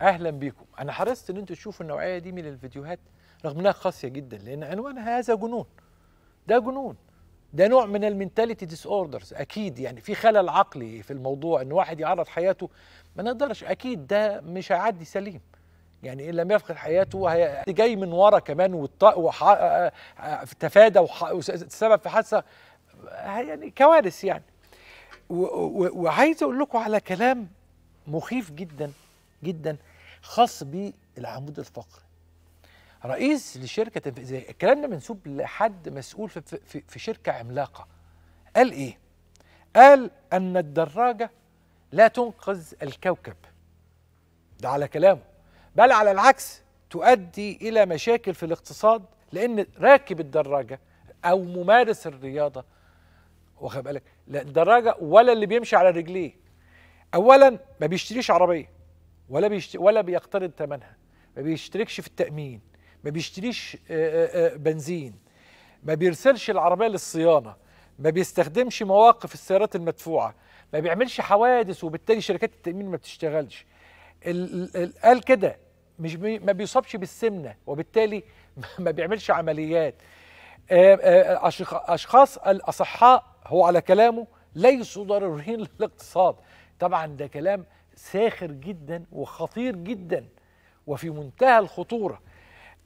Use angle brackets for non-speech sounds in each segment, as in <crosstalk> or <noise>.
اهلا بيكم انا حرصت ان انتوا تشوفوا النوعيه دي من الفيديوهات رغم انها قاسيه جدا لان عنوان هذا جنون ده جنون ده نوع من المينتاليتي ديس اوردرز اكيد يعني في خلل عقلي في الموضوع ان واحد يعرض حياته ما نقدرش اكيد ده مش هيعدي سليم يعني ان لم يفقد حياته جاي من ورا كمان وتفادى وسبب في حادثه يعني كوارث يعني وعايز اقول لكم على كلام مخيف جدا جدا خاص بالعمود الفقري رئيس لشركه تنفيذيه الكلام ده منسوب لحد مسؤول في, في, في شركه عملاقه قال ايه قال ان الدراجه لا تنقذ الكوكب ده على كلامه بل على العكس تؤدي الى مشاكل في الاقتصاد لان راكب الدراجه او ممارس الرياضه واخد بالك لا الدراجه ولا اللي بيمشي على رجليه اولا ما بيشتريش عربيه ولا بيشت... ولا بيقترض ثمنها ما بيشتركش في التامين ما بيشتريش بنزين ما بيرسلش العربيه للصيانه ما بيستخدمش مواقف السيارات المدفوعه ما بيعملش حوادث وبالتالي شركات التامين ما بتشتغلش قال كده مش بي ما بيصابش بالسمنه وبالتالي <laughs> ما بيعملش عمليات اشخاص الاصحاء هو على كلامه ليسوا ضروريين <laughs> للاقتصاد طبعا ده كلام ساخر جدا وخطير جدا وفي منتهى الخطوره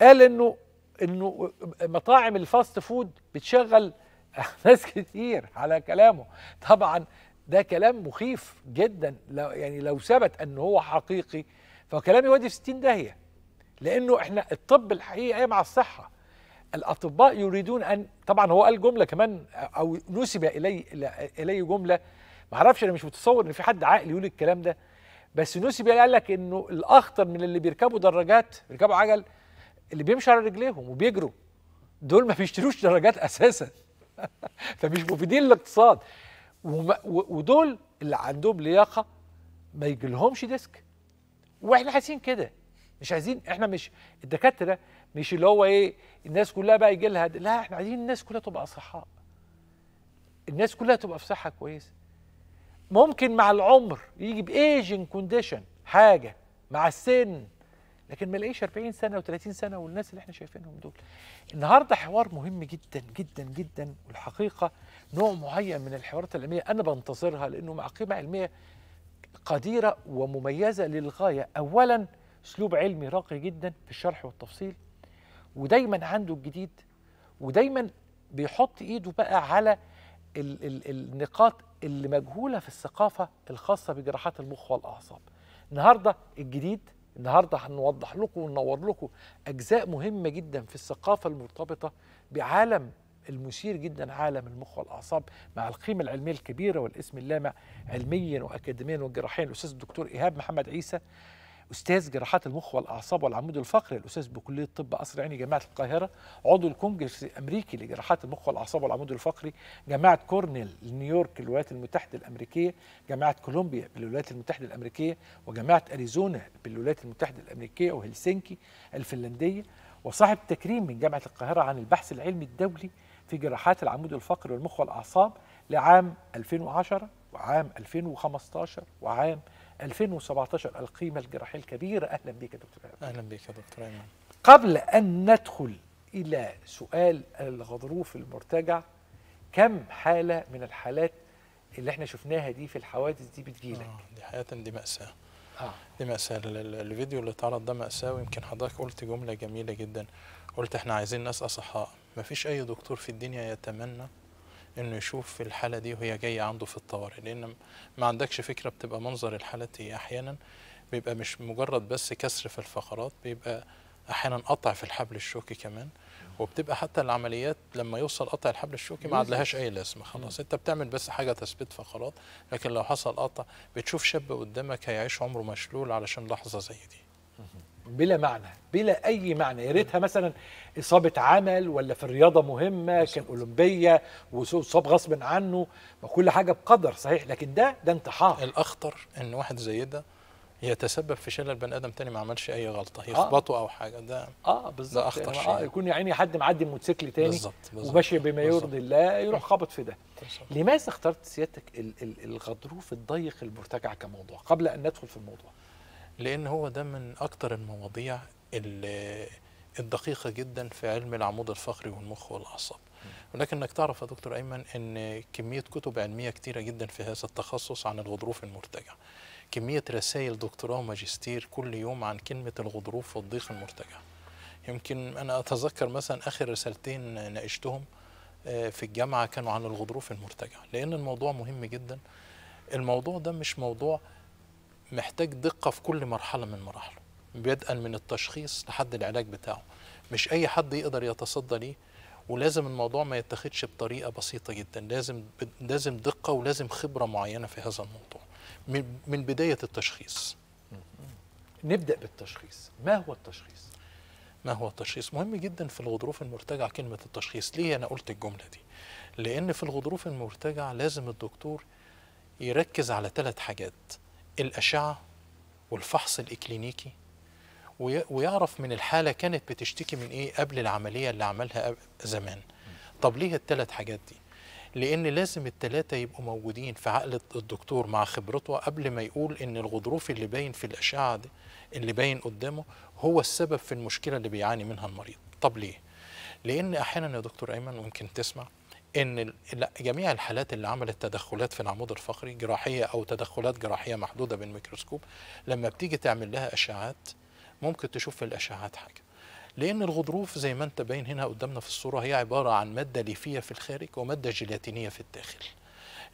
قال انه انه مطاعم الفاست فود بتشغل <laughs> ناس كتير على كلامه طبعا ده كلام مخيف جدا لو يعني لو ثبت ان هو حقيقي فكلام يودي في 60 داهيه لانه احنا الطب الحقيقي قايم على الصحه الاطباء يريدون ان طبعا هو قال جمله كمان او نسب الي الي جمله معرفش انا مش متصور ان في حد عاقل يقول الكلام ده بس نوسي قال لك انه الاخطر من اللي بيركبوا دراجات بيركبوا عجل اللي بيمشوا على رجليهم وبيجروا دول ما بيشتروش دراجات اساسا <laughs> فمش مفيدين للاقتصاد ودول اللي عندهم لياقه ما يجيلهمش ديسك واحنا حاسين كده مش عايزين احنا مش الدكاتره مش اللي هو ايه الناس كلها بقى يجي لها لا احنا عايزين الناس كلها تبقى اصحاء الناس كلها تبقى في صحه كويسه ممكن مع العمر يجي بايجنج كونديشن حاجه مع السن لكن ما الاقيش 40 سنه و30 سنه والناس اللي احنا شايفينهم دول النهارده حوار مهم جدا جدا جدا والحقيقه نوع معين من الحوارات العلميه انا بنتظرها لانه مع قيمه علميه قديره ومميزه للغايه اولا اسلوب علمي راقي جدا في الشرح والتفصيل ودايما عنده الجديد ودايما بيحط ايده بقى على النقاط اللي مجهوله في الثقافه الخاصه بجراحات المخ والاعصاب. النهارده الجديد النهارده هنوضح لكم وننور لكم اجزاء مهمه جدا في الثقافه المرتبطه بعالم المثير جدا عالم المخ والاعصاب مع القيمه العلميه الكبيره والاسم اللامع علميا واكاديميا وجراحيا الاستاذ الدكتور ايهاب محمد عيسى استاذ جراحات المخ والاعصاب والعمود الفقري الاستاذ بكليه طب قصر عيني جامعه القاهره عضو الكونجرس الامريكي لجراحات المخ والاعصاب والعمود الفقري جامعه كورنيل نيويورك الولايات المتحده الامريكيه جامعه كولومبيا بالولايات المتحده الامريكيه وجامعه اريزونا بالولايات المتحده الامريكيه وهلسنكي الفنلنديه وصاحب تكريم من جامعه القاهره عن البحث العلمي الدولي في جراحات العمود الفقري والمخ والاعصاب لعام 2010 وعام 2015 وعام 2017 القيمة الجراحية الكبيرة أهلا بك يا دكتور أهلا بك يا دكتور أيمن قبل أن ندخل إلى سؤال الغضروف المرتجع كم حالة من الحالات اللي احنا شفناها دي في الحوادث دي بتجيلك آه دي حياة دي مأساة آه. دي مأساة الفيديو اللي اتعرض ده مأساة ويمكن حضرتك قلت جملة جميلة جدا قلت احنا عايزين ناس أصحاء مفيش أي دكتور في الدنيا يتمنى انه يشوف الحاله دي وهي جايه عنده في الطوارئ لان ما عندكش فكره بتبقى منظر الحالات ايه احيانا بيبقى مش مجرد بس كسر في الفقرات بيبقى احيانا قطع في الحبل الشوكي كمان وبتبقى حتى العمليات لما يوصل قطع الحبل الشوكي ما عادلهاش اي لازمه خلاص انت بتعمل بس حاجه تثبيت فقرات لكن لو حصل قطع بتشوف شاب قدامك هيعيش عمره مشلول علشان لحظه زي دي بلا معنى بلا اي معنى يا ريتها مثلا اصابه عمل ولا في الرياضه مهمه بالزبط. كان اولمبيه وصاب غصب عنه كل حاجه بقدر صحيح لكن ده ده انتحار الاخطر ان واحد زي ده يتسبب في شلل بني ادم تاني ما عملش اي غلطه آه. يخبطه آه. او حاجه ده اه بالظبط ده يعني اخطر يعني شيء آه يكون يا عيني حد معدي موتوسيكل تاني بالظبط وماشي بما يرضي الله يروح خابط في ده بالزبط. لماذا اخترت سيادتك الغضروف الضيق المرتجع كموضوع قبل ان ندخل في الموضوع لأن هو ده من أكتر المواضيع الدقيقة جدا في علم العمود الفقري والمخ والأعصاب ولكنك تعرف يا دكتور أيمن أن كمية كتب علمية كتيرة جدا في هذا التخصص عن الغضروف المرتجع كمية رسائل دكتوراه وماجستير كل يوم عن كلمة الغضروف والضيق المرتجع يمكن أنا أتذكر مثلا آخر رسالتين ناقشتهم آه، في الجامعة كانوا عن الغضروف المرتجع لأن الموضوع مهم جدا الموضوع ده مش موضوع محتاج دقة في كل مرحلة من مراحله بدءا من التشخيص لحد العلاج بتاعه مش أي حد يقدر يتصدى ليه ولازم الموضوع ما يتاخدش بطريقة بسيطة جدا لازم لازم دقة ولازم خبرة معينة في هذا الموضوع من, من بداية التشخيص نبدأ بالتشخيص ما هو التشخيص؟ ما هو التشخيص؟ مهم جدا في الغضروف المرتجع كلمة التشخيص ليه أنا قلت الجملة دي؟ لأن في الغضروف المرتجع لازم الدكتور يركز على ثلاث حاجات الأشعة والفحص الإكلينيكي ويعرف من الحالة كانت بتشتكي من إيه قبل العملية اللي عملها زمان طب ليه الثلاث حاجات دي؟ لأن لازم الثلاثة يبقوا موجودين في عقل الدكتور مع خبرته قبل ما يقول إن الغضروف اللي باين في الأشعة دي اللي باين قدامه هو السبب في المشكلة اللي بيعاني منها المريض طب ليه؟ لأن أحيانا يا دكتور أيمن ممكن تسمع ان جميع الحالات اللي عملت تدخلات في العمود الفقري جراحيه او تدخلات جراحيه محدوده بالميكروسكوب لما بتيجي تعمل لها اشعاعات ممكن تشوف في الاشعاعات حاجه لان الغضروف زي ما انت باين هنا قدامنا في الصوره هي عباره عن ماده ليفيه في الخارج وماده جيلاتينيه في الداخل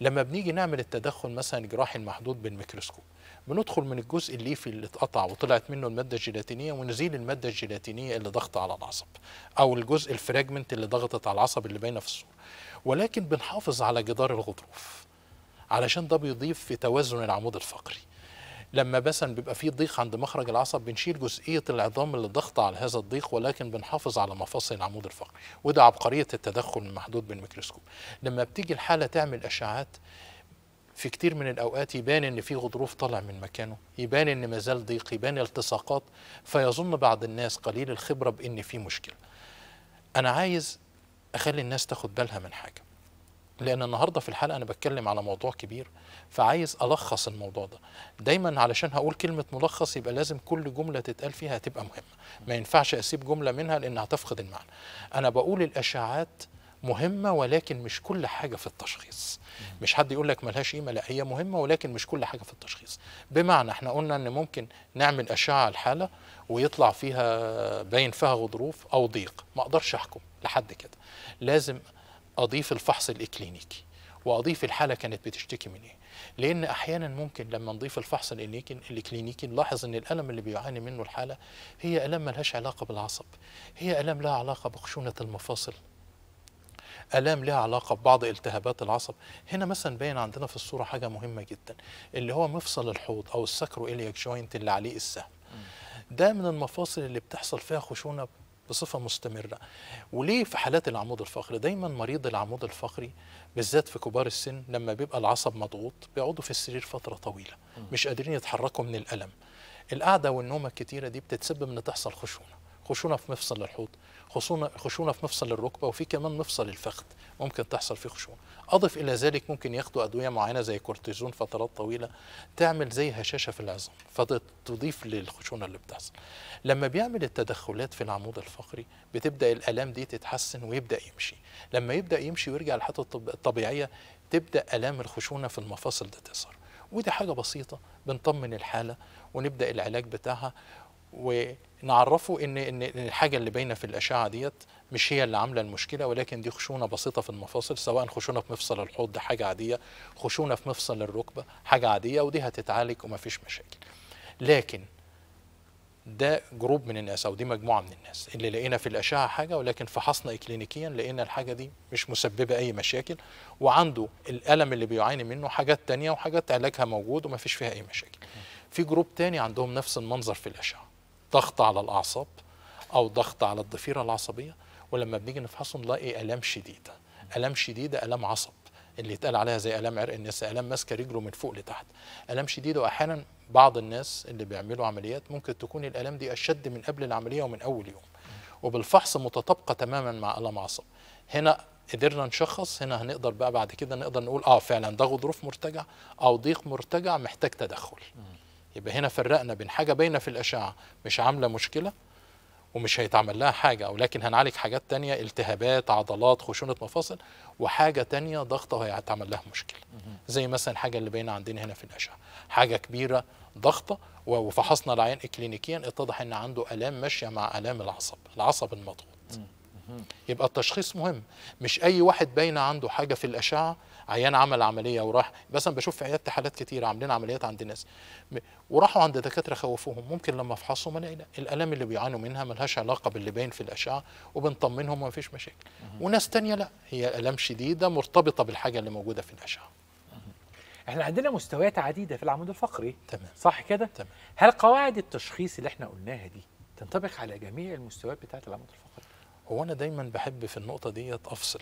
لما بنيجي نعمل التدخل مثلا الجراحي المحدود بالميكروسكوب بندخل من الجزء الليفي اللي اتقطع وطلعت منه الماده الجيلاتينيه ونزيل الماده الجيلاتينيه اللي ضغط على العصب او الجزء الفراجمنت اللي ضغطت على العصب اللي باينه في الصوره ولكن بنحافظ على جدار الغضروف علشان ده بيضيف في توازن العمود الفقري لما مثلا بيبقى في ضيق عند مخرج العصب بنشيل جزئيه العظام اللي ضغط على هذا الضيق ولكن بنحافظ على مفاصل العمود الفقري وده عبقريه التدخل المحدود بالميكروسكوب لما بتيجي الحاله تعمل اشعاعات في كتير من الاوقات يبان ان في غضروف طالع من مكانه يبان ان مازال ضيق يبان التصاقات فيظن بعض الناس قليل الخبره بان في مشكله انا عايز اخلي الناس تاخد بالها من حاجه لان النهارده في الحلقه انا بتكلم على موضوع كبير فعايز الخص الموضوع ده دايما علشان هقول كلمه ملخص يبقى لازم كل جمله تتقال فيها تبقى مهمه ما ينفعش اسيب جمله منها لانها هتفقد المعنى انا بقول الاشاعات مهمة ولكن مش كل حاجة في التشخيص مش حد يقول لك ملهاش قيمة لا هي مهمة ولكن مش كل حاجة في التشخيص بمعنى احنا قلنا ان ممكن نعمل أشعة الحالة ويطلع فيها باين فيها غضروف أو ضيق ما أقدرش أحكم لحد كده لازم اضيف الفحص الاكلينيكي واضيف الحاله كانت بتشتكي من ايه لان احيانا ممكن لما نضيف الفحص الكلينيكي نلاحظ ان الالم اللي بيعاني منه الحاله هي الام ملهاش علاقه بالعصب هي الام لها علاقه بخشونه المفاصل الام لها علاقه ببعض التهابات العصب هنا مثلا باين عندنا في الصوره حاجه مهمه جدا اللي هو مفصل الحوض او الساكرو الياك جوينت اللي عليه السهم ده من المفاصل اللي بتحصل فيها خشونه بصفه مستمره وليه في حالات العمود الفقري دايما مريض العمود الفقري بالذات في كبار السن لما بيبقى العصب مضغوط بيقعدوا في السرير فتره طويله مش قادرين يتحركوا من الالم القعده والنومه الكتيره دي بتتسبب ان تحصل خشونه خشونه في مفصل الحوض خشونه خشونه في مفصل الركبه وفي كمان مفصل الفخذ ممكن تحصل فيه خشونه اضف الى ذلك ممكن ياخدوا ادويه معينه زي كورتيزون فترات طويله تعمل زي هشاشه في العظام فتضيف للخشونه اللي بتحصل لما بيعمل التدخلات في العمود الفقري بتبدا الالام دي تتحسن ويبدا يمشي لما يبدا يمشي ويرجع لحالته الطبيعيه تبدا الام الخشونه في المفاصل ده تظهر ودي حاجه بسيطه بنطمن الحاله ونبدا العلاج بتاعها ونعرفه ان ان الحاجه اللي باينه في الاشعه ديت مش هي اللي عامله المشكله ولكن دي خشونه بسيطه في المفاصل سواء خشونه في مفصل الحوض ده حاجه عاديه خشونه في مفصل الركبه حاجه عاديه ودي هتتعالج ومفيش مشاكل لكن ده جروب من الناس او دي مجموعه من الناس اللي لقينا في الاشعه حاجه ولكن فحصنا اكلينيكيا لقينا الحاجه دي مش مسببه اي مشاكل وعنده الالم اللي بيعاني منه حاجات تانية وحاجات علاجها موجود وما فيش فيها اي مشاكل في جروب تاني عندهم نفس المنظر في الاشعه ضغط على الاعصاب او ضغط على الضفيره العصبيه ولما بنيجي نفحصه نلاقي الام شديده الام شديده الام عصب اللي يتقال عليها زي الام عرق الناس الام ماسكه رجله من فوق لتحت الام شديده واحيانا بعض الناس اللي بيعملوا عمليات ممكن تكون الالام دي اشد من قبل العمليه ومن اول يوم وبالفحص متطابقه تماما مع الام عصب هنا قدرنا نشخص هنا هنقدر بقى بعد كده نقدر نقول اه فعلا ده غضروف مرتجع او ضيق مرتجع محتاج تدخل يبقى هنا فرقنا بين حاجه باينه في الاشعه مش عامله مشكله ومش هيتعمل لها حاجة أو لكن هنعالج حاجات تانية التهابات عضلات خشونة مفاصل وحاجة تانية ضغطة هيتعمل لها مشكلة زي مثلا الحاجة اللي باينة عندنا هنا في الأشعة حاجة كبيرة ضغطة وفحصنا العين إكلينيكيا اتضح أن عنده ألام ماشية مع ألام العصب العصب المضغوط يبقى التشخيص مهم مش أي واحد باينة عنده حاجة في الأشعة عيان عمل عمليه وراح بس انا بشوف في عيادتي حالات كتير عاملين عمليات عند ناس وراحوا عند دكاتره خوفوهم ممكن لما افحصهم الاقي الالام اللي بيعانوا منها ملهاش علاقه باللي باين في الاشعه وبنطمنهم وما فيش مشاكل وناس تانية لا هي الام شديده مرتبطه بالحاجه اللي موجوده في الاشعه احنا عندنا مستويات عديده في العمود الفقري تمام صح كده تمام هل قواعد التشخيص اللي احنا قلناها دي تنطبق على جميع المستويات بتاعه العمود الفقري هو انا دايما بحب في النقطه ديت افصل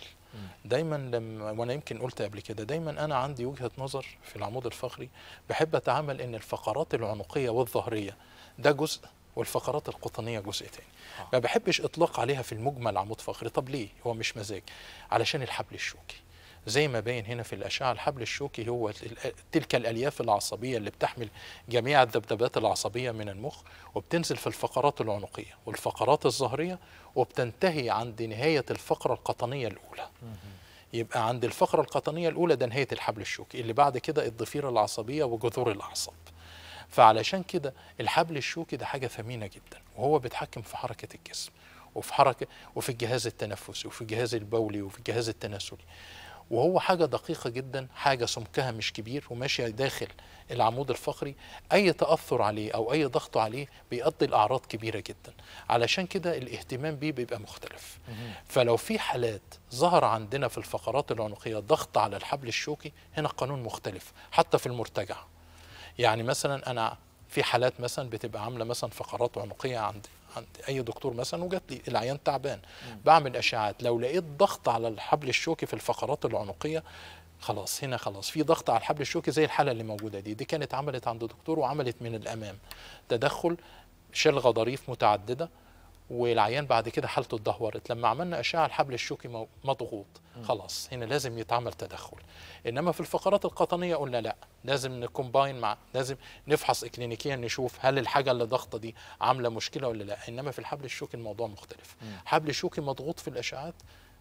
دايما لما وانا يمكن قلت قبل كده دايما انا عندي وجهه نظر في العمود الفقري بحب اتعامل ان الفقرات العنقيه والظهريه ده جزء والفقرات القطنية جزء تاني آه. ما بحبش إطلاق عليها في المجمل عمود فقري طب ليه هو مش مزاج علشان الحبل الشوكي زي ما باين هنا في الأشعة الحبل الشوكي هو تلك الألياف العصبية اللي بتحمل جميع الذبذبات العصبية من المخ وبتنزل في الفقرات العنقية والفقرات الظهرية وبتنتهي عند نهاية الفقرة القطنية الأولى يبقى عند الفقرة القطنية الأولى ده نهاية الحبل الشوكي اللي بعد كده الضفيرة العصبية وجذور الأعصاب فعلشان كده الحبل الشوكي ده حاجة ثمينة جدا وهو بيتحكم في حركة الجسم وفي حركة وفي الجهاز التنفسي وفي الجهاز البولي وفي الجهاز التناسلي وهو حاجة دقيقة جدا حاجة سمكها مش كبير وماشية داخل العمود الفقري أي تأثر عليه أو أي ضغط عليه بيؤدي لأعراض كبيرة جدا علشان كده الاهتمام بيه بيبقى مختلف فلو في حالات ظهر عندنا في الفقرات العنقية ضغط على الحبل الشوكي هنا القانون مختلف حتى في المرتجع يعني مثلا أنا في حالات مثلا بتبقى عامله مثلا فقرات عنقيه عند عند اي دكتور مثلا وجات لي العيان تعبان بعمل اشعاعات لو لقيت ضغط على الحبل الشوكي في الفقرات العنقيه خلاص هنا خلاص في ضغط على الحبل الشوكي زي الحاله اللي موجوده دي دي كانت عملت عند دكتور وعملت من الامام تدخل شلغه ظريف متعدده والعيان بعد كده حالته اتدهورت لما عملنا اشعه الحبل الشوكي مضغوط خلاص هنا لازم يتعمل تدخل انما في الفقرات القطنيه قلنا لا لازم نكومباين مع لازم نفحص اكلينيكيا نشوف هل الحاجه اللي ضغطه دي عامله مشكله ولا لا انما في الحبل الشوكي الموضوع مختلف حبل شوكي مضغوط في الاشعات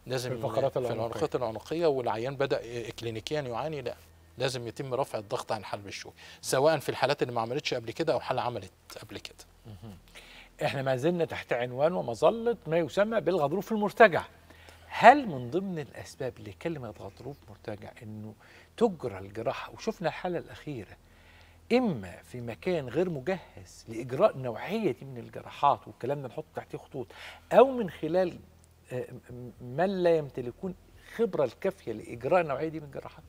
لازم في الفقرات العنقيه في العنقيه والعيان بدا اكلينيكيا يعاني لا لازم يتم رفع الضغط عن الحبل الشوكي سواء في الحالات اللي ما عملتش قبل كده او حاله عملت قبل كده احنا ما زلنا تحت عنوان ومظله ما يسمى بالغضروف المرتجع هل من ضمن الاسباب لكلمه غضروف مرتجع انه تجرى الجراحه وشفنا الحاله الاخيره اما في مكان غير مجهز لاجراء النوعيه دي من الجراحات والكلام ده نحط تحتيه خطوط او من خلال آه، من لا يمتلكون الخبره الكافيه لاجراء النوعيه دي من الجراحات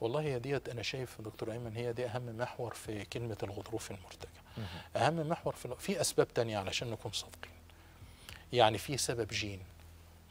والله هي ديت انا شايف دكتور ايمن هي دي اهم محور في كلمه الغضروف المرتجع اهم محور في في اسباب تانية علشان نكون صادقين يعني في سبب جين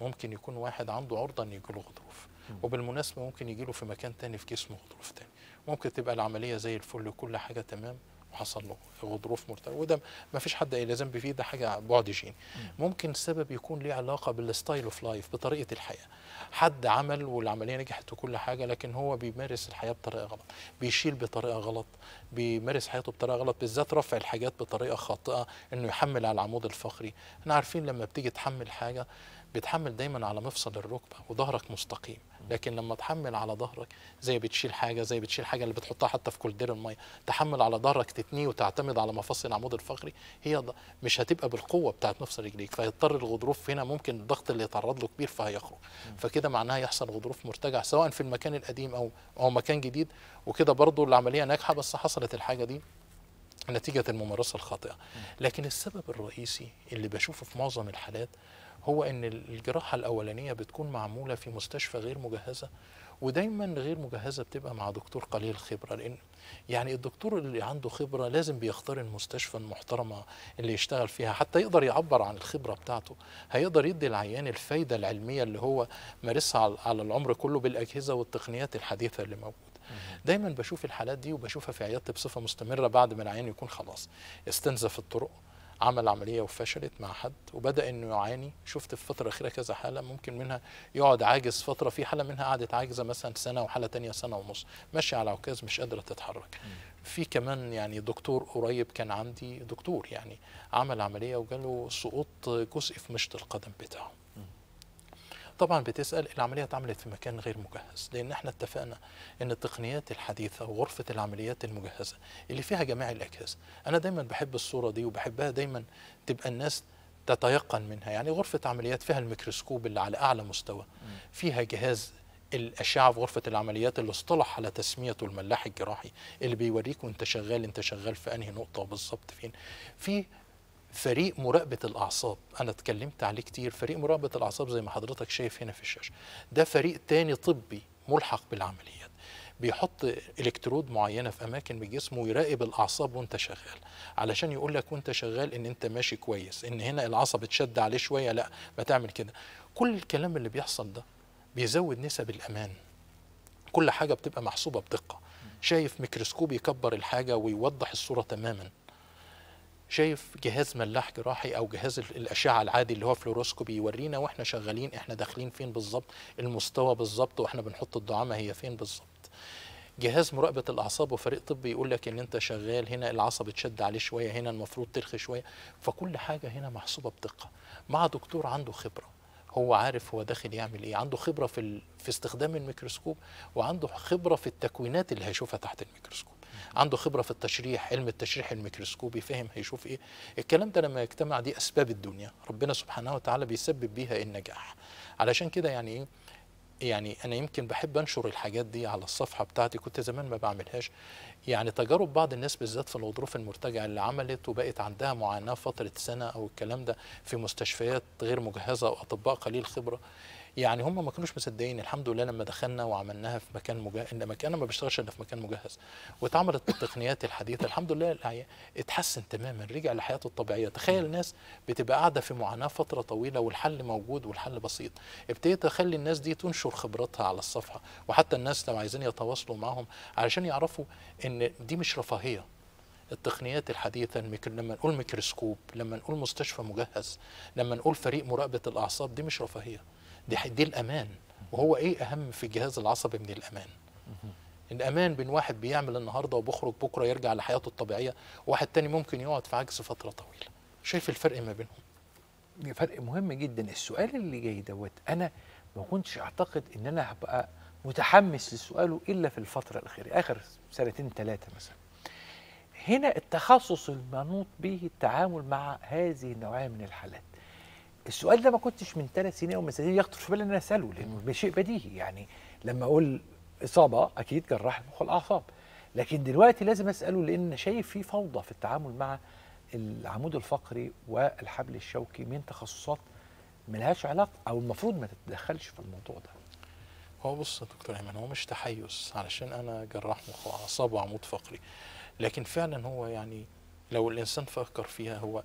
ممكن يكون واحد عنده عرضه ان يجيله غضروف وبالمناسبه ممكن يجيله في مكان تاني في جسمه غضروف تاني ممكن تبقى العمليه زي الفل وكل حاجه تمام وحصل له ظروف مرتبه وده ما فيش حد لازم بيه ده حاجه بعد جيني ممكن السبب يكون ليه علاقه بالستايل اوف لايف بطريقه الحياه حد عمل والعمليه نجحت وكل حاجه لكن هو بيمارس الحياه بطريقه غلط بيشيل بطريقه غلط بيمارس حياته بطريقه غلط بالذات رفع الحاجات بطريقه خاطئه انه يحمل على العمود الفقري احنا عارفين لما بتيجي تحمل حاجه بتحمل دايما على مفصل الركبه وظهرك مستقيم لكن لما تحمل على ظهرك زي بتشيل حاجه زي بتشيل حاجه اللي بتحطها حتى في كولدير الميه تحمل على ظهرك تتنيه وتعتمد على مفاصل العمود الفقري هي مش هتبقى بالقوه بتاعت نفس رجليك فهيضطر الغضروف هنا ممكن الضغط اللي يتعرض له كبير فهيخرج فكده معناها يحصل غضروف مرتجع سواء في المكان القديم او او مكان جديد وكده برضه العمليه ناجحه بس حصلت الحاجه دي نتيجة الممارسة الخاطئة لكن السبب الرئيسي اللي بشوفه في معظم الحالات هو ان الجراحه الاولانيه بتكون معموله في مستشفى غير مجهزه ودايما غير مجهزه بتبقى مع دكتور قليل الخبره لان يعني الدكتور اللي عنده خبره لازم بيختار المستشفى المحترمه اللي يشتغل فيها حتى يقدر يعبر عن الخبره بتاعته هيقدر يدي العيان الفايده العلميه اللي هو مارسها على العمر كله بالاجهزه والتقنيات الحديثه اللي موجوده دايما بشوف الحالات دي وبشوفها في عيادتي بصفه مستمره بعد ما العيان يكون خلاص استنزف الطرق عمل عمليه وفشلت مع حد وبدا انه يعاني شفت في الفتره الاخيره كذا حاله ممكن منها يقعد عاجز فتره في حاله منها قعدت عاجزه مثلا سنه وحاله تانية سنه ونص ماشيه على عكاز مش قادره تتحرك في كمان يعني دكتور قريب كان عندي دكتور يعني عمل عمليه وجاله سقوط جزء في مشط القدم بتاعه طبعا بتسأل العملية اتعملت في مكان غير مجهز لأن احنا اتفقنا أن التقنيات الحديثة وغرفة العمليات المجهزة اللي فيها جميع الأجهزة أنا دايما بحب الصورة دي وبحبها دايما تبقى الناس تتيقن منها يعني غرفة عمليات فيها الميكروسكوب اللي على أعلى مستوى فيها جهاز الأشعة في غرفة العمليات اللي اصطلح على تسميته الملاح الجراحي اللي بيوريك وانت شغال انت شغال في أنهي نقطة بالظبط فين في فريق مراقبة الأعصاب أنا اتكلمت عليه كتير فريق مراقبة الأعصاب زي ما حضرتك شايف هنا في الشاشة ده فريق تاني طبي ملحق بالعمليات بيحط الكترود معينه في اماكن بالجسم ويراقب الاعصاب وانت شغال علشان يقول لك وانت شغال ان انت ماشي كويس ان هنا العصب اتشد عليه شويه لا ما تعمل كده كل الكلام اللي بيحصل ده بيزود نسب الامان كل حاجه بتبقى محسوبه بدقه شايف ميكروسكوب يكبر الحاجه ويوضح الصوره تماما شايف جهاز ملاح جراحي او جهاز الاشعه العادي اللي هو فلوروسكوبي يورينا واحنا شغالين احنا داخلين فين بالظبط المستوى بالظبط واحنا بنحط الدعامه هي فين بالظبط جهاز مراقبه الاعصاب وفريق طبي يقول لك ان انت شغال هنا العصب اتشد عليه شويه هنا المفروض ترخي شويه فكل حاجه هنا محسوبه بدقه مع دكتور عنده خبره هو عارف هو داخل يعمل ايه عنده خبره في في استخدام الميكروسكوب وعنده خبره في التكوينات اللي هيشوفها تحت الميكروسكوب عنده خبره في التشريح علم التشريح الميكروسكوبي فاهم هيشوف ايه الكلام ده لما يجتمع دي اسباب الدنيا ربنا سبحانه وتعالى بيسبب بيها النجاح علشان كده يعني ايه يعني انا يمكن بحب انشر الحاجات دي على الصفحه بتاعتي كنت زمان ما بعملهاش يعني تجارب بعض الناس بالذات في الغضروف المرتجع اللي عملت وبقت عندها معاناه فتره سنه او الكلام ده في مستشفيات غير مجهزه واطباء قليل خبره يعني هم ما كانوش مصدقين الحمد لله لما دخلنا وعملناها في مكان مجهز مكان انا ما بشتغلش الا في مكان مجهز واتعملت التقنيات الحديثه الحمد لله اتحسن تماما رجع لحياته الطبيعيه تخيل ناس بتبقى قاعده في معاناه فتره طويله والحل موجود والحل بسيط ابتديت اخلي الناس دي تنشر خبراتها على الصفحه وحتى الناس لو عايزين يتواصلوا معاهم علشان يعرفوا ان دي مش رفاهيه التقنيات الحديثة لما نقول ميكروسكوب لما نقول مستشفى مجهز لما نقول فريق مراقبة الأعصاب دي مش رفاهية دي, دي الأمان وهو إيه أهم في الجهاز العصبي من الأمان الأمان بين واحد بيعمل النهاردة وبخرج بكرة يرجع لحياته الطبيعية وواحد تاني ممكن يقعد في عجز فترة طويلة شايف الفرق ما بينهم فرق مهم جدا السؤال اللي جاي دوت أنا ما كنتش أعتقد إن أنا هبقى متحمس لسؤاله إلا في الفترة الأخيرة آخر سنتين ثلاثة مثلا هنا التخصص المنوط به التعامل مع هذه النوعية من الحالات السؤال ده ما كنتش من ثلاث سنين او من سنين يخطر في بالي ان انا اساله لانه شيء بديهي يعني لما اقول اصابه اكيد جراح المخ والاعصاب لكن دلوقتي لازم اساله لان شايف في فوضى في التعامل مع العمود الفقري والحبل الشوكي من تخصصات ملهاش علاقه او المفروض ما تتدخلش في الموضوع ده. هو بص يا دكتور ايمن هو مش تحيز علشان انا جراح مخ واعصاب وعمود فقري لكن فعلا هو يعني لو الانسان فكر فيها هو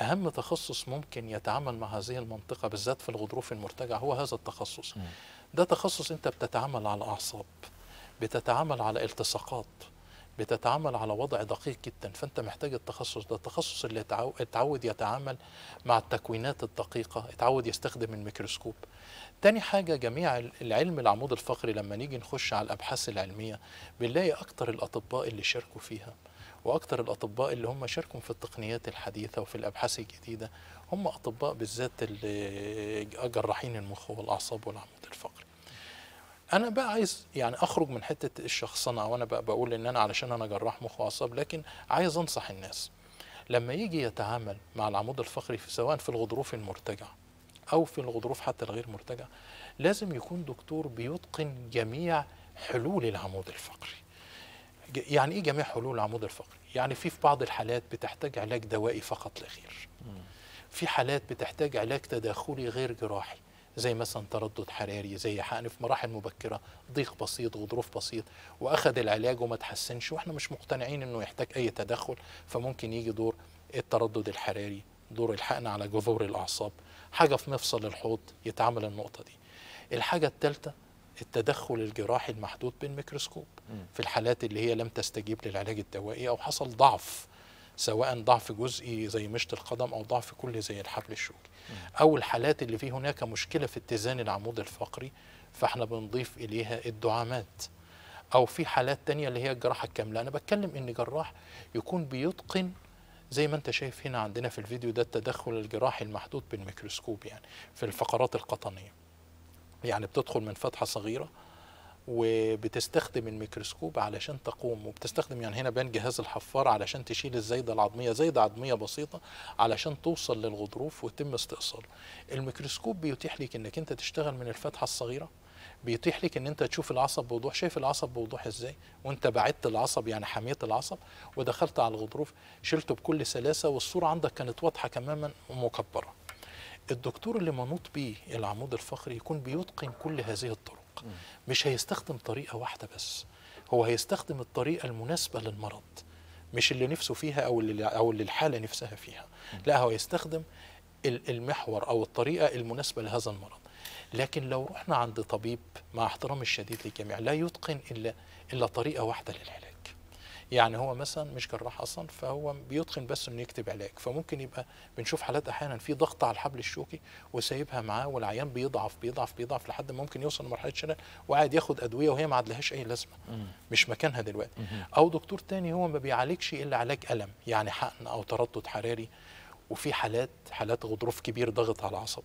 أهم تخصص ممكن يتعامل مع هذه المنطقة بالذات في الغضروف المرتجع هو هذا التخصص ده تخصص أنت بتتعامل على أعصاب بتتعامل على التصاقات بتتعامل على وضع دقيق جدا فانت محتاج التخصص ده التخصص اللي اتعود يتعامل مع التكوينات الدقيقه اتعود يستخدم الميكروسكوب تاني حاجة جميع العلم العمود الفقري لما نيجي نخش على الأبحاث العلمية بنلاقي أكتر الأطباء اللي شاركوا فيها واكثر الاطباء اللي هم شاركوا في التقنيات الحديثه وفي الابحاث الجديده هم اطباء بالذات جراحين المخ والاعصاب والعمود الفقري انا بقى عايز يعني اخرج من حته الشخصنه وانا بقى بقول ان انا علشان انا جراح مخ واعصاب لكن عايز انصح الناس لما يجي يتعامل مع العمود الفقري في سواء في الغضروف المرتجع او في الغضروف حتى الغير مرتجع لازم يكون دكتور بيتقن جميع حلول العمود الفقري يعني ايه جميع حلول العمود الفقري؟ يعني في في بعض الحالات بتحتاج علاج دوائي فقط لا غير. في حالات بتحتاج علاج تداخلي غير جراحي زي مثلا تردد حراري زي حقن في مراحل مبكره ضيق بسيط وظروف بسيط واخذ العلاج وما تحسنش واحنا مش مقتنعين انه يحتاج اي تدخل فممكن يجي دور التردد الحراري دور الحقن على جذور الاعصاب حاجه في مفصل الحوض يتعامل النقطه دي الحاجه الثالثه التدخل الجراحي المحدود بالميكروسكوب في الحالات اللي هي لم تستجيب للعلاج الدوائي او حصل ضعف سواء ضعف جزئي زي مشط القدم او ضعف كلي زي الحبل الشوكي او الحالات اللي في هناك مشكله في اتزان العمود الفقري فاحنا بنضيف اليها الدعامات او في حالات تانية اللي هي الجراحه الكامله انا بتكلم ان جراح يكون بيتقن زي ما انت شايف هنا عندنا في الفيديو ده التدخل الجراحي المحدود بالميكروسكوب يعني في الفقرات القطنيه يعني بتدخل من فتحة صغيرة وبتستخدم الميكروسكوب علشان تقوم وبتستخدم يعني هنا بين جهاز الحفار علشان تشيل الزايدة العظمية زايدة عظمية بسيطة علشان توصل للغضروف وتم استئصاله الميكروسكوب بيتيح لك انك انت تشتغل من الفتحة الصغيرة بيتيح لك ان انت تشوف العصب بوضوح شايف العصب بوضوح ازاي وانت بعدت العصب يعني حميت العصب ودخلت على الغضروف شلته بكل سلاسه والصوره عندك كانت واضحه تماما ومكبره الدكتور اللي منوط بيه العمود الفقري يكون بيتقن كل هذه الطرق مش هيستخدم طريقة واحدة بس هو هيستخدم الطريقة المناسبة للمرض مش اللي نفسه فيها أو اللي, أو اللي الحالة نفسها فيها لا هو يستخدم المحور أو الطريقة المناسبة لهذا المرض لكن لو رحنا عند طبيب مع احترام الشديد للجميع لا يتقن إلا, إلا طريقة واحدة للعلاج يعني هو مثلا مش جراح اصلا فهو بيتقن بس انه يكتب علاج فممكن يبقى بنشوف حالات احيانا في ضغط على الحبل الشوكي وسايبها معاه والعيان بيضعف بيضعف بيضعف لحد ما ممكن يوصل لمرحله شلل وقاعد ياخد ادويه وهي ما عاد لهاش اي لازمه مش مكانها دلوقتي او دكتور تاني هو ما بيعالجش الا علاج الم يعني حقن او تردد حراري وفي حالات حالات غضروف كبير ضغط على العصب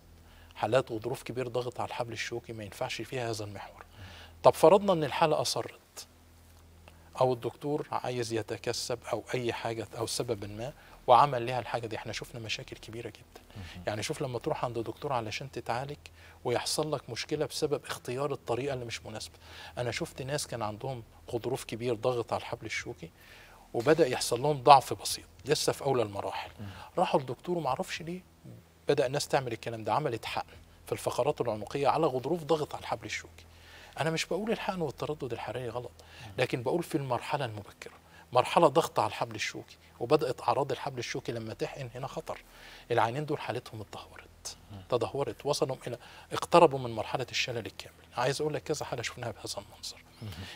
حالات غضروف كبير ضغط على الحبل الشوكي ما ينفعش فيها هذا المحور طب فرضنا ان الحاله اصرت او الدكتور عايز يتكسب او اي حاجه او سبب ما وعمل لها الحاجه دي احنا شفنا مشاكل كبيره جدا يعني شوف لما تروح عند دكتور علشان تتعالج ويحصل لك مشكله بسبب اختيار الطريقه اللي مش مناسبه انا شفت ناس كان عندهم غضروف كبير ضغط على الحبل الشوكي وبدا يحصل لهم ضعف بسيط لسه في اولى المراحل راحوا لدكتور وما اعرفش ليه بدا الناس تعمل الكلام ده عملت حقن في الفقرات العنقيه على غضروف ضغط على الحبل الشوكي أنا مش بقول الحقن والتردد الحراري غلط لكن بقول في المرحلة المبكرة مرحلة ضغط على الحبل الشوكي وبدأت أعراض الحبل الشوكي لما تحقن هنا خطر العينين دول حالتهم اتدهورت تدهورت وصلوا إلى اقتربوا من مرحلة الشلل الكامل عايز أقول لك كذا حالة شفناها بهذا المنظر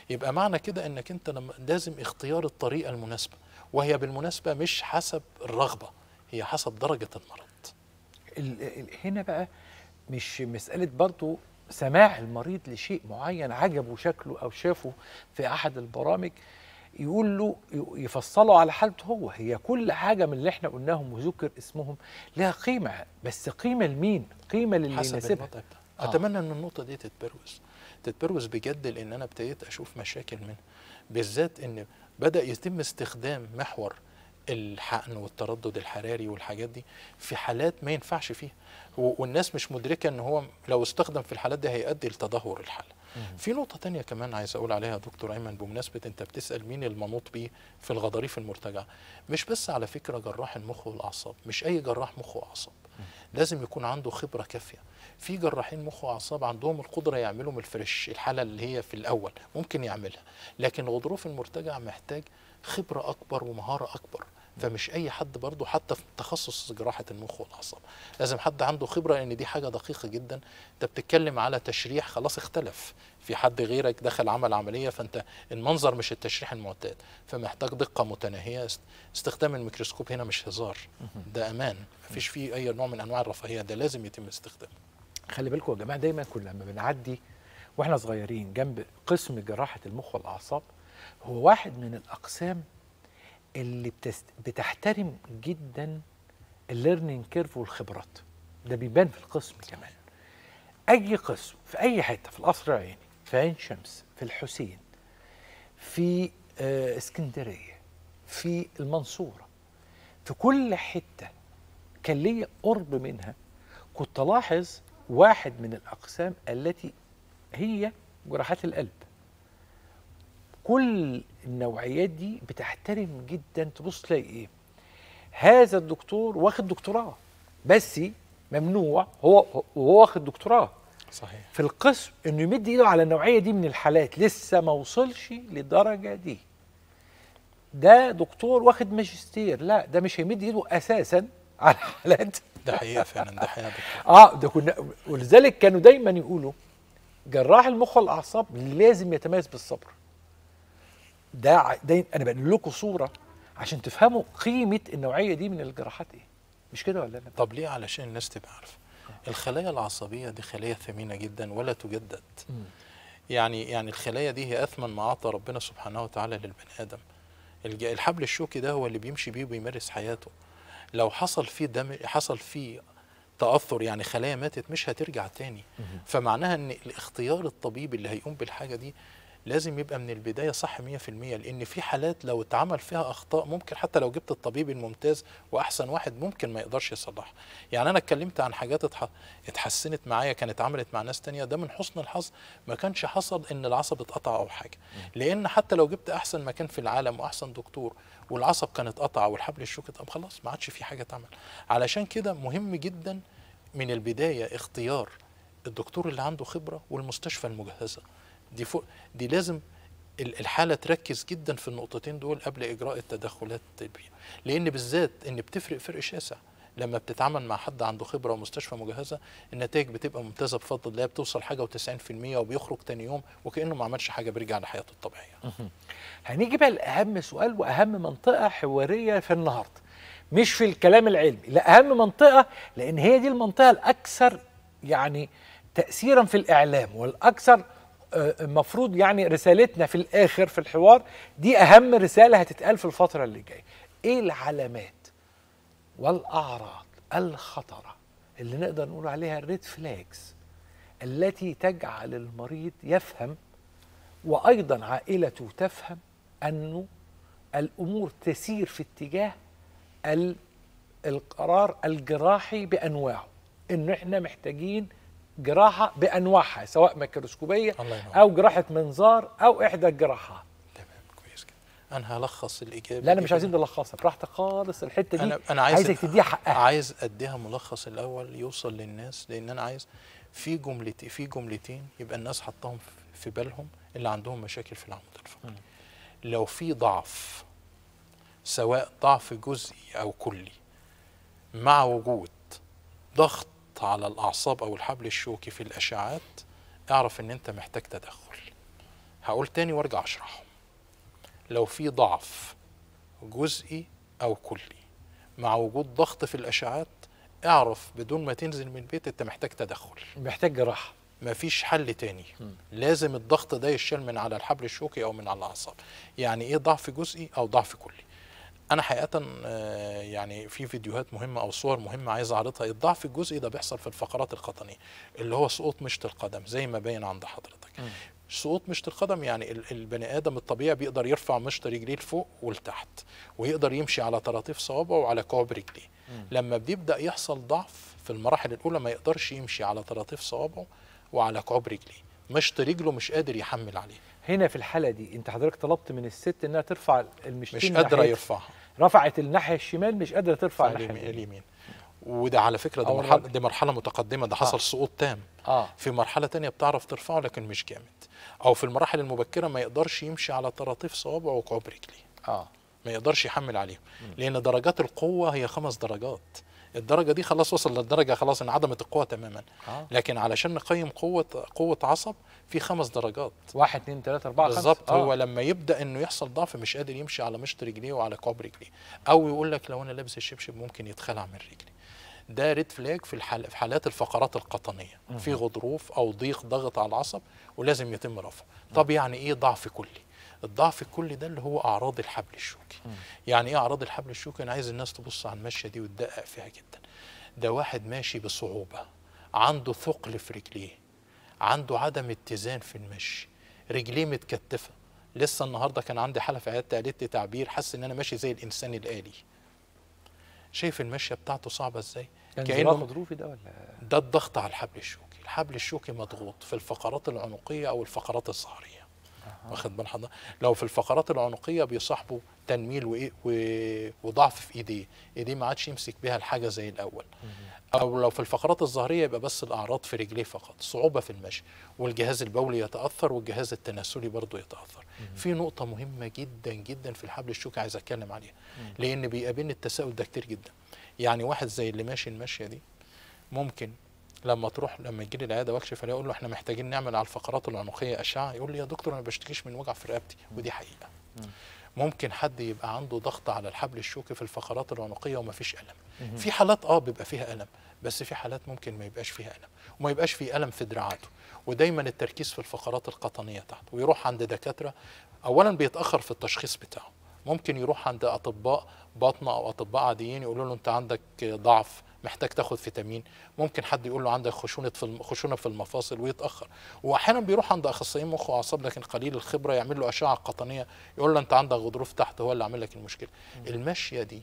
يبقى معنى كده أنك أنت لما لازم اختيار الطريقة المناسبة وهي بالمناسبة مش حسب الرغبة هي حسب درجة المرض هنا بقى مش مسألة برضو سماع المريض لشيء معين عجبه شكله او شافه في احد البرامج يقول له يفصله على حالته هو هي كل حاجه من اللي احنا قلناهم وذكر اسمهم لها قيمه بس قيمه لمين قيمه للي يناسبها آه. اتمنى ان النقطه دي تتبروز تتبروز بجد لان انا ابتديت اشوف مشاكل منها بالذات ان بدا يتم استخدام محور الحقن والتردد الحراري والحاجات دي في حالات ما ينفعش فيها والناس مش مدركه ان هو لو استخدم في الحالات دي هيؤدي لتدهور الحاله في نقطة تانية كمان عايز أقول عليها يا دكتور أيمن بمناسبة أنت بتسأل مين المنوط بيه في الغضاريف المرتجعة مش بس على فكرة جراح المخ والأعصاب مش أي جراح مخ وأعصاب لازم يكون عنده خبرة كافية في جراحين مخ وأعصاب عندهم القدرة يعملوا من الفريش الحالة اللي هي في الأول ممكن يعملها لكن الغضروف المرتجع محتاج خبرة أكبر ومهارة أكبر فمش أي حد برضه حتى في تخصص جراحة المخ والأعصاب لازم حد عنده خبرة لأن دي حاجة دقيقة جدا أنت بتتكلم على تشريح خلاص اختلف في حد غيرك دخل عمل عملية فأنت المنظر مش التشريح المعتاد فمحتاج دقة متناهية استخدام الميكروسكوب هنا مش هزار ده أمان مفيش فيه أي نوع من أنواع الرفاهية ده لازم يتم استخدامه خلي بالكم يا جماعة دايما كل لما بنعدي واحنا صغيرين جنب قسم جراحة المخ والأعصاب هو واحد من الأقسام اللي بتست... بتحترم جدا الليرنينج كيرف والخبرات ده بيبان في القسم كمان أي قسم في أي حتة في القصر العيني في عين شمس في الحسين في آه اسكندرية في المنصورة في كل حتة كان ليا قرب منها كنت ألاحظ واحد من الأقسام التي هي جراحات القلب كل النوعيات دي بتحترم جدا تبص تلاقي ايه هذا الدكتور واخد دكتوراه بس ممنوع هو وهو واخد دكتوراه صحيح في القسم انه يمد ايده على النوعيه دي من الحالات لسه ما وصلش للدرجه دي ده دكتور واخد ماجستير لا ده مش هيمد ايده اساسا على حالات ده حقيقه فعلا ده حقيقه اه ده كنا ولذلك كانوا دايما يقولوا جراح المخ والاعصاب لازم يتميز بالصبر ده ده انا بقول لكم صوره عشان تفهموا قيمه النوعيه دي من الجراحات ايه مش كده ولا لا إيه؟ طب ليه علشان الناس تبقى عارفه الخلايا العصبيه دي خلايا ثمينه جدا ولا تجدد م. يعني يعني الخلايا دي هي اثمن ما اعطى ربنا سبحانه وتعالى للبني ادم الحبل الشوكي ده هو اللي بيمشي بيه وبيمارس حياته لو حصل فيه دم حصل فيه تاثر يعني خلايا ماتت مش هترجع تاني فمعناها ان الاختيار الطبيب اللي هيقوم بالحاجه دي لازم يبقى من البداية صح 100% لأن في حالات لو اتعمل فيها أخطاء ممكن حتى لو جبت الطبيب الممتاز وأحسن واحد ممكن ما يقدرش يصلحها يعني أنا اتكلمت عن حاجات اتحسنت معايا كانت عملت مع ناس تانية ده من حسن الحظ ما كانش حصل إن العصب اتقطع أو حاجة لأن حتى لو جبت أحسن مكان في العالم وأحسن دكتور والعصب كان اتقطع والحبل الشوكي طب خلاص ما عادش في حاجة اتعمل علشان كده مهم جدا من البداية اختيار الدكتور اللي عنده خبرة والمستشفى المجهزة دي فوق دي لازم الحالة تركز جدا في النقطتين دول قبل إجراء التدخلات الطبية لأن بالذات إن بتفرق فرق شاسع لما بتتعامل مع حد عنده خبرة ومستشفى مجهزة النتائج بتبقى ممتازة بفضل الله بتوصل حاجة و90% وبيخرج تاني يوم وكأنه ما عملش حاجة بيرجع لحياته الطبيعية هنيجي بقى لأهم سؤال وأهم منطقة حوارية في النهاردة مش في الكلام العلمي لا أهم منطقة لأن هي دي المنطقة الأكثر يعني تأثيرا في الإعلام والأكثر المفروض يعني رسالتنا في الاخر في الحوار دي اهم رساله هتتقال في الفتره اللي جايه ايه العلامات والاعراض الخطره اللي نقدر نقول عليها الريد فلاكس التي تجعل المريض يفهم وايضا عائلته تفهم انه الامور تسير في اتجاه القرار الجراحي بانواعه ان احنا محتاجين جراحه بانواعها سواء ميكروسكوبيه او جراحه منظار او احدى الجراحات انا هلخص الاجابه لا انا مش عايزين نلخصها براحتك خالص الحته دي أنا, أنا عايز عايزك تديها حقها عايز اديها ملخص الاول يوصل للناس لان انا عايز في جملتين في جملتين يبقى الناس حطاهم في بالهم اللي عندهم مشاكل في العمود الفقري لو في ضعف سواء ضعف جزئي او كلي مع وجود ضغط ضغط على الأعصاب أو الحبل الشوكي في الأشعات اعرف إن أنت محتاج تدخل هقول تاني وارجع أشرحه لو في ضعف جزئي أو كلي مع وجود ضغط في الأشعات اعرف بدون ما تنزل من البيت أنت محتاج تدخل محتاج جراحة مفيش حل تاني م. لازم الضغط ده يشال من على الحبل الشوكي او من على الاعصاب يعني ايه ضعف جزئي او ضعف كلي انا حقيقه آه، يعني في فيديوهات مهمه او صور مهمه عايز اعرضها الضعف الجزئي ده بيحصل في الفقرات القطنيه اللي هو سقوط مشط القدم زي ما باين عند حضرتك سقوط مشط القدم يعني البني ادم الطبيعي بيقدر يرفع مشط رجليه لفوق ولتحت ويقدر يمشي على طراطيف صوابعه وعلى كعب رجليه لما بيبدا يحصل ضعف في المراحل الاولى ما يقدرش يمشي على طراطيف صوابعه وعلى كعب رجليه مشط رجله مش قادر يحمل عليه هنا في الحاله دي انت حضرتك طلبت من الست انها ترفع المشتين مش قادره يرفعها رفعت الناحيه الشمال مش قادره ترفع الناحيه اليمين وده على فكره دي مرحله دي مرحله متقدمه ده حصل آه. سقوط تام آه. في مرحله تانية بتعرف ترفعه لكن مش جامد او في المراحل المبكره ما يقدرش يمشي على طراطيف صوابعه وكعب رجليه اه ما يقدرش يحمل عليهم لان درجات القوه هي خمس درجات الدرجه دي خلاص وصل للدرجه خلاص انعدمت القوه تماما آه. لكن علشان نقيم قوه قوه عصب في خمس درجات واحد اثنين ثلاثه اربعه بالظبط آه. هو لما يبدا انه يحصل ضعف مش قادر يمشي على مشط رجليه وعلى كعب رجليه او يقول لك لو انا لابس الشبشب ممكن يتخلع من رجلي ده ريد فلاج في الحال في حالات الفقرات القطنيه في غضروف او ضيق ضغط على العصب ولازم يتم رفعه طب يعني ايه ضعف كلي الضعف الكلي ده اللي هو اعراض الحبل الشوكي يعني ايه اعراض الحبل الشوكي انا عايز الناس تبص على المشيه دي وتدقق فيها جدا ده واحد ماشي بصعوبه عنده ثقل في رجليه عنده عدم اتزان في المشي رجليه متكتفه لسه النهارده كان عندي حاله في عيادتي قالت لي تعبير حاسس ان انا ماشي زي الانسان الالي شايف المشيه بتاعته صعبه ازاي كان كانه ده ولا ده الضغط على الحبل الشوكي الحبل الشوكي مضغوط في الفقرات العنقيه او الفقرات الظهريه واخد بال حضرتك لو في الفقرات العنقيه بيصاحبه تنميل وايه و... وضعف في ايديه ايديه ما عادش يمسك بيها الحاجه زي الاول او لو في الفقرات الظهريه يبقى بس الاعراض في رجليه فقط صعوبه في المشي والجهاز البولي يتاثر والجهاز التناسلي برضه يتاثر في نقطه مهمه جدا جدا في الحبل الشوكي عايز اتكلم عليها لان بيقابلني التساؤل ده كتير جدا يعني واحد زي اللي ماشي المشيه دي ممكن لما تروح لما يجي لي العياده واكشف عليه اقول له احنا محتاجين نعمل على الفقرات العنقيه اشعه يقول لي يا دكتور انا بشتكيش من وجع في رقبتي ودي حقيقه ممكن حد يبقى عنده ضغط على الحبل الشوكي في الفقرات العنقيه وما فيش الم في حالات اه بيبقى فيها الم بس في حالات ممكن ما يبقاش فيها الم وما يبقاش فيه الم في دراعاته ودايما التركيز في الفقرات القطنيه تحت ويروح عند دكاتره اولا بيتاخر في التشخيص بتاعه ممكن يروح عند اطباء باطنه او اطباء عاديين يقولوا له انت عندك ضعف محتاج تاخد فيتامين ممكن حد يقول له عندك خشونه في خشونه في المفاصل ويتاخر واحيانا بيروح عند اخصائي مخ واعصاب لكن قليل الخبره يعمل له اشعه قطنيه يقول له انت عندك غضروف تحت هو اللي عامل لك المشكله الماشيه دي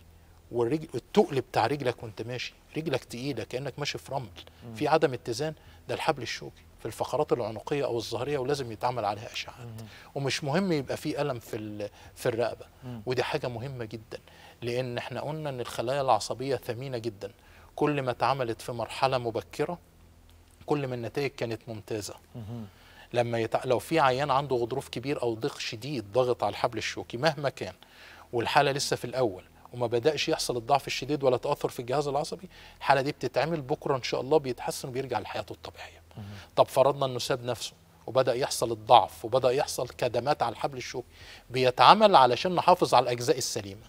والرجل التقل بتاع رجلك وانت ماشي رجلك تقيله كانك ماشي في رمل في عدم اتزان ده الحبل الشوكي في الفقرات العنقيه او الظهريه ولازم يتعمل عليها اشعاعات ومش مهم يبقى في الم في في الرقبه ودي حاجه مهمه جدا لان احنا قلنا ان الخلايا العصبيه ثمينه جدا كل ما اتعملت في مرحله مبكره كل ما النتائج كانت ممتازه لما يتع... لو في عيان عنده غضروف كبير او ضيق شديد ضغط على الحبل الشوكي مهما كان والحاله لسه في الاول وما بداش يحصل الضعف الشديد ولا تاثر في الجهاز العصبي الحاله دي بتتعمل بكره ان شاء الله بيتحسن وبيرجع لحياته الطبيعيه طب فرضنا انه ساب نفسه وبدا يحصل الضعف وبدا يحصل كدمات على الحبل الشوكي بيتعمل علشان نحافظ على الاجزاء السليمه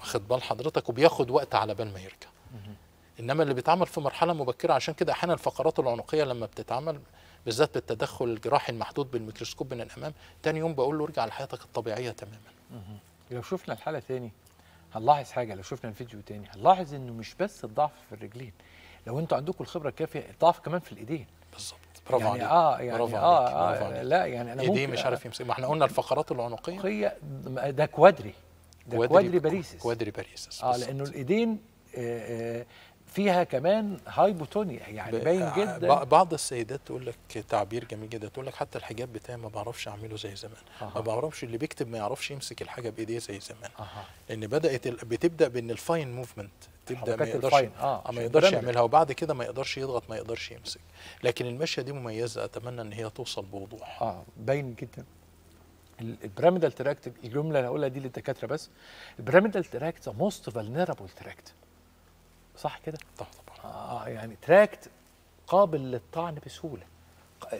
واخد بال حضرتك وبياخد وقت على بال ما يرجع انما اللي بيتعمل في مرحله مبكره عشان كده احيانا الفقرات العنقيه لما بتتعمل بالذات بالتدخل الجراحي المحدود بالميكروسكوب من الامام تاني يوم بقول له ارجع لحياتك الطبيعيه تماما لو شفنا الحاله تاني هنلاحظ حاجه لو شفنا الفيديو تاني هنلاحظ انه مش بس الضعف في الرجلين لو انتوا عندكم الخبره الكافيه الضعف كمان في الايدين بالظبط برافو يعني عليك اه يعني برافو آه, عليك. آه, برافو آه لا يعني انا ايديه مش عارف يمسك ما احنا قلنا الفقرات العنقيه ده كوادري ده كوادري باريسس كوادري باريسس اه لانه الايدين آه، آه، فيها كمان هايبوتونيا يعني باين آه، جدا بعض السيدات تقول لك تعبير جميل جدا تقول لك حتى الحجاب بتاعي ما بعرفش اعمله زي زمان أه. ما بعرفش اللي بيكتب ما يعرفش يمسك الحاجه بايديه زي زمان أه. لان بدات بتبدا بان الفاين موفمنت تبدا ما يقدرش آه. ما يقدرش يعملها وبعد كده ما يقدرش يضغط ما يقدرش يمسك لكن المشيه دي مميزه اتمنى ان هي توصل بوضوح اه باين جدا البيراميدال تراكت الجمله اللي هقولها دي للدكاتره بس البيراميدال تراكت موست فالنربل تراكت صح كده؟ طبعا طبعا آه يعني تراكت قابل للطعن بسهوله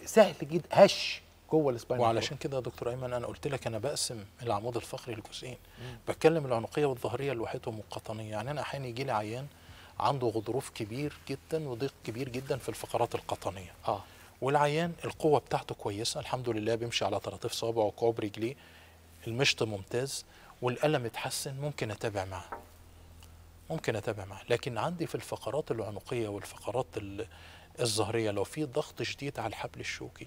سهل جدا هش جوه الاسباين وعلشان كده يا دكتور ايمن انا قلت لك انا بقسم العمود الفقري لجزئين بتكلم العنقيه والظهريه لوحدهم والقطنيه يعني انا احيانا يجي لي عيان عنده غضروف كبير جدا وضيق كبير جدا في الفقرات القطنيه اه والعيان القوه بتاعته كويسه الحمد لله بيمشي على طراطيف صابعه وكعب رجليه المشط ممتاز والالم اتحسن ممكن اتابع معاه ممكن اتابع معاه لكن عندي في الفقرات العنقيه والفقرات الظهريه لو في ضغط شديد على الحبل الشوكي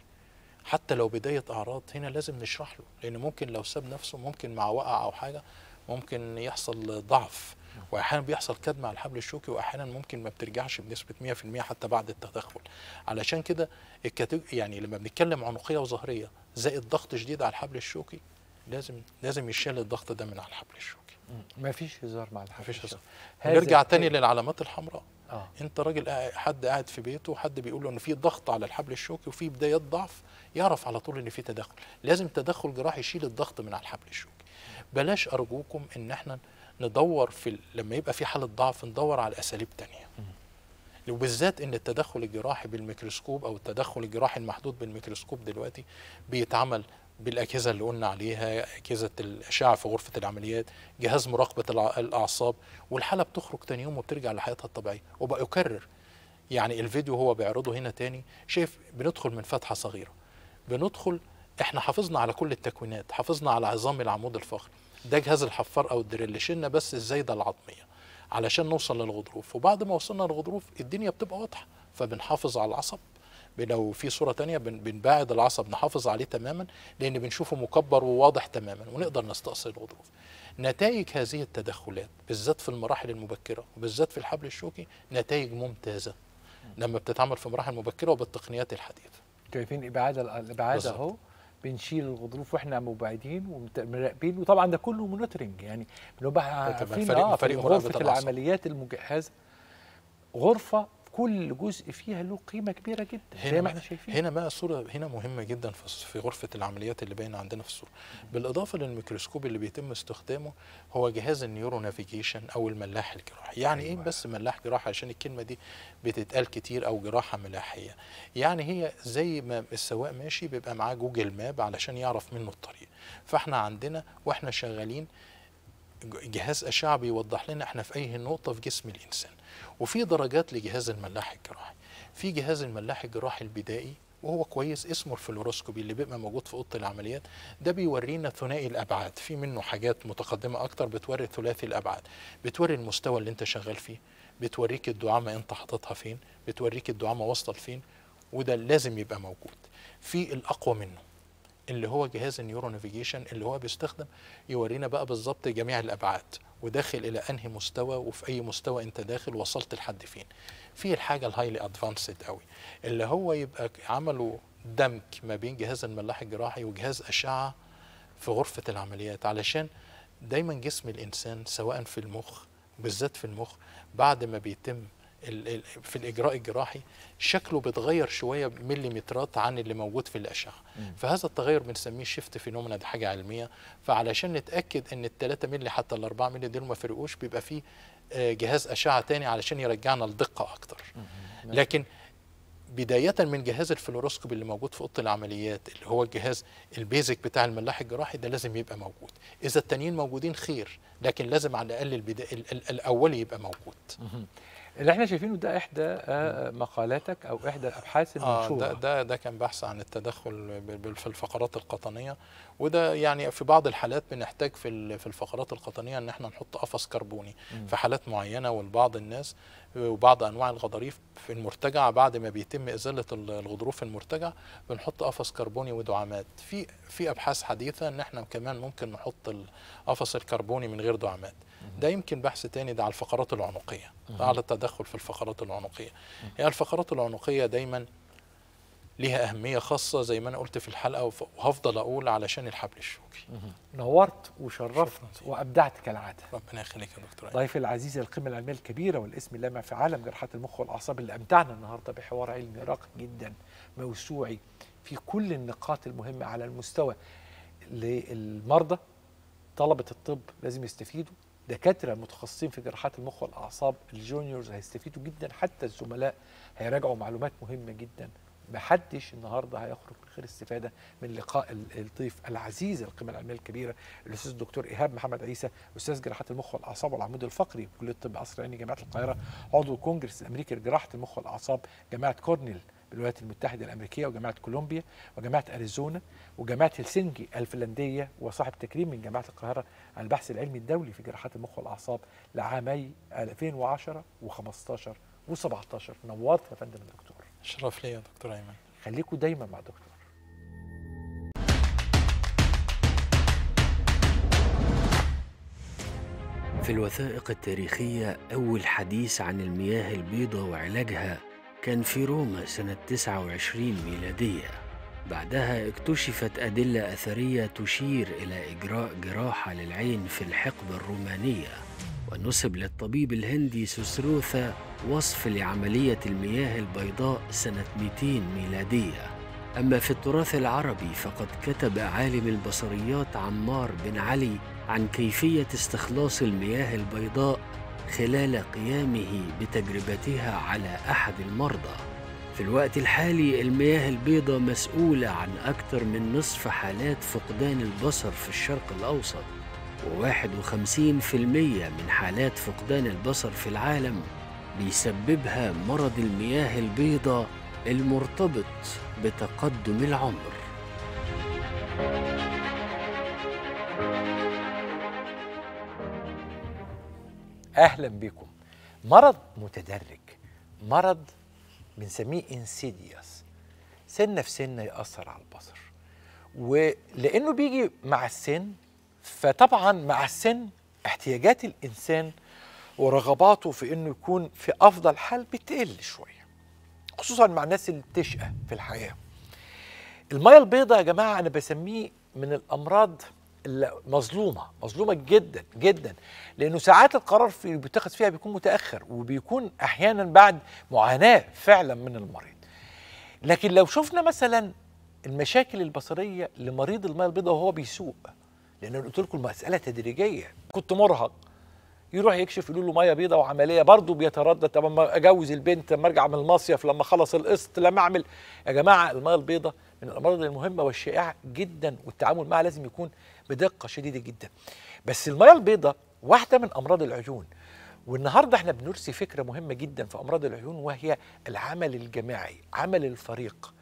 حتى لو بدايه اعراض هنا لازم نشرح له لان ممكن لو ساب نفسه ممكن مع وقع او حاجه ممكن يحصل ضعف واحيانا بيحصل كدمة على الحبل الشوكي واحيانا ممكن ما بترجعش بنسبه 100% حتى بعد التدخل علشان كده يعني لما بنتكلم عنقيه وظهريه زائد ضغط شديد على الحبل الشوكي لازم لازم يشيل الضغط ده من على الحبل الشوكي ما فيش هزار مع الحكم ما فيش هزار نرجع تاني للعلامات الحمراء آه. انت راجل حد قاعد في بيته وحد بيقول له ان في ضغط على الحبل الشوكي وفي بدايات ضعف يعرف على طول ان في تدخل لازم تدخل جراحي يشيل الضغط من على الحبل الشوكي بلاش ارجوكم ان احنا ندور في لما يبقى في حاله ضعف ندور على اساليب تانية وبالذات ان التدخل الجراحي بالميكروسكوب او التدخل الجراحي المحدود بالميكروسكوب دلوقتي بيتعمل بالاجهزه اللي قلنا عليها اجهزه الاشعه في غرفه العمليات جهاز مراقبه الاعصاب والحاله بتخرج تاني يوم وبترجع لحياتها الطبيعيه وبقى يكرر يعني الفيديو هو بيعرضه هنا تاني شايف بندخل من فتحه صغيره بندخل احنا حافظنا على كل التكوينات حافظنا على عظام العمود الفقري ده جهاز الحفار او الدريل شلنا بس الزايده العظميه علشان نوصل للغضروف وبعد ما وصلنا للغضروف الدنيا بتبقى واضحه فبنحافظ على العصب لو في صوره تانية بنبعد العصب نحافظ عليه تماما لان بنشوفه مكبر وواضح تماما ونقدر نستأصل الغضروف نتائج هذه التدخلات بالذات في المراحل المبكره وبالذات في الحبل الشوكي نتائج ممتازه لما بتتعمل في مراحل مبكره وبالتقنيات الحديثه شايفين ابعاد الابعاد اهو بنشيل الغضروف واحنا مبعدين ومراقبين وطبعا ده كله مونيتورنج يعني بنبقى عارفين اه فريق غرفه العمليات المجهزه غرفه كل جزء فيها له قيمه كبيره جدا هنا زي ما احنا شايفين هنا بقى الصوره هنا مهمه جدا في غرفه العمليات اللي باينه عندنا في الصوره بالاضافه للميكروسكوب اللي بيتم استخدامه هو جهاز النيورو نافيجيشن او الملاح الجراحي يعني ايه أيوة. بس ملاح جراحي عشان الكلمه دي بتتقال كتير او جراحه ملاحيه يعني هي زي ما السواق ماشي بيبقى معاه جوجل ماب علشان يعرف منه الطريق فاحنا عندنا واحنا شغالين جهاز أشعة بيوضح لنا احنا في أي نقطة في جسم الإنسان وفي درجات لجهاز الملاح الجراحي في جهاز الملاح الجراحي البدائي وهو كويس اسمه الفلوروسكوبي اللي بيبقى موجود في اوضه العمليات ده بيورينا ثنائي الابعاد في منه حاجات متقدمه اكتر بتوري ثلاثي الابعاد بتوري المستوى اللي انت شغال فيه بتوريك الدعامه انت حاططها فين بتوريك الدعامه واصله لفين وده لازم يبقى موجود في الاقوى منه اللي هو جهاز النيورو نافيجيشن اللي هو بيستخدم يورينا بقى بالظبط جميع الابعاد وداخل الى انهي مستوى وفي اي مستوى انت داخل وصلت لحد فين في الحاجه الهايلي ادفانسد قوي اللي هو يبقى عملوا دمج ما بين جهاز الملاح الجراحي وجهاز اشعه في غرفه العمليات علشان دايما جسم الانسان سواء في المخ بالذات في المخ بعد ما بيتم في الاجراء الجراحي شكله بيتغير شويه مليمترات عن اللي موجود في الاشعه فهذا التغير بنسميه شيفت نومنا دي حاجه علميه فعلشان نتاكد ان ال 3 مللي حتى ال 4 مللي دول ما فرقوش بيبقى فيه آه، جهاز اشعه تاني علشان يرجعنا لدقه اكتر لكن بداية من جهاز الفلوروسكوب اللي موجود في أوضة العمليات اللي هو الجهاز البيزك بتاع الملاح الجراحي ده لازم يبقى موجود إذا التانيين موجودين خير لكن لازم على الأقل الأولي يبقى موجود اللي احنا شايفينه ده احدى آه، آه، مقالاتك او احدى الابحاث آه، المنشوره آه ده, ده كان بحث عن التدخل في الفقرات القطنيه وده يعني في بعض الحالات بنحتاج في في الفقرات القطنيه ان احنا نحط قفص كربوني في حالات معينه ولبعض الناس وبعض انواع الغضاريف في المرتجعه بعد ما بيتم ازاله الغضروف المرتجع بنحط قفص كربوني ودعامات في في ابحاث حديثه ان احنا كمان ممكن نحط القفص الكربوني من غير دعامات ده يمكن بحث تاني ده على الفقرات العنقيه ده على التدخل في الفقرات العنقيه هي يعني الفقرات العنقيه دايما ليها أهمية خاصة زي ما أنا قلت في الحلقة وهفضل أقول علشان الحبل الشوكي نورت وشرفت وأبدعت كالعادة ربنا يخليك يا دكتور ضيف العزيز القيمة العلمية الكبيرة والاسم اللامع في عالم جراحة المخ والأعصاب اللي أمتعنا النهاردة بحوار علمي راقي جدا موسوعي في كل النقاط المهمة على المستوى للمرضى طلبة الطب لازم يستفيدوا دكاتره متخصصين في جراحات المخ والاعصاب الجونيورز هيستفيدوا جدا حتى الزملاء هيراجعوا معلومات مهمه جدا محدش النهارده هيخرج من غير استفاده من لقاء الضيف العزيز القيمه العلميه الكبيره الاستاذ الدكتور ايهاب محمد عيسى استاذ جراحه المخ والاعصاب والعمود الفقري بكليه الطب العصر جامعه القاهره عضو الكونجرس الامريكي لجراحه المخ والاعصاب جامعه كورنيل بالولايات المتحدة الأمريكية وجامعة كولومبيا وجامعة أريزونا وجامعة هلسنكي الفنلندية وصاحب تكريم من جامعة القاهرة على البحث العلمي الدولي في جراحات المخ والأعصاب لعامي 2010 و15 و17 نورت يا فندم الدكتور شرف لي يا دكتور أيمن خليكم دايما مع دكتور في الوثائق التاريخية أول حديث عن المياه البيضاء وعلاجها كان في روما سنة 29 ميلادية بعدها اكتشفت أدلة أثرية تشير إلى إجراء جراحة للعين في الحقبة الرومانية ونسب للطبيب الهندي سوسروثا وصف لعملية المياه البيضاء سنة 200 ميلادية أما في التراث العربي فقد كتب عالم البصريات عمار بن علي عن كيفية استخلاص المياه البيضاء خلال قيامه بتجربتها على أحد المرضى في الوقت الحالي المياه البيضاء مسؤولة عن أكثر من نصف حالات فقدان البصر في الشرق الأوسط و51% من حالات فقدان البصر في العالم بيسببها مرض المياه البيضاء المرتبط بتقدم العمر اهلا بكم مرض متدرج مرض بنسميه انسيديوس سنه في سنه ياثر على البصر ولانه بيجي مع السن فطبعا مع السن احتياجات الانسان ورغباته في انه يكون في افضل حال بتقل شويه خصوصا مع الناس اللي بتشقى في الحياه الميه البيضاء يا جماعه انا بسميه من الامراض مظلومه مظلومه جدا جدا لانه ساعات القرار في بيتاخد فيها بيكون متاخر وبيكون احيانا بعد معاناه فعلا من المريض لكن لو شفنا مثلا المشاكل البصريه لمريض الميه البيضاء وهو بيسوق لان انا قلت لكم المساله تدريجيه كنت مرهق يروح يكشف يقول له ميه بيضاء وعمليه برضه بيتردد طب اما اجوز البنت لما ارجع من المصيف لما اخلص القسط لما اعمل يا جماعه الميه البيضاء من الامراض المهمه والشائعه جدا والتعامل معها لازم يكون بدقه شديده جدا بس الميه البيضاء واحده من امراض العيون والنهارده احنا بنرسي فكره مهمه جدا في امراض العيون وهي العمل الجماعي عمل الفريق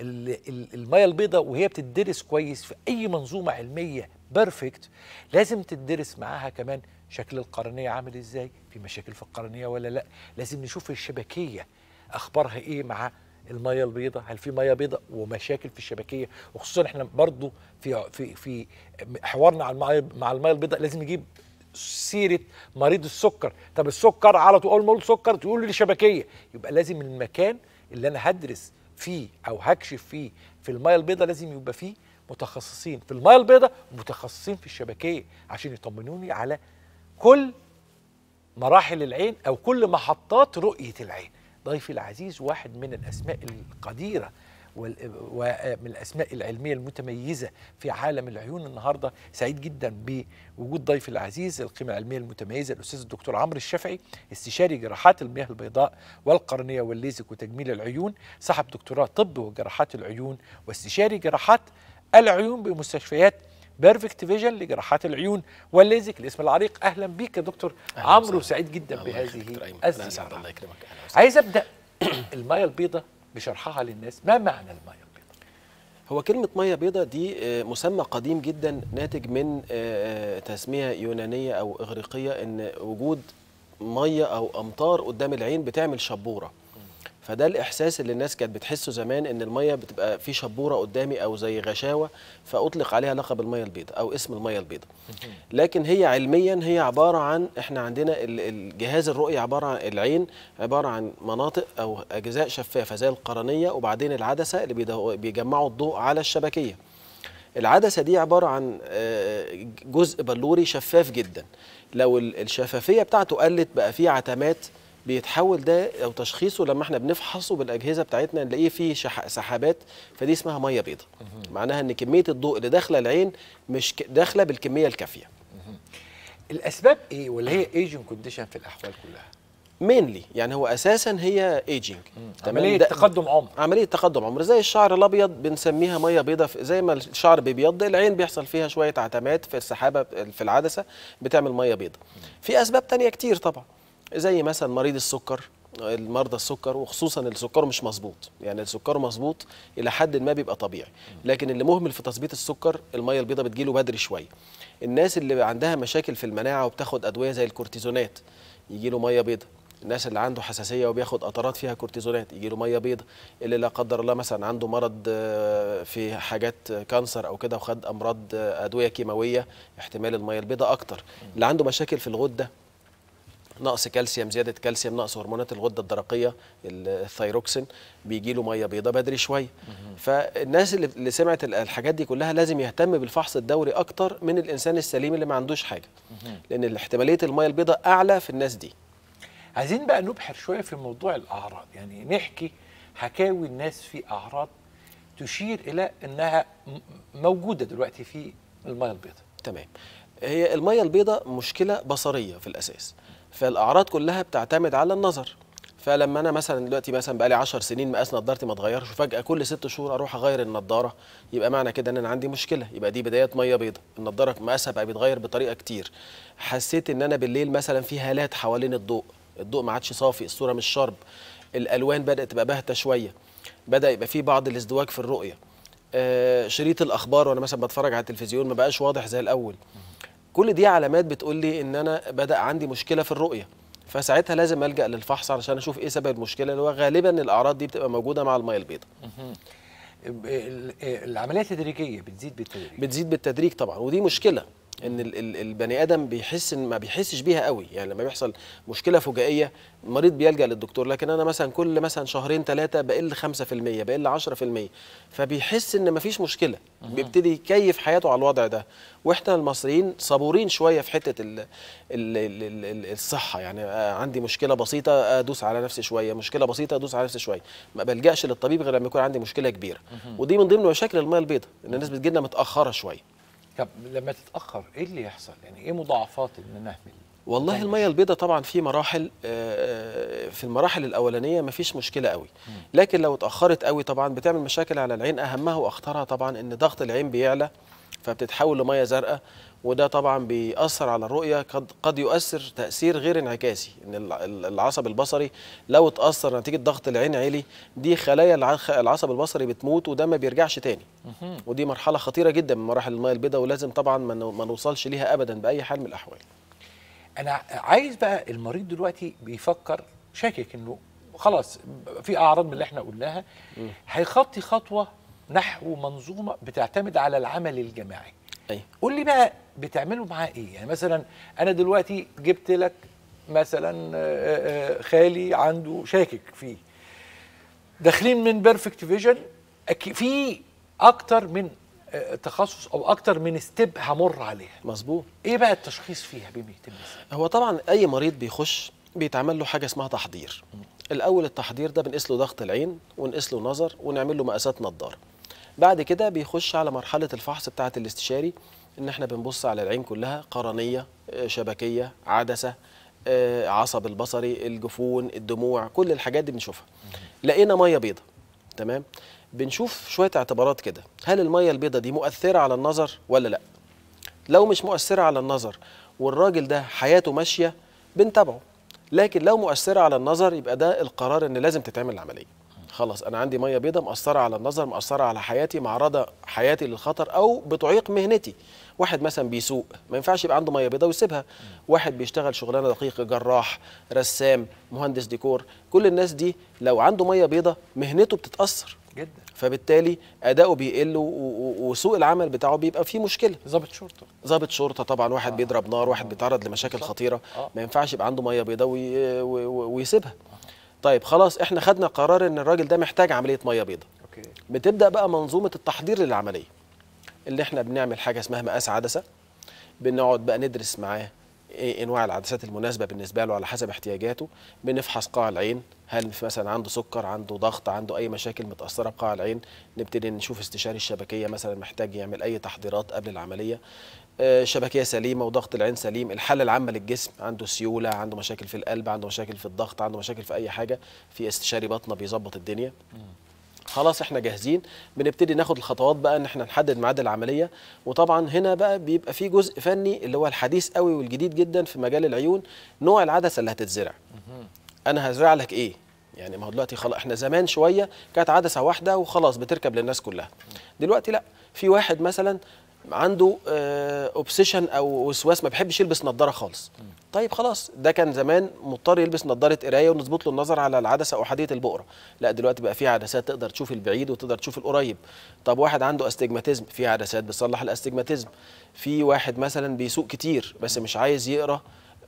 الميه البيضاء وهي بتدرس كويس في اي منظومه علميه بيرفكت لازم تدرس معاها كمان شكل القرنيه عامل ازاي في مشاكل في القرنيه ولا لا لازم نشوف الشبكيه اخبارها ايه مع الميه البيضاء هل في ميه بيضاء ومشاكل في الشبكيه وخصوصا احنا برضو في في في حوارنا على الميه مع الميه البيضاء لازم نجيب سيره مريض السكر طب السكر على طول اول ما اقول سكر تقول لي شبكيه يبقى لازم المكان اللي انا هدرس فيه او هكشف فيه في الميه البيضاء لازم يبقى فيه متخصصين في الميه البيضاء ومتخصصين في الشبكيه عشان يطمنوني على كل مراحل العين او كل محطات رؤيه العين ضيفي العزيز واحد من الأسماء القديرة ومن الأسماء العلمية المتميزة في عالم العيون النهاردة سعيد جدا بوجود ضيفي العزيز القيمة العلمية المتميزة الأستاذ الدكتور عمرو الشافعي استشاري جراحات المياه البيضاء والقرنية والليزك وتجميل العيون صاحب دكتوراه طب وجراحات العيون واستشاري جراحات العيون بمستشفيات بيرفكت فيجن لجراحات العيون والليزك الاسم العريق اهلا بيك يا دكتور عمرو سعيد جدا بهذه الزياره الله يكرمك أهلا عايز ابدا <clears throat> الميه البيضاء بشرحها للناس ما معنى الميه هو كلمة مية بيضاء دي آه، مسمى قديم جدا ناتج من آه، آه، تسمية يونانية أو إغريقية إن وجود مية أو أمطار قدام العين بتعمل شبورة فده الاحساس اللي الناس كانت بتحسه زمان ان الميه بتبقى في شبوره قدامي او زي غشاوه فاطلق عليها لقب الميه البيضاء او اسم الميه البيضاء لكن هي علميا هي عباره عن احنا عندنا الجهاز الرؤي عباره عن العين عباره عن مناطق او اجزاء شفافه زي القرنيه وبعدين العدسه اللي بيجمعوا الضوء على الشبكيه العدسه دي عباره عن آه، جزء بلوري شفاف جدا لو الشفافيه بتاعته قلت بقى فيه عتمات بيتحول ده او تشخيصه لما احنا بنفحصه بالاجهزه بتاعتنا نلاقيه فيه سحابات فدي اسمها ميه بيضاء معناها ان كميه الضوء اللي داخله العين مش داخله بالكميه الكافيه الاسباب ايه ولا هي ايجنج كونديشن في الاحوال كلها مينلي يعني هو اساسا هي ايجنج عمليه تقدم عمر عمليه تقدم عمر زي الشعر الابيض بنسميها ميه بيضاء زي ما الشعر بيبيض العين بيحصل فيها شويه عتمات في السحابه في العدسه بتعمل ميه بيضاء في اسباب تانية كتير طبعا زي مثلا مريض السكر المرضى السكر وخصوصا السكر سكره مش مظبوط يعني السكر سكره مظبوط الى حد ما بيبقى طبيعي لكن اللي مهمل في تظبيط السكر الميه البيضاء بتجيله بدري شويه الناس اللي عندها مشاكل في المناعه وبتاخد ادويه زي الكورتيزونات يجيله ميه بيضاء الناس اللي عنده حساسيه وبياخد قطرات فيها كورتيزونات يجيله ميه بيضاء اللي لا قدر الله مثلا عنده مرض آه، في حاجات كانسر او كده وخد امراض آه، ادويه كيماويه احتمال الميه البيضاء اكتر اللي عنده مشاكل في الغده نقص كالسيوم زياده كالسيوم نقص هرمونات الغده الدرقيه الثيروكسين بيجي له ميه بيضاء بدري شويه فالناس اللي سمعت الحاجات دي كلها لازم يهتم بالفحص الدوري اكتر من الانسان السليم اللي ما عندوش حاجه لان احتماليه الميه البيضاء اعلى في الناس دي عايزين بقى نبحر شويه في موضوع الاعراض يعني نحكي حكاوي الناس في اعراض تشير الى انها موجوده دلوقتي في الميه البيضاء تمام هي الميه البيضاء مشكله بصريه في الاساس فالاعراض كلها بتعتمد على النظر فلما انا مثلا دلوقتي مثلا بقالي 10 سنين مقاس نضارتي ما اتغيرش وفجاه كل ست شهور اروح اغير النضاره يبقى معنى كده ان انا عندي مشكله يبقى دي بدايه ميه بيضاء النضاره مقاسها بقى بيتغير بطريقه كتير حسيت ان انا بالليل مثلا في هالات حوالين الضوء الضوء ما عادش صافي الصوره مش شرب الالوان بدات تبقى باهته شويه بدا يبقى في بعض الازدواج في الرؤيه آه شريط الاخبار وانا مثلا بتفرج على التلفزيون ما بقاش واضح زي الاول كل دي علامات بتقول لي ان انا بدا عندي مشكله في الرؤيه فساعتها لازم الجا للفحص علشان اشوف ايه سبب المشكله اللي هو غالبا الاعراض دي بتبقى موجوده مع الميه البيضاء العمليه التدريجيه بتزيد بالتدريج بتزيد بالتدريج طبعا ودي مشكله ان البني ادم بيحس ان ما بيحسش بيها قوي يعني لما بيحصل مشكله فجائيه المريض بيلجا للدكتور لكن انا مثلا كل مثلا شهرين ثلاثه بقل 5% بقل 10% فبيحس ان ما فيش مشكله بيبتدي يكيف حياته على الوضع ده واحنا المصريين صبورين شويه في حته الـ الـ الـ الـ الصحه يعني آه، عندي مشكله بسيطه ادوس على نفسي شويه مشكله بسيطه ادوس على نفسي شويه ما بلجاش للطبيب غير لما يكون عندي مشكله كبيره ودي من ضمن مشاكل الميه البيضاء ان الناس بتجي لنا متاخره شويه طب لما تتاخر ايه اللي يحصل يعني ايه مضاعفات ان انا اهمل والله يعني المية البيضاء طبعا في مراحل آه، آه، في المراحل الاولانيه مفيش مشكله قوي لكن لو اتاخرت قوي طبعا بتعمل مشاكل على العين اهمها واخطرها طبعا ان ضغط العين بيعلى فبتتحول لميه زرقاء وده طبعا بيأثر على الرؤية قد, قد يؤثر تأثير غير انعكاسي إن العصب البصري لو اتأثر نتيجة ضغط العين عالي دي خلايا العصب البصري بتموت وده ما بيرجعش تاني ودي مرحلة خطيرة جدا من مراحل المية البيضاء ولازم طبعا ما نوصلش ليها أبدا بأي حال من الأحوال أنا عايز بقى المريض دلوقتي بيفكر شاكك إنه خلاص في أعراض من اللي احنا قلناها هيخطي خطوة نحو منظومة بتعتمد على العمل الجماعي أيه. قول لي بقى بتعملوا معاه ايه يعني مثلا انا دلوقتي جبت لك مثلا آه، آه، خالي عنده شاكك فيه داخلين من بيرفكت فيجن في اكتر من آه، تخصص او اكتر من ستيب همر عليها مظبوط ايه بقى التشخيص فيها بما يتم هو طبعا اي مريض بيخش بيتعمل له حاجه اسمها تحضير الاول التحضير ده بنقيس له ضغط العين ونقيس له نظر ونعمل له مقاسات نظاره بعد كده بيخش على مرحله الفحص بتاعه الاستشاري ان احنا بنبص على العين كلها قرنيه آه، شبكيه عدسه آه، عصب البصري الجفون الدموع كل الحاجات دي بنشوفها لقينا ميه بيضه تمام بنشوف شويه اعتبارات كده هل الميه البيضه دي مؤثره على النظر ولا لا لو مش مؤثره على النظر والراجل ده حياته ماشيه بنتابعه لكن لو مؤثره على النظر يبقى ده القرار ان لازم تتعمل العمليه خلاص انا عندي ميه بيضه مأثره على النظر مأثره على حياتي معرضه حياتي للخطر او بتعيق مهنتي واحد مثلا بيسوق ما ينفعش يبقى عنده ميه بيضاء ويسيبها واحد بيشتغل شغلانه دقيق جراح رسام مهندس ديكور كل الناس دي لو عنده ميه بيضاء مهنته بتتاثر جدا فبالتالي اداؤه بيقل وسوق العمل بتاعه بيبقى فيه مشكله ضابط شرطه ضابط شرطه طبعا واحد آه. بيضرب نار واحد بيتعرض لمشاكل خطيره آه. ما ينفعش يبقى عنده ميه بيضاء وي... ويسيبها آه. طيب خلاص احنا خدنا قرار ان الراجل ده محتاج عمليه ميه بيضاء بتبدا بقى منظومه التحضير للعمليه اللي احنا بنعمل حاجه اسمها مقاس عدسه بنقعد بقى ندرس معاه ايه انواع العدسات المناسبه بالنسبه له على حسب احتياجاته بنفحص قاع العين هل مثلا عنده سكر عنده ضغط عنده اي مشاكل متاثره بقاع العين نبتدي نشوف استشاري الشبكيه مثلا محتاج يعمل اي تحضيرات قبل العمليه آه، شبكيه سليمه وضغط العين سليم الحاله العامه للجسم عنده سيوله عنده مشاكل في القلب عنده مشاكل في الضغط عنده مشاكل في اي حاجه في استشاري بطنه بيظبط الدنيا خلاص احنا جاهزين بنبتدي ناخد الخطوات بقى ان احنا نحدد ميعاد العمليه وطبعا هنا بقى بيبقى في جزء فني اللي هو الحديث قوي والجديد جدا في مجال العيون نوع العدسه اللي هتتزرع انا هزرع لك ايه يعني ما هو دلوقتي خلاص احنا زمان شويه كانت عدسه واحده وخلاص بتركب للناس كلها دلوقتي لا في واحد مثلا عنده اوبسيشن آه، او وسواس ما بيحبش يلبس نظاره خالص طيب خلاص ده كان زمان مضطر يلبس نظاره قرايه ونظبط له النظر على العدسه او حديده البقره لا دلوقتي بقى في عدسات تقدر تشوف البعيد وتقدر تشوف القريب طب واحد عنده استجماتيزم في عدسات بتصلح الاستجماتيزم في واحد مثلا بيسوق كتير بس مش عايز يقرا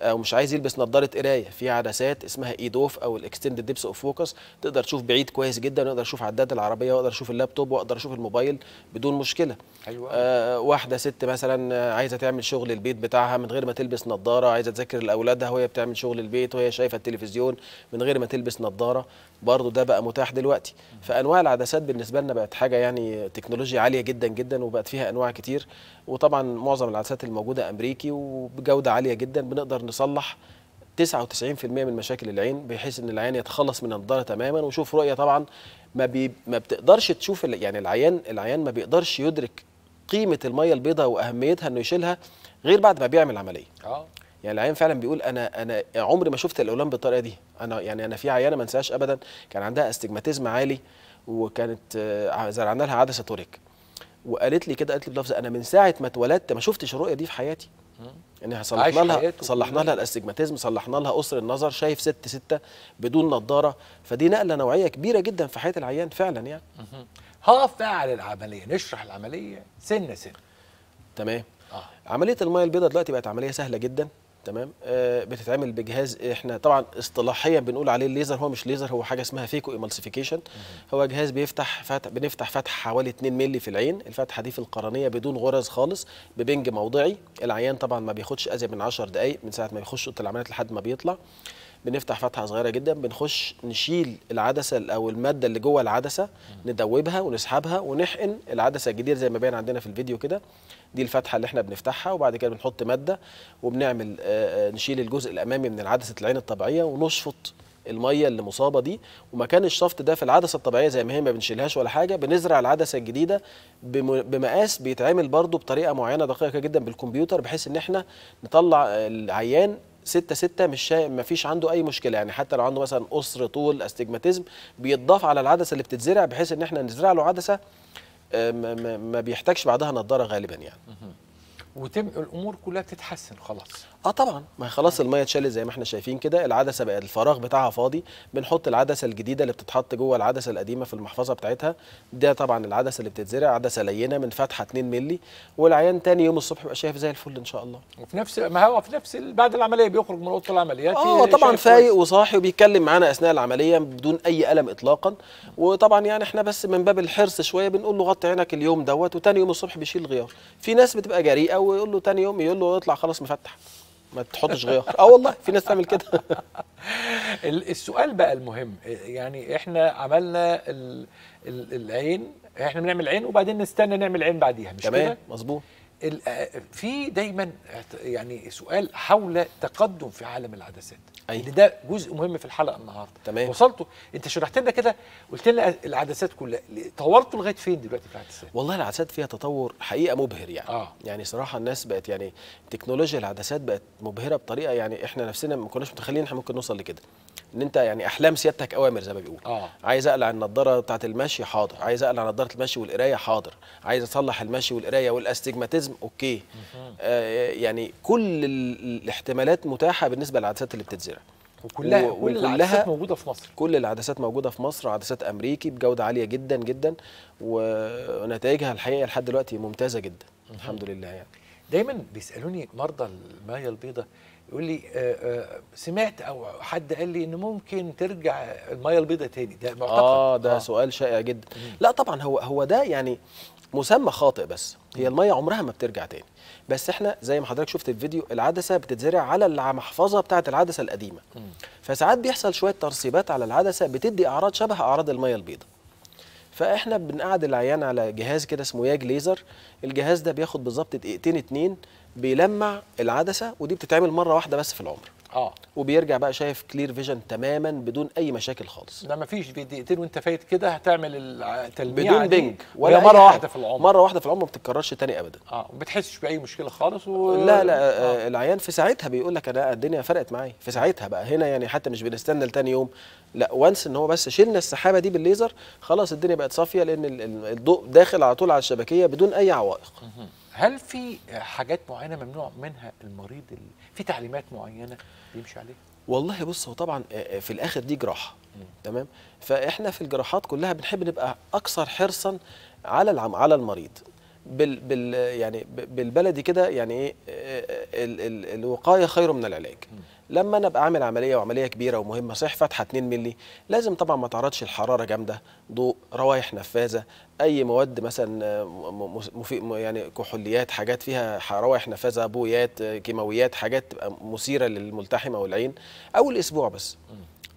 آه، ومش عايز يلبس نظاره قرايه في عدسات اسمها ايدوف او الاكستندد ديبس اوف فوكس تقدر تشوف بعيد كويس جدا واقدر اشوف عداد العربيه واقدر اشوف اللابتوب واقدر اشوف الموبايل بدون مشكله أيوة. آه واحده ست مثلا عايزه تعمل شغل البيت بتاعها من غير ما تلبس نظاره عايزه تذاكر لاولادها وهي بتعمل شغل البيت وهي شايفه التلفزيون من غير ما تلبس نظاره برضه ده بقى متاح دلوقتي فانواع العدسات بالنسبه لنا بقت حاجه يعني تكنولوجيا عاليه جدا جدا وبقت فيها انواع كتير وطبعا معظم العدسات الموجوده امريكي وبجوده عاليه جدا بنقدر نصلح 99% من مشاكل العين بحيث ان العين يتخلص من النضاره تماما وشوف رؤيه طبعا ما بي ما بتقدرش تشوف يعني العيان العيان ما بيقدرش يدرك قيمه الميه البيضاء واهميتها انه يشيلها غير بعد ما بيعمل عمليه اه يعني العيان فعلا بيقول انا انا عمري ما شفت الاولام بالطريقه دي انا يعني انا في عيانه ما انساهاش ابدا كان عندها استجماتيزم عالي وكانت آه، زرعنا لها عدسه توريك وقالت لي كده قالت لي بلفظ انا من ساعه ما اتولدت ما شفتش الرؤيه دي في حياتي يعني صلحنا لها صلحنا لها الاستجماتيزم صلحنا لها قصر النظر شايف ست ستة بدون نظاره فدي نقله نوعيه كبيره جدا في حياه العيان فعلا يعني هقف بقى على العمليه نشرح العمليه سنه سنه تمام آه. عمليه الميه البيضاء دلوقتي بقت عمليه سهله جدا تمام آه بتتعمل بجهاز احنا طبعا اصطلاحيا بنقول عليه الليزر هو مش ليزر هو حاجه اسمها فيكو ايمالسيفيكيشن هو جهاز بيفتح فتح بنفتح فتحه حوالي 2 مللي في العين الفتحه دي في القرنيه بدون غرز خالص ببنج موضعي العيان طبعا ما بياخدش ازيد من 10 دقائق من ساعه ما بيخش اوضه العمليات لحد ما بيطلع بنفتح فتحه صغيره جدا بنخش نشيل العدسه او الماده اللي جوه العدسه ندوبها ونسحبها ونحقن العدسه الجديده زي ما باين عندنا في الفيديو كده دي الفتحه اللي احنا بنفتحها وبعد كده بنحط ماده وبنعمل آه، آه، نشيل الجزء الامامي من عدسه العين الطبيعيه ونشفط الميه اللي مصابه دي ومكان الشفط ده في العدسه الطبيعيه زي ما هي ما بنشيلهاش ولا حاجه بنزرع العدسه الجديده بمقاس بيتعمل برده بطريقه معينه دقيقه جدا بالكمبيوتر بحيث ان احنا نطلع العيان ستة ستة مش ما فيش عنده أي مشكلة يعني حتى لو عنده مثلا قصر طول استجماتيزم بيتضاف على العدسة اللي بتتزرع بحيث إن إحنا نزرع له عدسة ما بيحتاجش بعدها نظاره غالبا يعني وتبقى الامور كلها بتتحسن خلاص اه طبعا ما خلاص الميه اتشالت زي ما احنا شايفين كده العدسه بقت الفراغ بتاعها فاضي بنحط العدسه الجديده اللي بتتحط جوه العدسه القديمه في المحفظه بتاعتها ده طبعا العدسه اللي بتتزرع عدسه لينه من فتحه 2 مللي والعيان تاني يوم الصبح يبقى شايف زي الفل ان شاء الله وفي نفس ما هو في نفس بعد العمليه بيخرج من اوضه العمليات اه طبعا فايق وصاحي وبيتكلم معانا اثناء العمليه بدون اي الم اطلاقا وطبعا يعني احنا بس من باب الحرص شويه بنقول له غطي عينك اليوم دوت وتاني يوم الصبح بيشيل غيار في ناس بتبقى جريئه ويقول له تاني يوم يقول له اطلع خلاص مفتح ما تحطش غيار اه والله في ناس تعمل كده <laughs> السؤال بقى المهم يعني احنا عملنا الـ الـ العين احنا بنعمل عين وبعدين نستنى نعمل عين بعديها مش تمام مظبوط آه، في دايما يعني سؤال حول تقدم في عالم العدسات أي. ان ده جزء مهم في الحلقه النهارده تمام وصلته انت شرحت لنا كده قلت لنا العدسات كلها طورتوا لغايه فين دلوقتي في العدسات والله العدسات فيها تطور حقيقه مبهر يعني آه. يعني صراحه الناس بقت يعني تكنولوجيا العدسات بقت مبهره بطريقه يعني احنا نفسنا ما كناش متخيلين احنا ممكن نوصل لكده ان انت يعني احلام سيادتك اوامر زي ما بيقول آه. عايز اقلع النضاره بتاعه المشي حاضر عايز اقلع نضاره المشي والقرايه حاضر عايز اصلح المشي والقرايه والاستجماتيزم اوكي آه يعني كل الاحتمالات متاحه بالنسبه للعدسات اللي بتتزرع وكلها و... كل العدسات موجوده في مصر كل العدسات موجوده في مصر عدسات امريكي بجوده عاليه جدا جدا ونتائجها الحقيقه لحد دلوقتي ممتازه جدا الحمد لله يعني دايما بيسالوني مرضى المايه البيضاء يقول لي آه، آه، سمعت او حد قال لي ان ممكن ترجع الميه البيضاء تاني ده معتقد اه ده آه. سؤال شائع جدا لا طبعا هو هو ده يعني مسمى خاطئ بس هي الميه عمرها ما بترجع تاني بس احنا زي ما حضرتك شفت الفيديو العدسه بتتزرع على المحفظه بتاعه العدسه القديمه فساعات بيحصل شويه ترسيبات على العدسه بتدي اعراض شبه اعراض الميه البيضاء فاحنا بنقعد العيان على جهاز كده اسمه ياج ليزر الجهاز ده بياخد بالظبط دقيقتين اتنين بيلمع العدسه ودي بتتعمل مره واحده بس في العمر اه وبيرجع بقى شايف كلير فيجن تماما بدون اي مشاكل خالص ده مفيش في دقيقتين وانت فايت كده هتعمل التلميع بدون بنج ولا مره واحده في العمر مره واحده في العمر ما بتتكررش تاني ابدا اه ما بتحسش باي مشكله خالص و... لا لا آه،, آه. العيان في ساعتها بيقول لك انا الدنيا فرقت معايا في ساعتها بقى هنا يعني حتى مش بنستنى لتاني يوم لا وانس ان هو بس شلنا السحابه دي بالليزر خلاص الدنيا بقت صافيه لان الضوء داخل على طول على الشبكيه بدون اي عوائق هل في حاجات معينه ممنوع منها المريض في تعليمات معينه بيمشي عليها والله بص هو طبعا آه، آه، في الاخر دي جراحه تمام فاحنا في الجراحات كلها بنحب نبقى اكثر حرصا على العم على المريض بال بال يعني بالبلدي كده يعني ايه آه، الوقايه خير من العلاج لما انا ابقى عامل عمليه وعمليه كبيره ومهمه صحيح فتحه 2 مللي لازم طبعا ما تعرضش الحراره جامده ضوء روايح نفاذه اي مواد مثلا آه، يعني كحوليات حاجات فيها روايح نفاذه بويات آه، كيماويات حاجات تبقى مثيره للملتحمه والعين اول اسبوع بس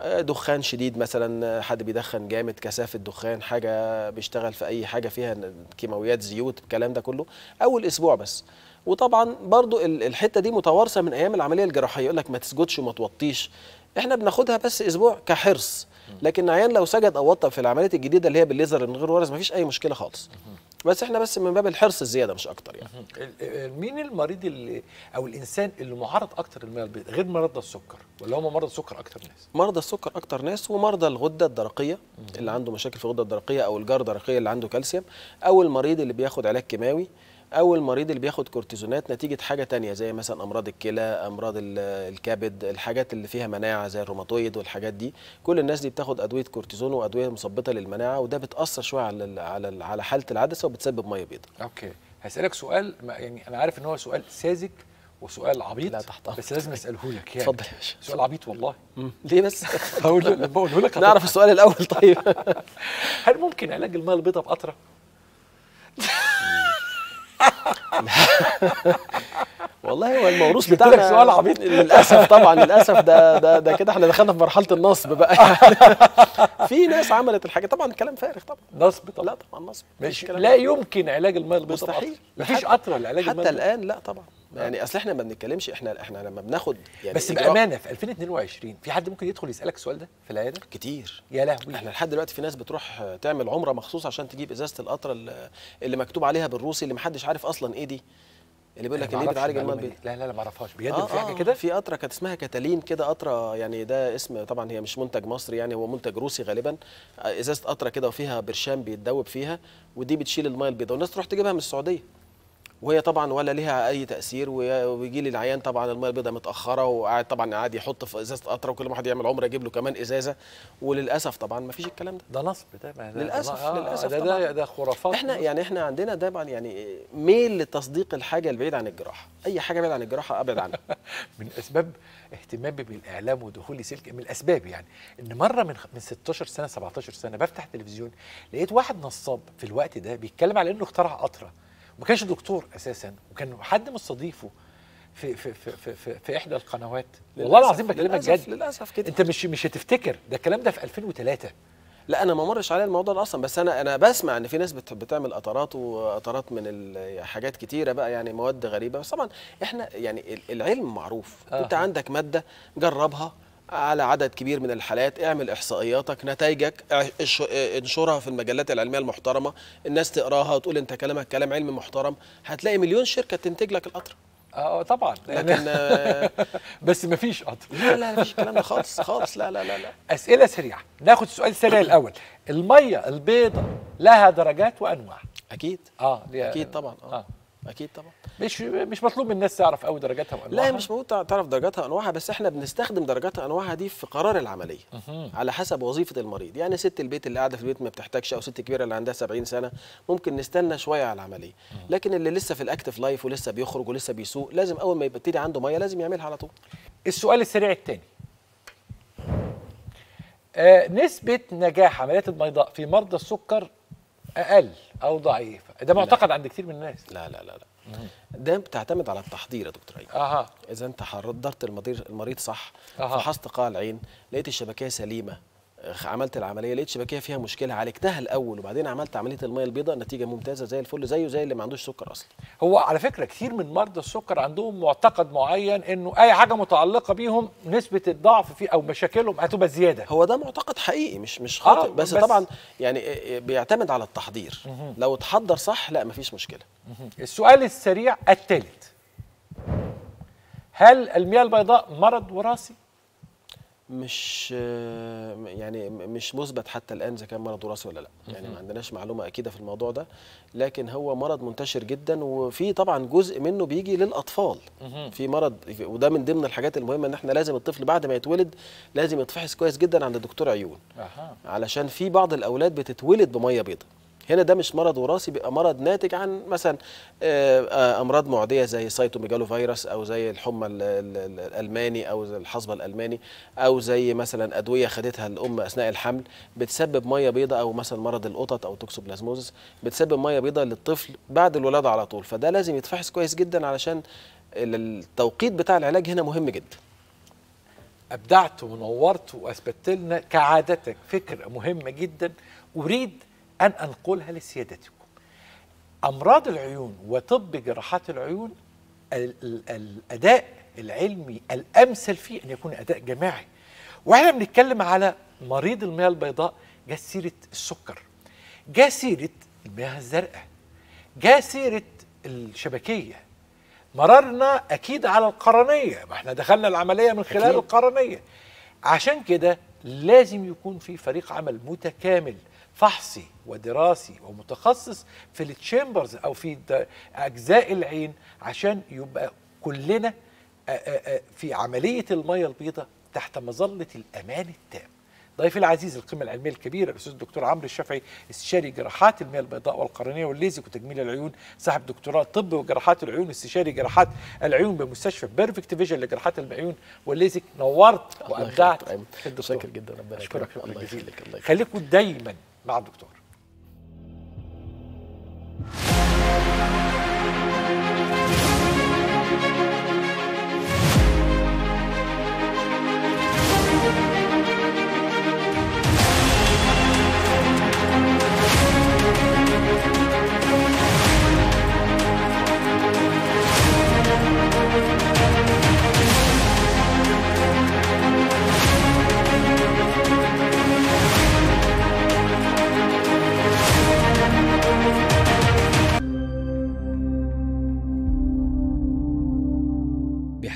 آه، دخان شديد مثلا حد بيدخن جامد كثافه دخان حاجه بيشتغل في اي حاجه فيها كيماويات زيوت الكلام ده كله اول اسبوع بس وطبعا برضو الحته دي متوارثه من ايام العمليه الجراحيه يقول لك ما تسجدش وما توطيش احنا بناخدها بس اسبوع كحرص لكن عيان لو سجد او وطى في العمليات الجديده اللي هي بالليزر من غير ورث فيش اي مشكله خالص بس احنا بس من باب الحرص الزياده مش اكتر يعني مين المريض اللي او الانسان اللي معرض اكتر للمرض غير مرضى السكر ولا هم مرضى السكر اكتر ناس مرضى السكر اكتر ناس ومرضى الغده الدرقيه اللي عنده مشاكل في الغده الدرقيه او الجار الدرقيه اللي عنده كالسيوم او المريض اللي بياخد علاج كيماوي او المريض اللي بياخد كورتيزونات نتيجه حاجه تانية زي مثلا امراض الكلى امراض الكبد الحاجات اللي فيها مناعه زي الروماتويد والحاجات دي كل الناس دي بتاخد ادويه كورتيزون وادويه مثبطه للمناعه وده بتاثر شويه على على على حاله العدسه وبتسبب ميه بيضاء اوكي هسالك سؤال يعني انا عارف ان هو سؤال ساذج وسؤال عبيط لا تحت بس لازم اساله لك يعني اتفضل يا باشا سؤال عبيط والله مم. ليه بس هقول <laughs> بقوله لك نعرف السؤال الاول طيب <laughs> هل ممكن علاج الميه البيضاء بقطره <laughs> <laughs> والله هو الموروث بتاعنا لك سؤال عبيط للاسف طبعا للاسف ده ده ده كده احنا دخلنا في مرحله النصب بقى <laughs> في ناس عملت الحاجه طبعا كلام فارغ طبعا نصب طبعا لا طبعا نصب ماشي لا يمكن علاج الميه البيضاء مستحيل مفيش قطره لعلاج الميه حتى الان لا طبعا آه. يعني اصل احنا ما بنتكلمش احنا احنا لما بناخد يعني بس بامانه في 2022 في حد ممكن يدخل يسالك السؤال ده في العياده؟ كتير يا لهوي احنا لحد دلوقتي في ناس بتروح تعمل عمره مخصوص عشان تجيب ازازه القطره اللي مكتوب عليها بالروسي اللي محدش عارف اصلا ايه دي اللي بيقول لك اللي إيه بتعالج المال بي... لا لا لا ما اعرفهاش بجد آه في حاجه آه، كده في قطره كانت اسمها كاتالين كده قطره يعني ده اسم طبعا هي مش منتج مصري يعني هو منتج روسي غالبا آه، ازازه قطره كده وفيها برشام بيتدوب فيها ودي بتشيل الميه البيضاء والناس تروح تجيبها من السعوديه وهي طبعا ولا لها اي تاثير ويجي لي العيان طبعا الميه البيضاء متاخره وقاعد طبعا قاعد يحط في ازازه قطره وكل ما حد يعمل عمره يجيب له كمان ازازه وللاسف طبعا ما فيش الكلام ده ده نصب ده للاسف آه للاسف ده, ده, ده خرافات احنا يعني احنا عندنا طبعا يعني ميل لتصديق الحاجه البعيد عن الجراحه اي حاجه بعيده عن الجراحه ابعد عنها <laughs> من اسباب اهتمامي بالاعلام ودخولي سلك من الاسباب يعني ان مره من من 16 سنه 17 سنه بفتح تلفزيون لقيت واحد نصاب في الوقت ده بيتكلم على انه اخترع قطره ما كانش دكتور اساسا وكان حد مستضيفه في في في في, في, في احدى القنوات والله العظيم بكلمك جد للاسف كده انت مش مش هتفتكر ده الكلام ده في 2003 لا انا ما مرش عليا الموضوع ده اصلا بس انا انا بسمع ان في ناس بتعمل قطرات وقطرات من حاجات كتيره بقى يعني مواد غريبه بس طبعا احنا يعني العلم معروف آه. انت عندك ماده جربها على عدد كبير من الحالات اعمل احصائياتك نتائجك انشرها في المجلات العلميه المحترمه الناس تقراها وتقول انت كلامك كلام علمي محترم هتلاقي مليون شركه تنتج لك القطر اه طبعا لكن <laughs> آه، بس مفيش قطر لا لا مفيش الكلام ده خالص خالص لا لا لا لا اسئله سريعه ناخد السؤال سريع الاول الميه البيضاء لها درجات وانواع اكيد اه اكيد طبعا اه, آه. اكيد طبعا مش مش مطلوب من الناس تعرف قوي درجاتها وانواعها لا مش مطلوب تعرف درجاتها وانواعها بس احنا بنستخدم درجاتها وانواعها دي في قرار العمليه على حسب وظيفه المريض يعني ست البيت اللي قاعده في البيت ما بتحتاجش او ست كبيره اللي عندها 70 سنه ممكن نستنى شويه على العمليه لكن اللي لسه في الاكتف لايف ولسه بيخرج ولسه بيسوق لازم اول ما يبتدي عنده ميه لازم يعملها على طول السؤال السريع الثاني آه نسبه نجاح عمليات البيضاء في مرضى السكر اقل او ضعيفه ده معتقد عند كتير من الناس لا لا لا لا ده بتعتمد على التحضير يا دكتور ايمن اها اذا انت حضرت المريض المريض صح أه. فحصت قاع العين لقيت الشبكيه سليمه عملت العمليه لقيت شبكيه فيها مشكله عالجتها الاول وبعدين عملت عمليه الميه البيضاء نتيجه ممتازه زي الفل زيه زي اللي ما عندوش سكر اصلا هو على فكره كثير من مرضى السكر عندهم معتقد معين انه اي حاجه متعلقه بيهم نسبه الضعف في او مشاكلهم هتبقى زياده هو ده معتقد حقيقي مش مش خاطئ آه بس, بس طبعا يعني آه، آه، بيعتمد على التحضير مه. لو اتحضر صح لا مفيش مشكله مه. السؤال السريع الثالث هل المياه البيضاء مرض وراثي مش يعني مش مثبت حتى الان اذا كان مرض وراثي ولا لا يعني ما عندناش معلومه اكيده في الموضوع ده لكن هو مرض منتشر جدا وفي طبعا جزء منه بيجي للاطفال في مرض وده من ضمن الحاجات المهمه ان احنا لازم الطفل بعد ما يتولد لازم يتفحص كويس جدا عند دكتور عيون علشان في بعض الاولاد بتتولد بميه بيضه هنا ده مش مرض وراثي بيبقى مرض ناتج عن مثلا آه، آه، امراض معديه زي سايتوميجالو فيروس او زي الحمى الالماني او زي الحصبه الالماني او زي مثلا ادويه خدتها الام اثناء الحمل بتسبب ميه بيضاء او مثلا مرض القطط او توكسوبلازموزس بتسبب ميه بيضاء للطفل بعد الولاده على طول فده لازم يتفحص كويس جدا علشان التوقيت بتاع العلاج هنا مهم جدا ابدعت ونورت واثبتت لنا كعادتك فكره مهمه جدا اريد أن أنقلها لسيادتكم أمراض العيون وطب جراحات العيون الأداء العلمي الأمثل فيه أن يكون أداء جماعي وإحنا بنتكلم على مريض المياه البيضاء جاء سيرة السكر جاء سيرة المياه الزرقاء جاء سيرة الشبكية مررنا أكيد على القرنية ما احنا دخلنا العملية من خلال أكيد. القرنية عشان كده لازم يكون في فريق عمل متكامل فحصي ودراسي ومتخصص في التشامبرز او في اجزاء العين عشان يبقى كلنا آه، آه، آه، في عمليه الميه البيضاء تحت مظله الامان التام. ضيفي العزيز القيمه العلميه الكبيره الاستاذ الدكتور عمرو الشافعي استشاري جراحات المياه البيضاء والقرنيه والليزك وتجميل العيون صاحب دكتوراه طب وجراحات العيون استشاري جراحات العيون بمستشفى بيرفكت فيجن لجراحات العيون والليزك نورت وابدعت طيب، الدكتور شكرا جدا ربنا يشكرك الله يخليك خليكم دايما مع الدكتور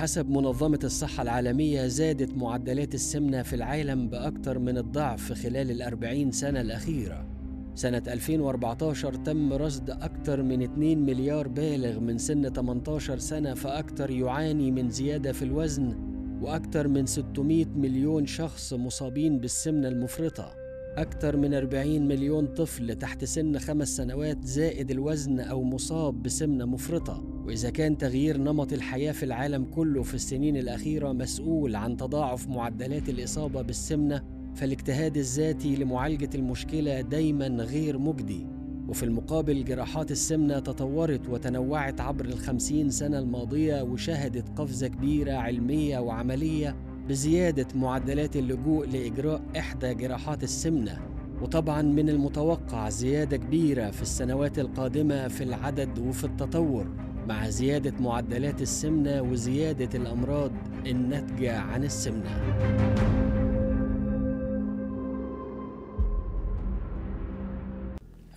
حسب منظمة الصحة العالمية زادت معدلات السمنة في العالم بأكثر من الضعف خلال الأربعين سنة الأخيرة سنة 2014 تم رصد أكثر من 2 مليار بالغ من سن 18 سنة فأكثر يعاني من زيادة في الوزن وأكثر من 600 مليون شخص مصابين بالسمنة المفرطة أكثر من 40 مليون طفل تحت سن خمس سنوات زائد الوزن أو مصاب بسمنة مفرطة وإذا كان تغيير نمط الحياة في العالم كله في السنين الأخيرة مسؤول عن تضاعف معدلات الإصابة بالسمنة فالاجتهاد الذاتي لمعالجة المشكلة دايما غير مجدي وفي المقابل جراحات السمنة تطورت وتنوعت عبر الخمسين سنة الماضية وشهدت قفزة كبيرة علمية وعملية بزيادة معدلات اللجوء لإجراء إحدى جراحات السمنة وطبعا من المتوقع زيادة كبيرة في السنوات القادمة في العدد وفي التطور مع زيادة معدلات السمنة وزيادة الأمراض الناتجة عن السمنة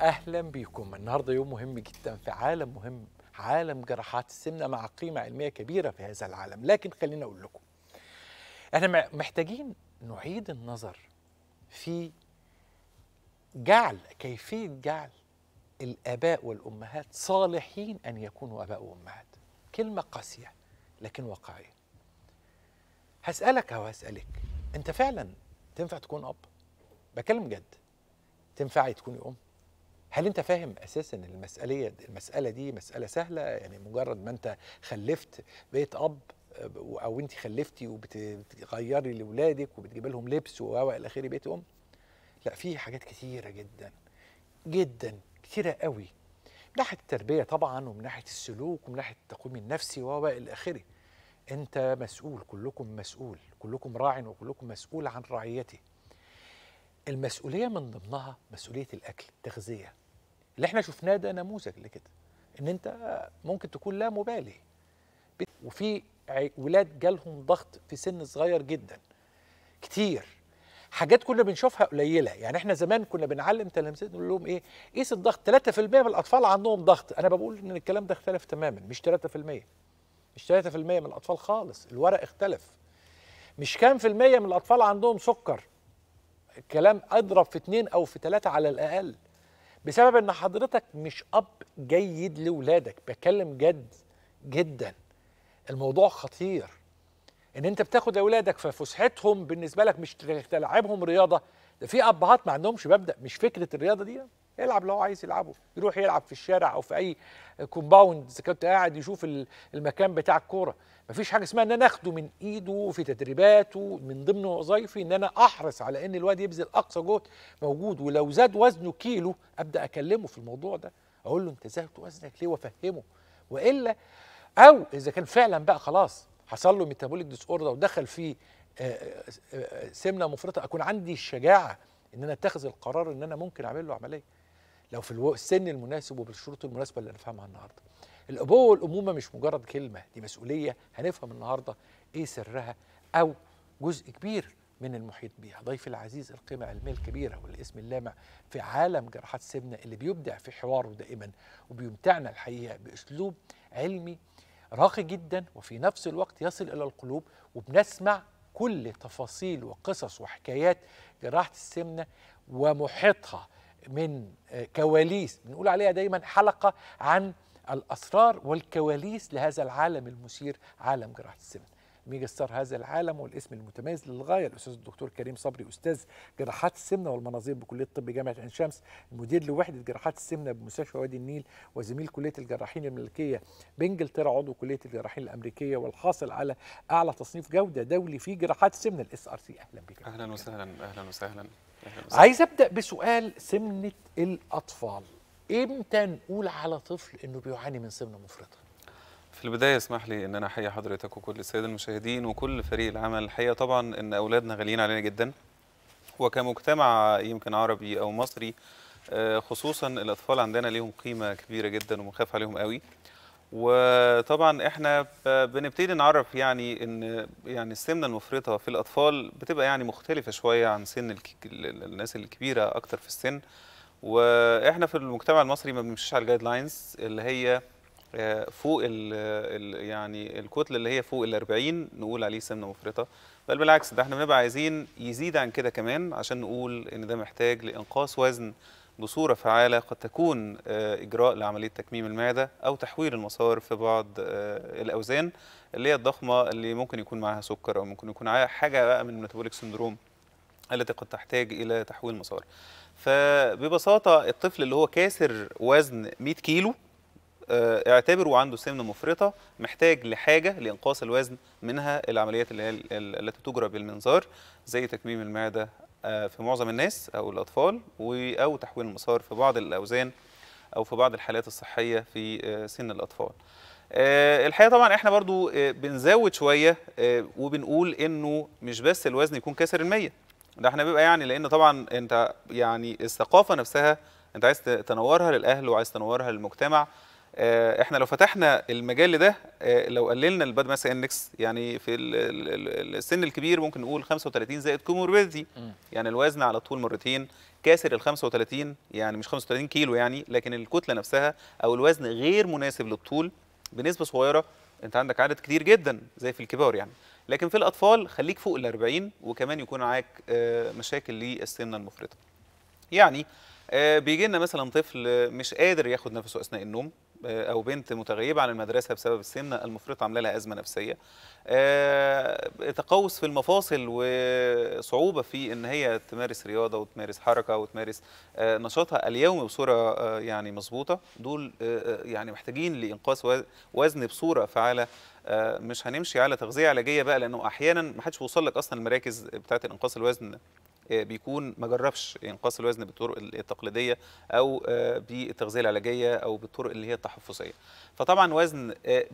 أهلا بكم النهاردة يوم مهم جدا في عالم مهم عالم جراحات السمنة مع قيمة علمية كبيرة في هذا العالم لكن خليني أقول لكم احنا محتاجين نعيد النظر في جعل كيفيه جعل الاباء والامهات صالحين ان يكونوا اباء وامهات كلمه قاسيه لكن واقعيه هسالك او هسالك انت فعلا تنفع تكون اب بكلم جد تنفعي تكوني ام هل انت فاهم اساسا المسألة المساله دي مساله سهله يعني مجرد ما انت خلفت بقيت اب او انت خلفتي وبتغيري لاولادك وبتجيبي لهم لبس و الى اخره بيتهم لا في حاجات كتيره جدا جدا كتيره قوي من ناحيه التربيه طبعا ومن ناحيه السلوك ومن ناحيه التقويم النفسي و الى اخره انت مسؤول كلكم مسؤول كلكم راع وكلكم مسؤول عن رعيته المسؤوليه من ضمنها مسؤوليه الاكل التغذيه اللي احنا شفناه ده نموذج لكده ان انت ممكن تكون لا مبالي وفي ولاد جالهم ضغط في سن صغير جدا كتير حاجات كنا بنشوفها قليله يعني احنا زمان كنا بنعلم تلامذتنا نقول لهم ايه قيس الضغط 3% من الاطفال عندهم ضغط انا بقول ان الكلام ده اختلف تماما مش 3% مش 3% من الاطفال خالص الورق اختلف مش كام في المية من الأطفال عندهم سكر الكلام أضرب في اتنين أو في تلاتة على الأقل بسبب إن حضرتك مش أب جيد لولادك بكلم جد جدا الموضوع خطير ان انت بتاخد اولادك ففسحتهم بالنسبه لك مش تلعبهم رياضه ده في ابهات ما عندهمش مبدا مش فكره الرياضه دي يلعب لو هو عايز يلعبه يروح يلعب في الشارع او في اي كومباوند اذا كنت قاعد يشوف المكان بتاع الكوره مفيش حاجه اسمها ان انا اخده من ايده في تدريباته من ضمن وظايفي ان انا احرص على ان الواد يبذل اقصى جهد موجود ولو زاد وزنه كيلو ابدا اكلمه في الموضوع ده اقول له انت زادت وزنك ليه وافهمه والا او اذا كان فعلا بقى خلاص حصل له ميتابوليك ديس اوردر ودخل في آه، آه، آه، سمنه مفرطه اكون عندي الشجاعه ان انا اتخذ القرار ان انا ممكن اعمل له عمليه لو في السن المناسب وبالشروط المناسبه اللي هنفهمها النهارده. الابوه والامومه مش مجرد كلمه دي مسؤوليه هنفهم النهارده ايه سرها او جزء كبير من المحيط بيها ضيفي العزيز القيمة العلمية الكبيرة والاسم اللامع في عالم جراحات سمنة اللي بيبدع في حواره دائما وبيمتعنا الحقيقة بأسلوب علمي راقي جدا وفي نفس الوقت يصل إلى القلوب وبنسمع كل تفاصيل وقصص وحكايات جراحة السمنة ومحيطها من آه، كواليس بنقول عليها دايما حلقة عن الأسرار والكواليس لهذا العالم المثير عالم جراحة السمنة ميجا ستار هذا العالم والاسم المتميز للغايه الاستاذ الدكتور كريم صبري استاذ جراحات السمنه والمناظير بكليه الطب جامعه عين شمس المدير لوحده جراحات السمنه بمستشفى وادي النيل وزميل كليه الجراحين الملكيه بانجلترا عضو كليه الجراحين الامريكيه والحاصل على اعلى تصنيف جوده دولي في جراحات السمنه الاس ار سي اهلا بك اهلا وسهلا اهلا وسهلا عايز ابدا بسؤال سمنه الاطفال امتى نقول على طفل انه بيعاني من سمنه مفرطه في البداية اسمح لي أن أنا أحيي حضرتك وكل السادة المشاهدين وكل فريق العمل الحقيقة طبعا أن أولادنا غاليين علينا جدا وكمجتمع يمكن عربي أو مصري آه، خصوصا الأطفال عندنا ليهم قيمة كبيرة جدا ومخاف عليهم قوي وطبعا احنا بنبتدي نعرف يعني ان يعني السمنه المفرطه في الاطفال بتبقى يعني مختلفه شويه عن سن الناس الكبيره اكتر في السن واحنا في المجتمع المصري ما بنمشيش على الجايد لاينز اللي هي آه، فوق ال الـ يعني الكتله اللي هي فوق ال 40 نقول عليه سمنه مفرطه بل بالعكس ده احنا بنبقى عايزين يزيد عن كده كمان عشان نقول ان ده محتاج لانقاص وزن بصوره فعاله قد تكون آه، اجراء لعمليه تكميم المعده او تحويل المسار في بعض آه، الاوزان اللي هي الضخمه اللي ممكن يكون معاها سكر او ممكن يكون معاها حاجه بقى من الميتابوليك سندروم التي قد تحتاج الى تحويل مسار فببساطه الطفل اللي هو كاسر وزن 100 كيلو آه، اعتبره عنده سمنه مفرطه محتاج لحاجه لانقاص الوزن منها العمليات اللي هي التي تجرى بالمنظار زي تكميم المعده آه، في معظم الناس او الاطفال او تحويل المسار في بعض الاوزان او في بعض الحالات الصحيه في آه، سن الاطفال الحقيقه طبعا احنا برضو بنزود شويه وبنقول انه مش بس الوزن يكون كسر المية ده احنا بيبقى يعني لان طبعا انت يعني الثقافه نفسها انت عايز تنورها للاهل وعايز تنورها للمجتمع آه، احنا لو فتحنا المجال ده آه، لو قللنا الباد ماس انكس يعني في السن الكبير ممكن نقول 35 زائد كوموربيدي يعني الوزن على طول مرتين كاسر ال 35 يعني مش 35 كيلو يعني لكن الكتله نفسها او الوزن غير مناسب للطول بنسبه صغيره انت عندك عدد كتير جدا زي في الكبار يعني لكن في الاطفال خليك فوق ال 40 وكمان يكون معاك آه، مشاكل للسمنه المفرطه يعني بيجي لنا مثلا طفل مش قادر ياخد نفسه اثناء النوم آه، او بنت متغيبه عن المدرسه بسبب السمنه المفرطه عامله لها ازمه نفسيه آه، تقوس في المفاصل وصعوبه في ان هي تمارس رياضه وتمارس حركه وتمارس آه، نشاطها اليومي بصوره يعني مظبوطه دول يعني محتاجين لانقاص وزن بصوره فعاله مش هنمشي على تغذيه علاجيه بقى لانه احيانا ما حدش بيوصل لك اصلا المراكز بتاعه انقاص الوزن آه، بيكون ما جربش انقاص الوزن بالطرق التقليديه او آه، بالتغذيه العلاجيه او بالطرق اللي هي التحفظيه فطبعا وزن آه،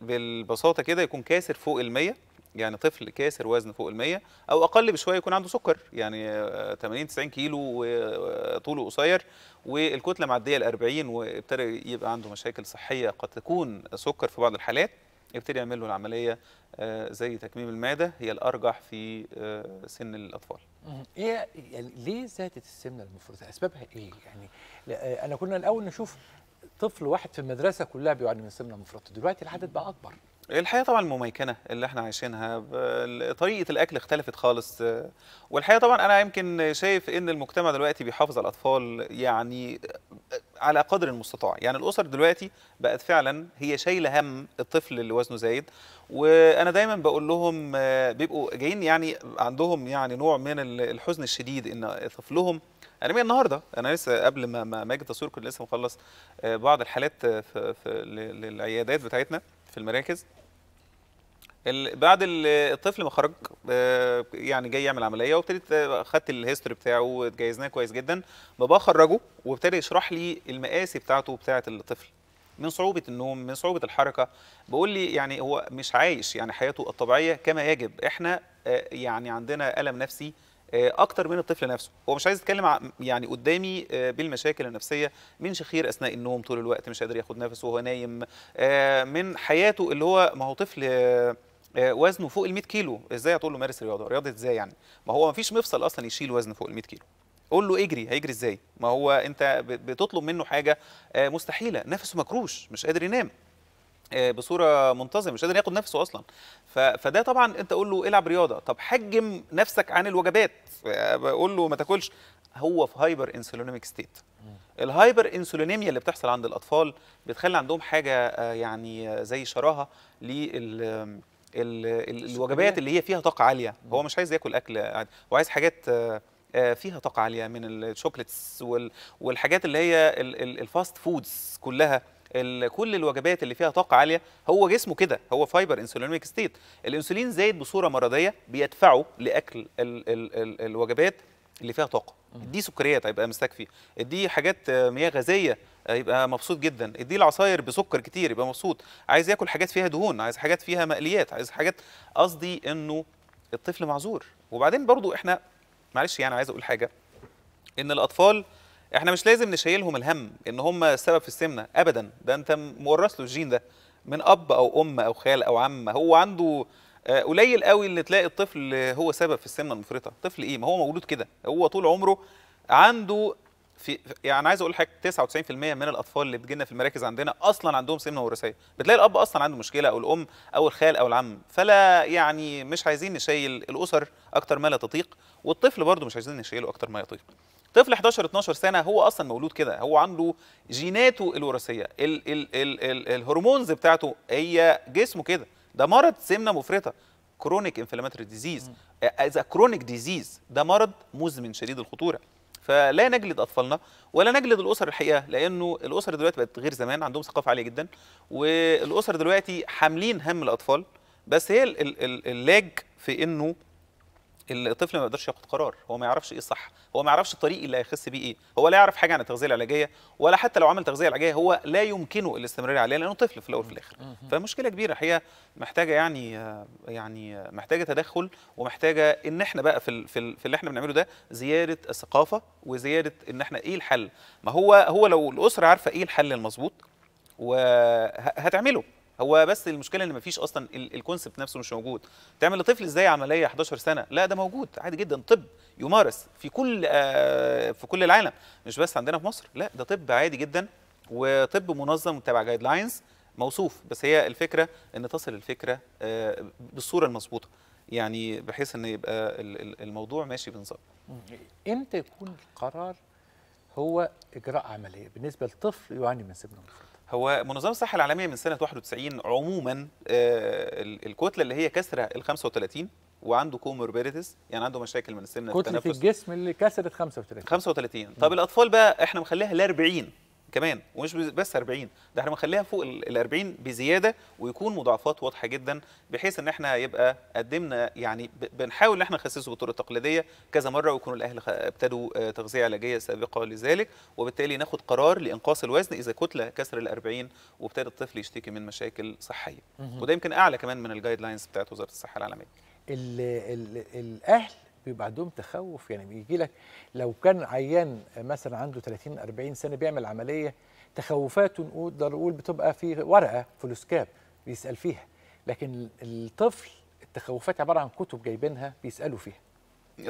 بالبساطه كده يكون كاسر فوق ال100 يعني طفل كاسر وزن فوق ال100 او اقل بشويه يكون عنده سكر يعني 80 90 كيلو وطوله قصير والكتله معديه ال40 وابتدى يبقى عنده مشاكل صحيه قد تكون سكر في بعض الحالات يبتدي يعمل له العمليه آه، زي تكميم المعده هي الارجح في آه، سن الاطفال. ايه يعني ليه زادت السمنه المفرطه؟ اسبابها ايه؟ يعني آه، انا كنا الاول نشوف طفل واحد في المدرسه كلها بيعاني من سمنه مفرطه، دلوقتي العدد بقى اكبر. الحياه طبعا مميكنه اللي احنا عايشينها طريقه الاكل اختلفت خالص والحقيقه طبعا انا يمكن شايف ان المجتمع دلوقتي بيحافظ على الاطفال يعني على قدر المستطاع يعني الاسر دلوقتي بقت فعلا هي شايله هم الطفل اللي وزنه زايد وانا دايما بقول لهم بيبقوا جايين يعني عندهم يعني نوع من الحزن الشديد ان طفلهم انا يعني النهارده انا لسه قبل ما ما اجي التصوير كنت لسه مخلص آه، بعض الحالات في, آه، في للعيادات بتاعتنا في المراكز بعد الطفل ما خرج آه، يعني جاي يعمل عمليه وابتديت آه، خدت الهيستوري بتاعه واتجهزناه كويس جدا بابا خرجه وابتدى يشرح لي المقاسي بتاعته وبتاعه الطفل من صعوبه النوم من صعوبه الحركه بقول لي يعني هو مش عايش يعني حياته الطبيعيه كما يجب احنا آه، يعني عندنا الم نفسي اكتر من الطفل نفسه هو مش عايز يتكلم يعني قدامي بالمشاكل النفسيه من شخير اثناء النوم طول الوقت مش قادر ياخد نفسه وهو نايم من حياته اللي هو ما هو طفل آه، وزنه فوق ال 100 كيلو ازاي هتقول له مارس رياضه رياضه ازاي يعني ما هو ما فيش مفصل اصلا يشيل وزن فوق ال 100 كيلو قول له اجري هيجري ازاي ما هو انت بتطلب منه حاجه آه، مستحيله نفسه مكروش مش قادر ينام آه، بصوره منتظمه مش قادر ياخد نفسه اصلا فده طبعا انت قول له العب رياضه طب حجم نفسك عن الوجبات قول له ما تاكلش هو في هايبر انسولينيميك ستيت الهايبر انسولينيميا اللي بتحصل عند الاطفال بتخلي عندهم حاجه يعني زي شراهه لل الوجبات اللي هي فيها طاقه عاليه هو مش عايز ياكل اكل عادي هو عايز حاجات آه، آه، فيها طاقه عاليه من الشوكليتس والحاجات اللي هي الفاست فودز كلها كل الوجبات اللي فيها طاقه عاليه هو جسمه كده هو فايبر انسولينيك ستيت الانسولين زايد بصوره مرضيه بيدفعه لاكل الوجبات اللي فيها طاقه اديه سكريات هيبقى مستكفي اديه حاجات آه، مياه غازيه آه، يبقى مبسوط جدا اديه العصاير بسكر كتير يبقى مبسوط عايز ياكل حاجات فيها دهون عايز حاجات فيها مقليات عايز حاجات قصدي انه الطفل معذور وبعدين برضو احنا معلش يعني عايز اقول حاجه ان الاطفال احنا مش لازم نشيلهم الهم ان هم السبب في السمنه ابدا ده انت مورث له الجين ده من اب او ام او خال او عم هو عنده آه، قليل قوي اللي تلاقي الطفل هو سبب في السمنه المفرطه طفل ايه ما هو مولود كده هو طول عمره عنده في يعني عايز اقول لحضرتك 99% من الاطفال اللي بتجينا في المراكز عندنا اصلا عندهم سمنه وراثيه بتلاقي الاب اصلا عنده مشكله او الام او الخال او العم فلا يعني مش عايزين نشيل الاسر اكتر ما لا تطيق والطفل برضه مش عايزين نشيله اكتر ما يطيق طفل 11 12 سنه هو اصلا مولود كده هو عنده جيناته الوراثيه الهرمونز بتاعته هي جسمه كده ده مرض سمنه مفرطه كرونيك انفلاماتوري ديزيز اذا كرونيك ديزيز ده مرض مزمن شديد الخطوره فلا نجلد اطفالنا ولا نجلد الاسر الحقيقه لانه الاسر دلوقتي بقت غير زمان عندهم ثقافه عاليه جدا والاسر دلوقتي حاملين هم الاطفال بس هي اللاج في انه الطفل ما يقدرش ياخد قرار هو ما يعرفش ايه الصح هو ما يعرفش الطريق اللي هيخس بيه ايه هو لا يعرف حاجه عن التغذيه العلاجيه ولا حتى لو عمل تغذيه علاجيه هو لا يمكنه الاستمرار عليها لانه طفل في الاول وفي الاخر فمشكله كبيره الحقيقه محتاجه يعني يعني محتاجه تدخل ومحتاجه ان احنا بقى في في, في اللي احنا بنعمله ده زياده الثقافه وزياده ان احنا ايه الحل ما هو هو لو الاسره عارفه ايه الحل المظبوط وهتعمله هو بس المشكله ان مفيش اصلا الكونسبت نفسه مش موجود تعمل لطفل ازاي عمليه 11 سنه لا ده موجود عادي جدا طب يمارس في كل آه في كل العالم مش بس عندنا في مصر لا ده طب عادي جدا وطب منظم تبع جايد لاينز موصوف بس هي الفكره ان تصل الفكره آه بالصوره المظبوطه يعني بحيث ان يبقى الموضوع ماشي بنظام امتى يكون القرار هو اجراء عمليه بالنسبه لطفل يعاني من سمنه هو منظمه الصحه العالميه من سنه 91 عموما آه، الكتله اللي هي كسره ال 35 وعنده كوموربيديتس يعني عنده مشاكل من السمنه كتله في الجسم اللي كسرت 35 35 طب الاطفال بقى احنا مخليها ل 40 كمان ومش بس 40 ده احنا بنخليها فوق ال 40 بزياده ويكون مضاعفات واضحه جدا بحيث ان احنا يبقى قدمنا يعني بنحاول ان احنا نخسسه بالطرق التقليديه كذا مره ويكون الاهل ابتدوا آه، تغذيه علاجيه سابقه لذلك وبالتالي ناخد قرار لانقاص الوزن اذا كتله كسر ال 40 وابتدى الطفل يشتكي من مشاكل صحيه وده يمكن اعلى كمان من الجايد لاينز بتاعت وزاره الصحه العالميه الاهل بيبقى عندهم تخوف يعني بيجي لك لو كان عيان مثلا عنده 30 40 سنه بيعمل عمليه تخوفاته نقدر نقول بتبقى في ورقه فلوسكاب بيسال فيها لكن الطفل التخوفات عباره عن كتب جايبينها بيسالوا فيها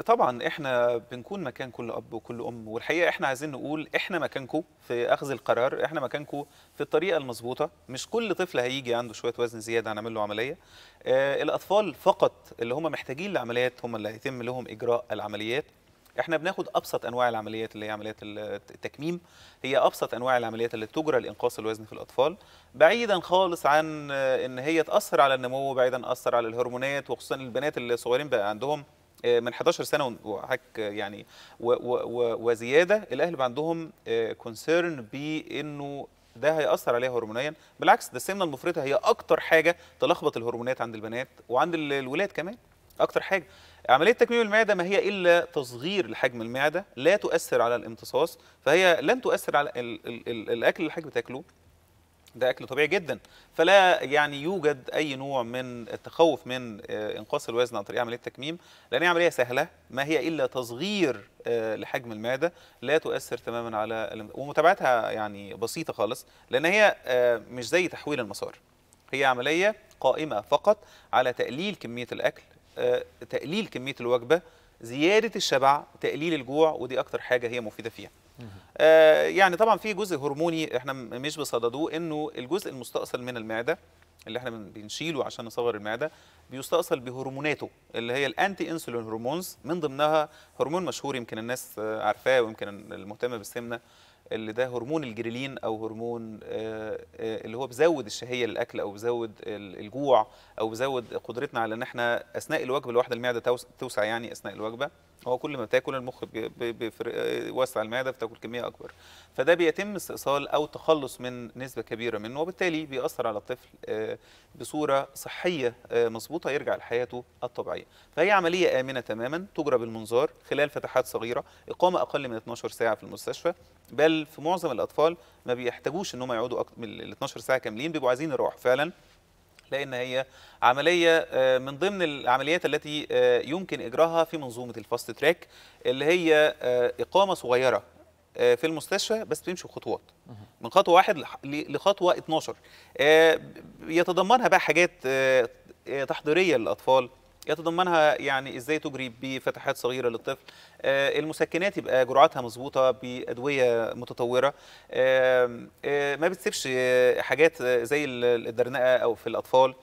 طبعا احنا بنكون مكان كل اب وكل ام والحقيقه احنا عايزين نقول احنا مكانكم في اخذ القرار احنا مكانكم في الطريقه المظبوطه مش كل طفل هيجي عنده شويه وزن زياده هنعمل له عمليه آه الاطفال فقط اللي هم محتاجين لعمليات هم اللي هيتم لهم اجراء العمليات احنا بناخد ابسط انواع العمليات اللي هي عمليات التكميم هي ابسط انواع العمليات اللي تجرى لانقاص الوزن في الاطفال بعيدا خالص عن ان هي تاثر على النمو بعيدا اثر على الهرمونات وخصوصا البنات اللي صغيرين بقى عندهم آه، من 11 سنه وحك يعني وزياده الاهل بقى عندهم كونسيرن آه، بانه ده هياثر عليها هرمونيا بالعكس ده السمنه المفرطه هي اكتر حاجه تلخبط الهرمونات عند البنات وعند الولاد كمان اكتر حاجه عمليه تكميم المعده ما هي الا تصغير لحجم المعده لا تؤثر على الامتصاص فهي لن تؤثر على الاكل اللي حضرتك بتاكله ده اكل طبيعي جدا فلا يعني يوجد اي نوع من التخوف من آه، انقاص الوزن عن طريق عمليه التكميم لان هي عمليه سهله ما هي الا تصغير آه، لحجم المعده لا تؤثر تماما على ومتابعتها يعني بسيطه خالص لان هي آه، مش زي تحويل المسار هي عمليه قائمه فقط على تقليل كميه الاكل تقليل كميه الوجبه زياده الشبع تقليل الجوع ودي اكتر حاجه هي مفيده فيها آه، يعني طبعا في جزء هرموني احنا مش بصددوه انه الجزء المستأصل من المعده اللي احنا بنشيله عشان نصغر المعده بيستأصل بهرموناته اللي هي الانتي انسولين هرمونز من ضمنها هرمون مشهور يمكن الناس عارفاه ويمكن المهتمه بالسمنه اللي ده هرمون الجريلين او هرمون آه، آه، اللي هو بيزود الشهيه للاكل او بيزود الجوع او بيزود قدرتنا على ان احنا اثناء الوجبه الواحده المعده توسع يعني اثناء الوجبه هو كل ما بتاكل المخ بيوسع المعده بتاكل كميه اكبر فده بيتم استئصال او تخلص من نسبه كبيره منه وبالتالي بيأثر على الطفل آه، بصوره صحيه آه، مظبوطه يرجع لحياته الطبيعيه فهي عمليه امنه تماما تجرى بالمنظار خلال فتحات صغيره اقامه اقل من 12 ساعه في المستشفى بل في معظم الاطفال ما بيحتاجوش ان هم يقعدوا أكتر من 12 ساعه كاملين بيبقوا عايزين يروحوا فعلا لان هي عمليه آه، من ضمن العمليات التي آه، يمكن اجراها في منظومه الفاست تراك اللي هي آه، اقامه صغيره في المستشفى بس بتمشي بخطوات من خطوه واحد لخطوه 12 يتضمنها بقى حاجات تحضيريه للاطفال يتضمنها يعني ازاي تجري بفتحات صغيره للطفل آه، المسكنات يبقى جرعاتها مظبوطه بادويه متطوره آه، آه، ما بتسيبش حاجات زي الدرنقه او في الاطفال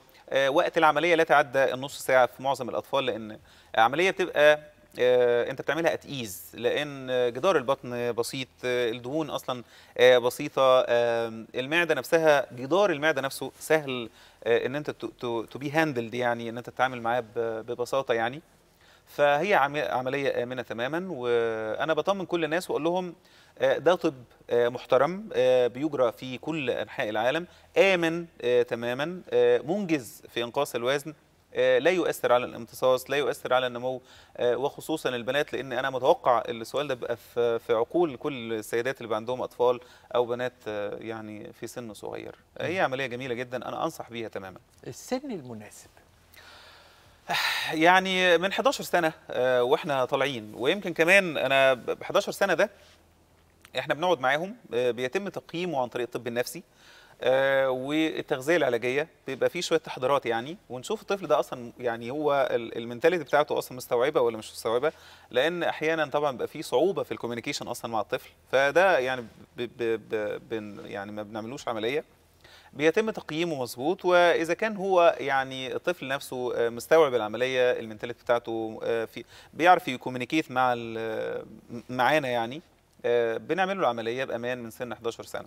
وقت العمليه لا تعدى النص ساعه في معظم الاطفال لان عمليه بتبقى آه، انت بتعملها اتقيز لان جدار البطن بسيط الدهون اصلا آه، بسيطه آه، المعده نفسها جدار المعده نفسه سهل ان انت تو بي هاندلد يعني ان انت تتعامل معاه ببساطه يعني فهي عمليه امنه تماما وانا بطمن كل الناس واقول لهم ده طب محترم بيجرى في كل انحاء العالم امن تماما منجز في انقاص الوزن آه، لا يؤثر على الامتصاص لا يؤثر على النمو آه، وخصوصا البنات لان انا متوقع السؤال ده بقى في عقول كل السيدات اللي عندهم اطفال او بنات آه، يعني في سن صغير هي عمليه جميله جدا انا انصح بيها تماما السن المناسب يعني من 11 سنه واحنا طالعين ويمكن كمان انا 11 سنه ده احنا بنقعد معاهم بيتم تقييمه عن طريق الطب النفسي آه، والتغذيه العلاجيه بيبقى فيه شويه تحضيرات يعني ونشوف الطفل ده اصلا يعني هو المنتاليتي بتاعته اصلا مستوعبه ولا مش مستوعبه لان احيانا طبعا بيبقى فيه صعوبه في الكوميونيكيشن اصلا مع الطفل فده يعني ب ب ب يعني ما بنعملوش عمليه بيتم تقييمه مظبوط واذا كان هو يعني الطفل نفسه آه، مستوعب العمليه المنتاليتي بتاعته آه، في بيعرف يكومينيكيت مع معانا يعني بنعمل له العمليه بامان من سن 11 سنه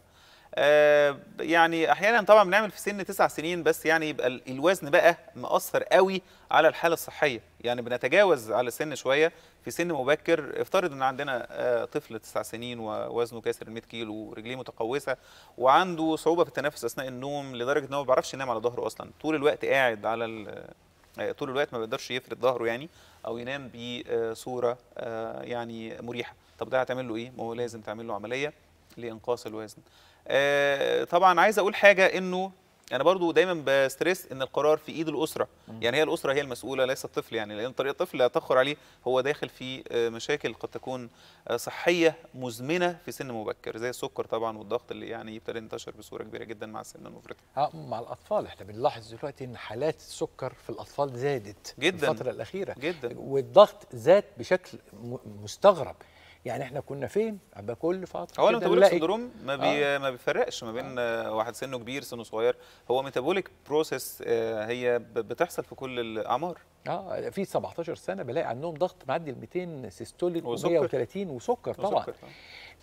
آه، يعني احيانا طبعا بنعمل في سن تسع سنين بس يعني يبقى الوزن بقى مأثر قوي على الحاله الصحيه يعني بنتجاوز على سن شويه في سن مبكر افترض ان عندنا آه، طفل تسع سنين ووزنه كاسر 100 كيلو ورجليه متقوسه وعنده صعوبه في التنفس اثناء النوم لدرجه ان هو ما بيعرفش ينام على ظهره اصلا طول الوقت قاعد على آه، طول الوقت ما بيقدرش يفرد ظهره يعني او ينام بصوره يعني مريحه طب ده هتعمل له ايه ما هو لازم تعمل له عمليه لانقاص الوزن آه، طبعا عايز اقول حاجه انه انا برضو دايما بستريس ان القرار في ايد الاسره يعني هي الاسره هي المسؤوله ليس الطفل يعني لان طريقه الطفل لا تاخر عليه هو داخل في آه، مشاكل قد تكون آه، صحيه مزمنه في سن مبكر زي السكر طبعا والضغط اللي يعني يبتدي ينتشر بصوره كبيره جدا مع السن المفرط اه مع الاطفال احنا بنلاحظ دلوقتي ان حالات السكر في الاطفال زادت جدا في الفتره الاخيره جدا والضغط زاد بشكل مستغرب يعني احنا كنا فين كل فتره هو الميتابوليك سندروم ما آه. بي آه. ما بيفرقش ما بين آه. واحد سنه كبير سنه صغير هو ميتابوليك بروسيس آه هي بتحصل في كل الاعمار اه في 17 سنه بلاقي عندهم ضغط معدي ال 200 سيستولين و130 وسكر طبعا وسكر.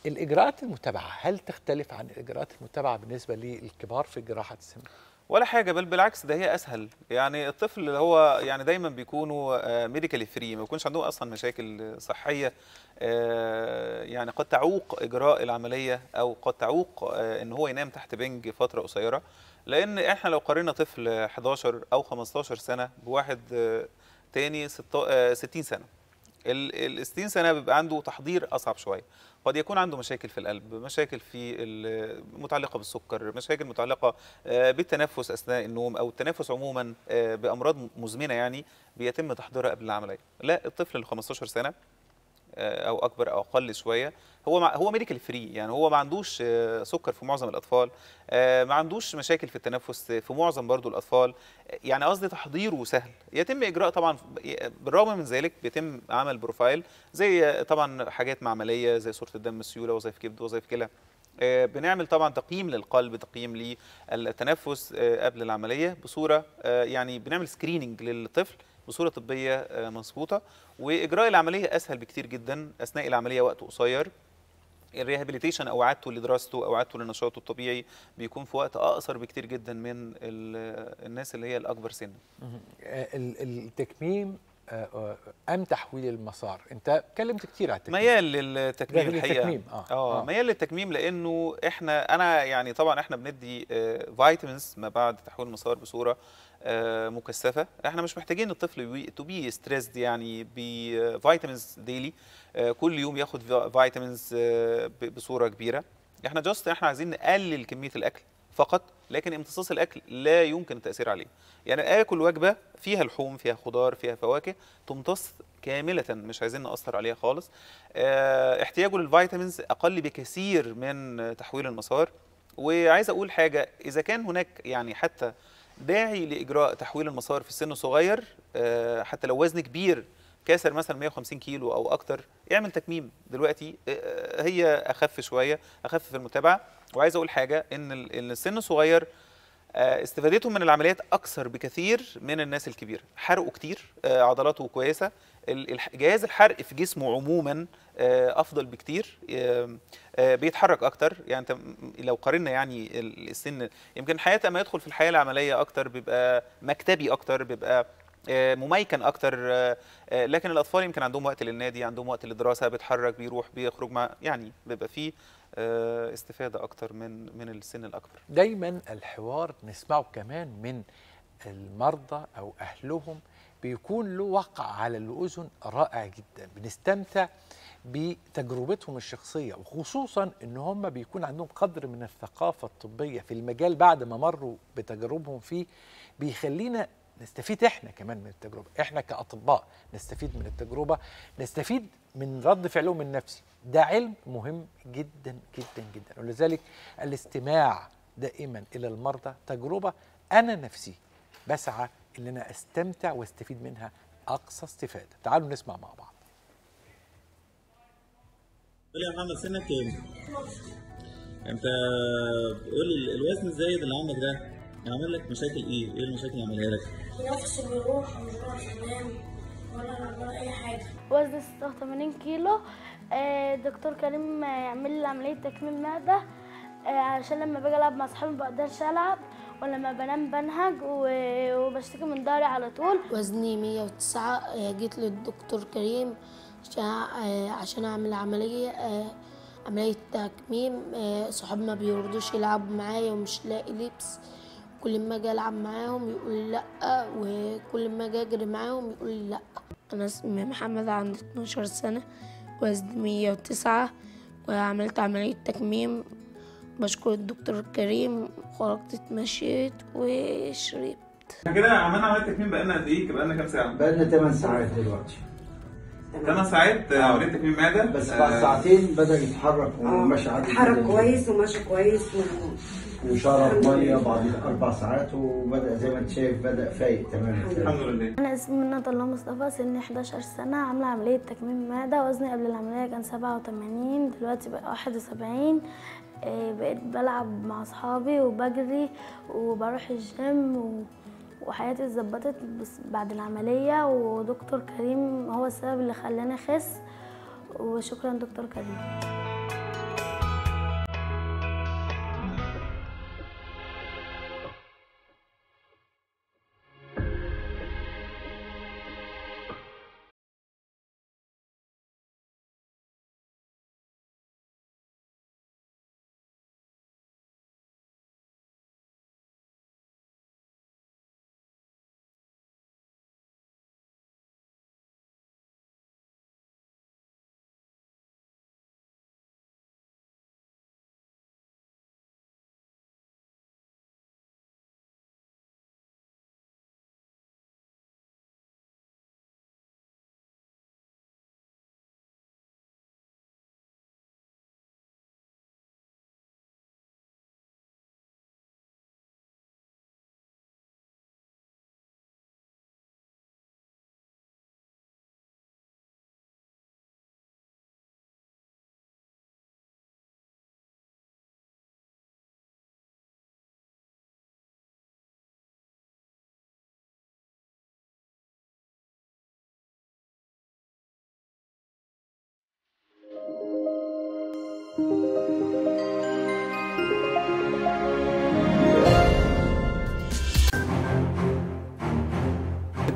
الاجراءات المتبعه هل تختلف عن الاجراءات المتبعه بالنسبه للكبار في جراحه السمنه ولا حاجه بل بالعكس ده هي اسهل يعني الطفل اللي هو يعني دايما بيكونوا ميديكالي آه، فري ما بيكونش عندهم اصلا مشاكل صحيه آه، يعني قد تعوق اجراء العمليه او قد تعوق آه، ان هو ينام تحت بنج فتره قصيره لان احنا لو قارنا طفل 11 او 15 سنه بواحد تاني 60 سنه ال 60 سنه بيبقى عنده تحضير اصعب شويه قد يكون عنده مشاكل في القلب مشاكل في متعلقه بالسكر مشاكل متعلقه آه، بالتنفس اثناء النوم او التنفس عموما آه، بامراض مزمنه يعني بيتم تحضيرها قبل العمليه لا الطفل ال 15 سنه آه، او اكبر او اقل شويه هو مع هو ميديكال فري يعني هو ما عندوش آه، سكر في معظم الاطفال آه، ما عندوش مشاكل في التنفس في معظم برضو الاطفال يعني قصدي تحضيره سهل يتم اجراء طبعا بالرغم من ذلك بيتم عمل بروفايل زي طبعا حاجات معمليه زي صوره الدم السيوله وظائف كبد وظائف كلى بنعمل طبعا تقييم للقلب تقييم للتنفس قبل العمليه بصوره يعني بنعمل سكريننج للطفل بصوره طبيه آه، مظبوطه واجراء العمليه اسهل بكتير جدا اثناء العمليه وقت قصير الريهابيليتيشن او عادته لدراسته او عادته لنشاطه الطبيعي بيكون في وقت اقصر بكتير جدا من آه، الناس اللي هي الاكبر سنا. آه، التكميم ام تحويل المسار انت اتكلمت كتير على التكميم ميال للتكميم الحقيقه اه, آه. ميال للتكميم لانه احنا انا يعني طبعا احنا بندي فيتامينز ما بعد تحويل المسار بصوره آه، مكثفه احنا مش محتاجين الطفل تو بي ستريسد يعني بفيتامينز آه، ديلي كل يوم ياخد فيتامينز آه، بصوره كبيره احنا جاست احنا عايزين نقلل كميه الاكل فقط لكن امتصاص الاكل لا يمكن التاثير عليه يعني اكل وجبه فيها لحوم فيها خضار فيها فواكه تمتص كامله مش عايزين ناثر عليها خالص اه احتياجه للفيتامينز اقل بكثير من تحويل المسار وعايز اقول حاجه اذا كان هناك يعني حتى داعي لاجراء تحويل المسار في سن صغير آه، حتى لو وزن كبير كاسر مثلا 150 كيلو او اكتر اعمل تكميم دلوقتي آه، آه، هي اخف شويه اخف في المتابعه وعايز اقول حاجه ان السن الصغير استفادتهم من العمليات اكثر بكثير من الناس الكبيره حرقوا كتير عضلاته كويسه جهاز الحرق في جسمه عموما افضل بكتير آه، بيتحرك اكتر يعني انت لو قارنا يعني السن يمكن حياته ما يدخل في الحياه العمليه اكتر بيبقى مكتبي اكتر بيبقى آه، مميكن اكتر آه، لكن الاطفال يمكن عندهم وقت للنادي عندهم وقت للدراسه بيتحرك بيروح بيخرج مع يعني بيبقى فيه استفاده اكتر من من السن الاكبر دايما الحوار نسمعه كمان من المرضى او اهلهم بيكون له وقع على الاذن رائع جدا بنستمتع بتجربتهم الشخصيه وخصوصا ان هم بيكون عندهم قدر من الثقافه الطبيه في المجال بعد ما مروا بتجاربهم فيه بيخلينا نستفيد احنا كمان من التجربه احنا كاطباء نستفيد من التجربه نستفيد من رد فعلهم النفسي ده علم مهم جدا جدا جدا ولذلك الاستماع دائما الى المرضى تجربه انا نفسي بسعى ان انا استمتع واستفيد منها اقصى استفاده تعالوا نسمع مع بعض قول يا محمد سنك كام؟ انت قول لي الوزن الزايد اللي عندك ده يعمل لك مشاكل ايه؟ ايه المشاكل اللي عاملها لك؟ نفس بيروح ومش بعرف انام ولا ولا اي حاجه وزني 86 كيلو آه، دكتور كريم يعمل لي عمليه تكميم معده آه، علشان لما باجي العب مع اصحابي ما بقدرش العب ولما بنام بنهج وبشتكي من ضهري على طول وزني 109 جيت للدكتور كريم آه، عشان اعمل عملية آه، عملية تكميم آه، ما بيردوش يلعبوا معايا ومش لاقي لبس كل ما اجي العب معاهم يقول لا وكل ما اجي اجري معاهم يقول لا انا اسمي محمد عندي 12 سنة وزني 109 وعملت عملية تكميم بشكر الدكتور كريم خرجت اتمشيت وشربت احنا كده عملنا عملية تكميم بقالنا قد ايه؟ بقالنا كام ساعة؟ بقالنا 8 ساعات دلوقتي ثمان ساعات عمليه تكميم معده بس بعد آه. ساعتين بدا يتحرك آه. ومشي عادي اتحرك كويس ومشي كويس وشرب ميه بعد اربع ساعات وبدا زي ما انت شايف بدا فايق تماما الحمد لله انا اسمي منى الله مصطفى سني 11 سنه عامله عمليه تكميم معده وزني قبل العمليه كان 87 دلوقتي بقى 71 آه، بقيت بلعب مع اصحابي وبجري وبروح الجيم و... وحياتي اتظبطت بعد العملية ودكتور كريم هو السبب اللي خلاني أخس وشكرا دكتور كريم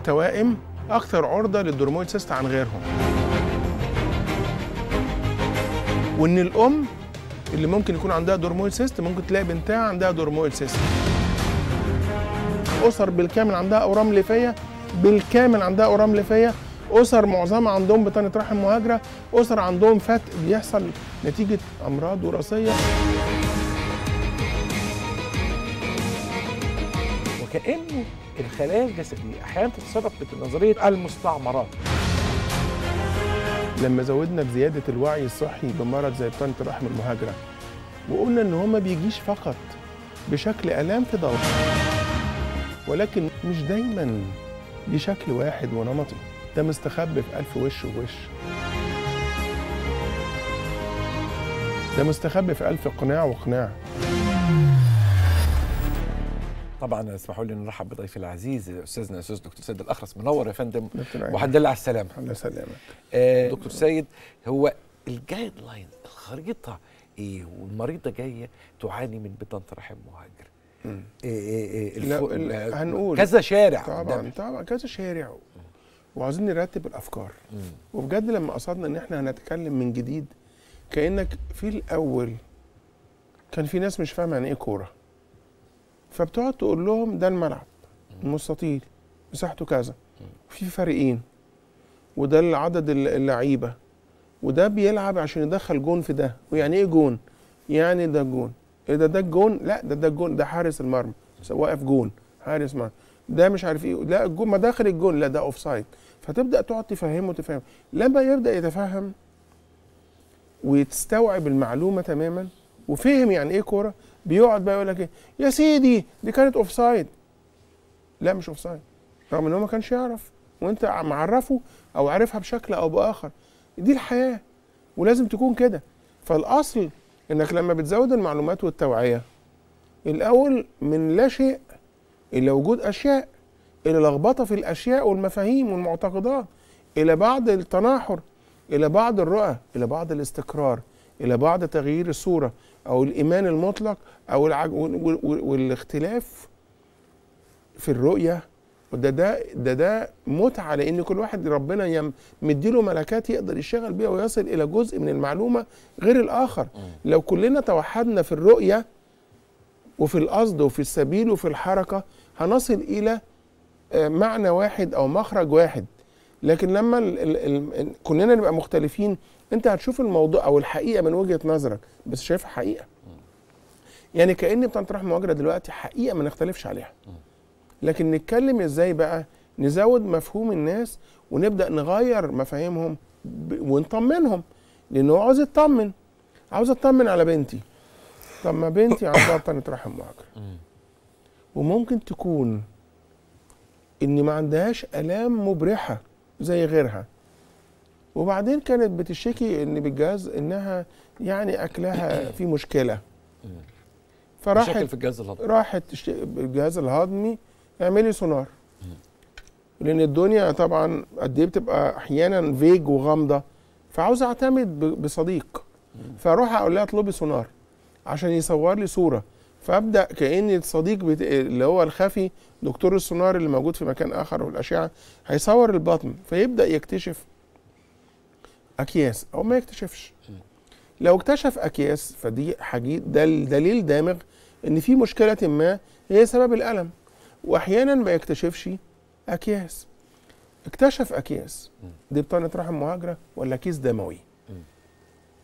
التوائم أكثر عرضة للدرمويد سيست عن غيرهم وإن الأم اللي ممكن يكون عندها دورمويل سيست ممكن تلاقي بنتها عندها دورمويل سيست أسر بالكامل عندها أورام ليفية بالكامل عندها أورام ليفية أسر معظمها عندهم بطانة رحم مهاجرة أسر عندهم فتق بيحصل نتيجة أمراض وراثية وكأنه الخلايا الجسدية أحيانا تتصرف بنظرية المستعمرات لما زودنا بزيادة الوعي الصحي بمرض زي بطانة الرحم المهاجرة وقلنا إن هو ما بيجيش فقط بشكل آلام في ضوء ولكن مش دايما بشكل واحد ونمطي ده مستخبي في ألف وش ووش ده مستخبي في ألف قناع وقناع طبعا اسمحوا لي نرحب بضيفي العزيز استاذنا الاستاذ دكتور سيد الاخرس منور يا فندم نعم، الله على السلامه الله يسلمك آه، دكتور سيد هو الجايد لاين الخريطه ايه والمريضه جايه تعاني من بطن رحم مهاجر إيه إيه إيه هنقول كذا شارع طبعا طبعا كذا شارع وعاوزين نرتب الافكار وبجد لما قصدنا ان احنا هنتكلم من جديد كانك في الاول كان في ناس مش فاهمه يعني ايه كوره فبتقعد تقول لهم ده الملعب المستطيل مساحته كذا في فريقين وده العدد اللعيبه وده بيلعب عشان يدخل جون في ده ويعني ايه جون يعني ده جون ايه ده ده الجون لا ده ده الجون ده حارس المرمى واقف جون حارس مرمى ده مش عارف ايه لا الجون ما داخل الجون لا ده اوف سايد فتبدا تقعد تفهمه تفهمه لما يبدا يتفهم وتستوعب المعلومه تماما وفهم يعني ايه كوره بيقعد بقى يقول لك ايه يا سيدي دي كانت اوف سايد لا مش اوف سايد رغم ان هو ما كانش يعرف وانت معرفه او عارفها بشكل او باخر دي الحياه ولازم تكون كده فالاصل انك لما بتزود المعلومات والتوعيه الاول من لا شيء الى وجود اشياء الى لخبطه في الاشياء والمفاهيم والمعتقدات الى بعض التناحر الى بعض الرؤى الى بعض الاستقرار الى بعض تغيير الصوره او الايمان المطلق او العج... والاختلاف في الرؤيه وده ده ده ده متعه لان كل واحد ربنا يم مديله ملكات يقدر يشتغل بيها ويصل الى جزء من المعلومه غير الاخر لو كلنا توحدنا في الرؤيه وفي القصد وفي السبيل وفي الحركه هنصل الى آه، معنى واحد او مخرج واحد لكن لما ال ال ال كلنا نبقى مختلفين انت هتشوف الموضوع او الحقيقه من وجهه نظرك بس شايفها حقيقه يعني كان بتنطرح مواجهه دلوقتي حقيقه ما نختلفش عليها لكن نتكلم ازاي بقى نزود مفهوم الناس ونبدا نغير مفاهيمهم ونطمنهم لان هو عاوز يطمن عاوز اطمن على بنتي طب ما بنتي عندها <coughs> طنة رحم وممكن تكون ان ما عندهاش الام مبرحه زي غيرها وبعدين كانت بتشتكي ان بالجهاز انها يعني اكلها فيه مشكله فراحت في الجهاز الهضمي راحت الجهاز الهضمي اعملي سونار لان الدنيا طبعا قد ايه بتبقى احيانا فيج وغامضه فعاوز اعتمد بصديق فاروح اقول لها اطلبي سونار عشان يصور لي صوره فابدا كان الصديق بت... اللي هو الخفي دكتور السونار اللي موجود في مكان اخر والاشعه هيصور البطن فيبدا يكتشف اكياس او ما يكتشفش لو اكتشف اكياس فدي حاجه ده دليل دامغ ان في مشكله ما هي سبب الالم واحيانا ما يكتشفش اكياس اكتشف اكياس دي بطانه رحم مهاجره ولا كيس دموي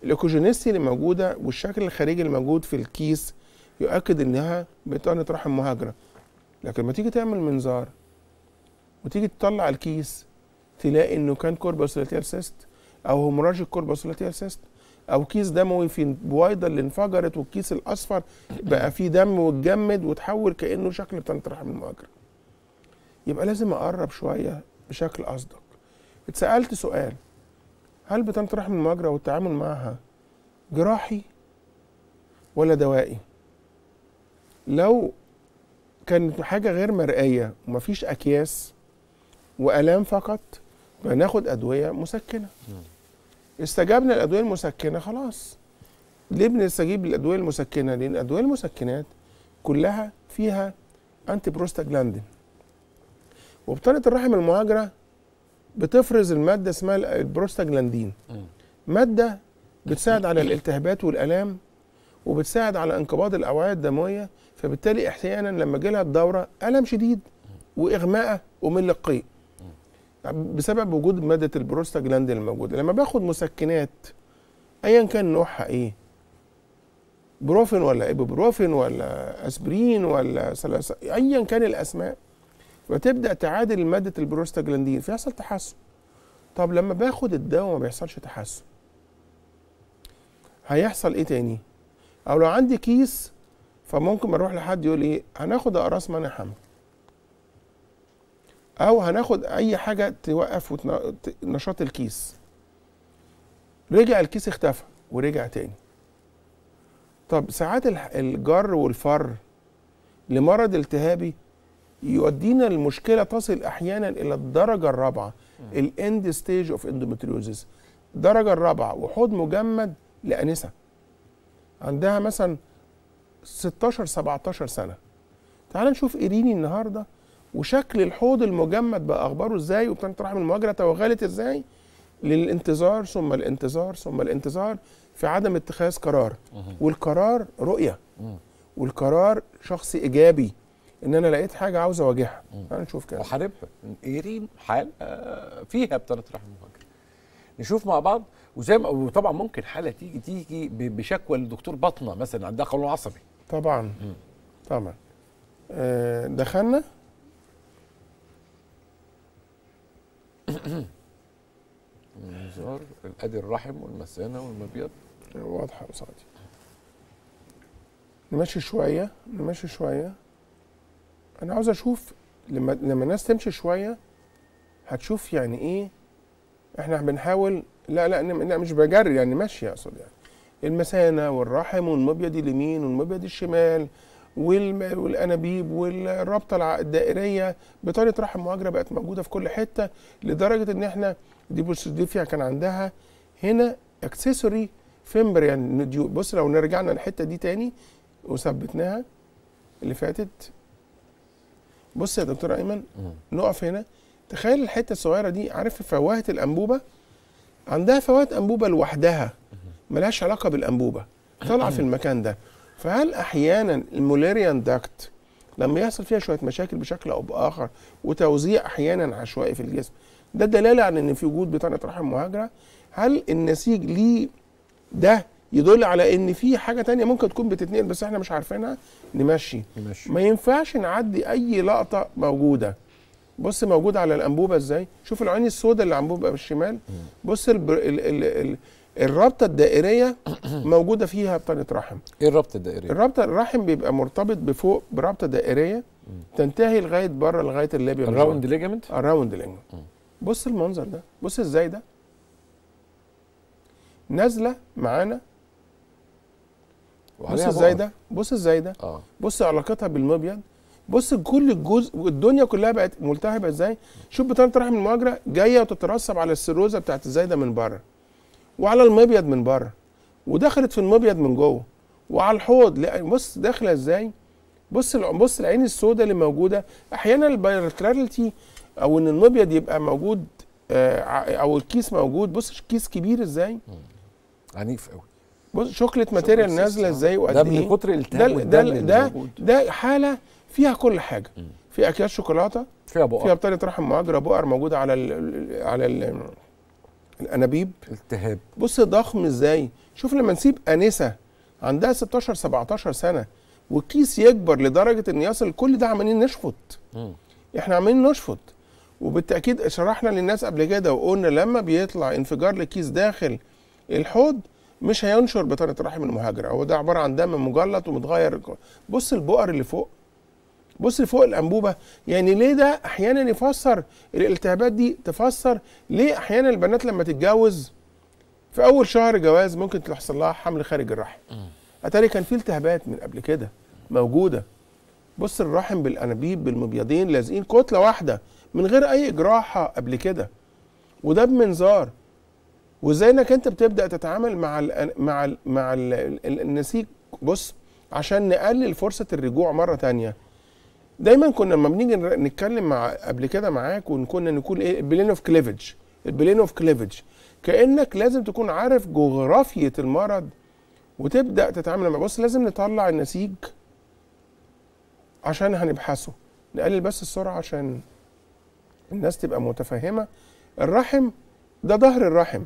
الايكوجينيسي اللي موجوده والشكل الخارجي الموجود في الكيس يؤكد انها بطانه رحم مهاجره لكن لما تيجي تعمل منظار وتيجي تطلع الكيس تلاقي انه كان كوربوس سيست او هيموراجيك كوربوسولاتيف سيستم او كيس دموي في بويضه اللي انفجرت والكيس الاصفر بقى فيه دم واتجمد وتحول كانه شكل بتنت رحم المهاجره يبقى لازم اقرب شويه بشكل اصدق اتسالت سؤال هل بتنت رحم المهاجره والتعامل معها جراحي ولا دوائي لو كانت حاجه غير مرئيه ومفيش اكياس والام فقط بناخد ادويه مسكنه استجبنا الادويه المسكنه خلاص ليه بنستجيب للادويه المسكنه لان الادويه المسكنات كلها فيها انتي بروستاجلاندين وبطانه الرحم المهاجره بتفرز الماده اسمها البروستاجلاندين ماده بتساعد على الالتهابات والالام وبتساعد على انقباض الاوعيه الدمويه فبالتالي احيانا لما جالها الدوره الم شديد واغماء وملق بسبب وجود ماده البروستاجلاند الموجوده لما باخد مسكنات ايا كان نوعها ايه بروفين ولا ايبوبروفين ولا اسبرين ولا سلاسة ايا كان الاسماء وتبدا تعادل ماده البروستاجلاندين فيحصل تحسن طب لما باخد الدواء ما بيحصلش تحسن هيحصل ايه تاني او لو عندي كيس فممكن اروح لحد يقول ايه هناخد اقراص منع حمل او هناخد اي حاجه توقف نشاط الكيس رجع الكيس اختفى ورجع تاني طب ساعات الجر والفر لمرض التهابي يودينا المشكله تصل احيانا الى الدرجه الرابعه الاند ستيج اوف اندومتريوزيس الدرجه الرابعه وحوض مجمد لانسه عندها مثلا 16 17 سنه تعال نشوف ايريني النهارده وشكل الحوض المجمد بقى اخباره ازاي وبتاعت رحم المهاجره توغلت ازاي للانتظار ثم الانتظار ثم الانتظار في عدم اتخاذ قرار والقرار رؤيه والقرار شخص ايجابي ان انا لقيت حاجه عاوز اواجهها انا نشوف كده وحاربها ايرين حال آه، فيها بطانه رحم المهاجره نشوف مع بعض وزي ما وطبعا ممكن حاله تيجي تيجي بشكوى لدكتور بطنه مثلا عندها قولون عصبي طبعا مم. طبعا آه دخلنا المزار ادي الرحم والمثانه والمبيض واضحه يا سعدي نمشي شويه نمشي شويه انا عاوز اشوف لما لما الناس تمشي شويه هتشوف يعني ايه احنا بنحاول لا لا لا مش بجري يعني ماشيه اقصد يعني المثانه والرحم والمبيض اليمين والمبيض الشمال والانابيب والرابطه الدائريه بطريقه رحم المهاجره بقت موجوده في كل حته لدرجه ان احنا دي بوسديفيا كان عندها هنا اكسسوري فيمبريان نديول بص لو رجعنا الحته دي تاني وثبتناها اللي فاتت بص يا دكتور ايمن نقف هنا تخيل الحته الصغيره دي عارف فواهه الانبوبه عندها فوات انبوبه لوحدها ملهاش علاقه بالانبوبه طالعه في المكان ده فهل احيانا الموليريان داكت لما يحصل فيها شويه مشاكل بشكل او باخر وتوزيع احيانا عشوائي في الجسم ده دلاله على ان في وجود بطانه رحم مهاجره هل النسيج ليه ده يدل على ان في حاجه تانية ممكن تكون بتتنقل بس احنا مش عارفينها نمشي, نمشي. ما ينفعش نعدي اي لقطه موجوده بص موجوده على الانبوبه ازاي شوف العين السوداء اللي على الانبوبه بالشمال بص البر... ال... ال... ال... الرابطه الدائريه موجوده فيها بطانه رحم ايه الرابطه الدائريه الرابطه الرحم بيبقى مرتبط بفوق برابطه دائريه تنتهي لغايه بره لغايه اللابيا الراوند ليجمنت الراوند ليجمنت بص المنظر ده بص ازاي ده نازله معانا بص ازاي ده بص ازاي ده آه. بص علاقتها بالمبيض بص كل الجزء والدنيا كلها بقت ملتهبه ازاي شوف بطانه رحم المجرى جايه وتترسب على السيروزه بتاعت الزايده من بره وعلى المبيض من بره ودخلت في المبيض من جوه وعلى الحوض بص داخله ازاي بص بص العين السوداء اللي موجوده احيانا البايلاتراليتي او ان المبيض يبقى موجود آه، او الكيس موجود بص الكيس كبير ازاي عنيف قوي بص شوكليت ماتيريال نازله آه. ازاي وقد ايه ده من كتر التهاب ده ده ده, ده حاله فيها كل حاجه في اكياس شوكولاته فيها بقر فيها بطاريه رحم مهاجره بقر موجوده على الـ على الـ الانابيب التهاب بص ضخم ازاي شوف لما نسيب انسه عندها 16 17 سنه وكيس يكبر لدرجه ان يصل كل ده عمالين نشفط م. احنا عمالين نشفط وبالتاكيد شرحنا للناس قبل كده وقلنا لما بيطلع انفجار لكيس داخل الحوض مش هينشر بطانه الرحم المهاجره هو ده عباره عن دم مجلط ومتغير بص البؤر اللي فوق بص فوق الانبوبه يعني ليه ده احيانا يفسر الالتهابات دي تفسر ليه احيانا البنات لما تتجوز في اول شهر جواز ممكن تحصل لها حمل خارج الرحم اتاري كان في التهابات من قبل كده موجوده بص الرحم بالانابيب بالمبيضين لازقين كتله واحده من غير اي جراحه قبل كده وده بمنظار وازاي انك انت بتبدا تتعامل مع الـ مع الـ مع النسيج بص عشان نقلل فرصه الرجوع مره ثانيه دايما كنا لما بنيجي نتكلم مع قبل كده معاك وكنا نقول ايه بلين اوف كليفج البلين اوف كليفج كانك لازم تكون عارف جغرافيه المرض وتبدا تتعامل معاه بص لازم نطلع النسيج عشان هنبحثه نقلل بس السرعه عشان الناس تبقى متفهمه الرحم ده ظهر الرحم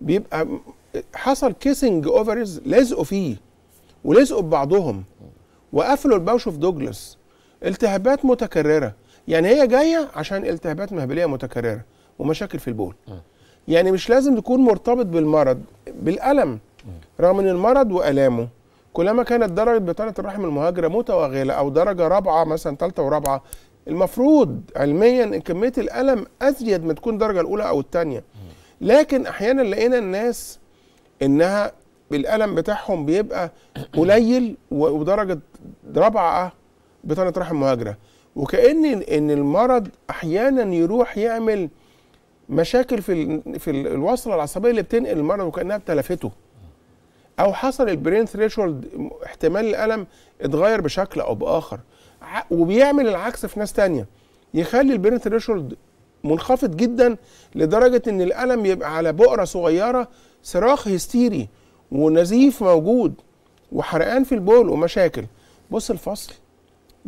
بيبقى حصل كيسنج اوفرز لزقوا فيه ولزقوا ببعضهم وقفلوا البوش في دوجلاس التهابات متكرره يعني هي جايه عشان التهابات مهبليه متكرره ومشاكل في البول يعني مش لازم تكون مرتبط بالمرض بالالم رغم ان المرض والامه كلما كانت درجه بطانه الرحم المهاجره متوغله او درجه رابعه مثلا ثالثه ورابعه المفروض علميا ان كميه الالم ازيد ما تكون الدرجه الاولى او الثانيه لكن احيانا لقينا الناس انها بالالم بتاعهم بيبقى قليل ودرجه رابعه بطانه رحم مهاجره وكان ان المرض احيانا يروح يعمل مشاكل في في الوصله العصبيه اللي بتنقل المرض وكانها بتلفته او حصل البرين ثريشولد احتمال الالم اتغير بشكل او باخر وبيعمل العكس في ناس تانية يخلي البرين ثريشولد منخفض جدا لدرجه ان الالم يبقى على بؤره صغيره صراخ هستيري ونزيف موجود وحرقان في البول ومشاكل بص الفصل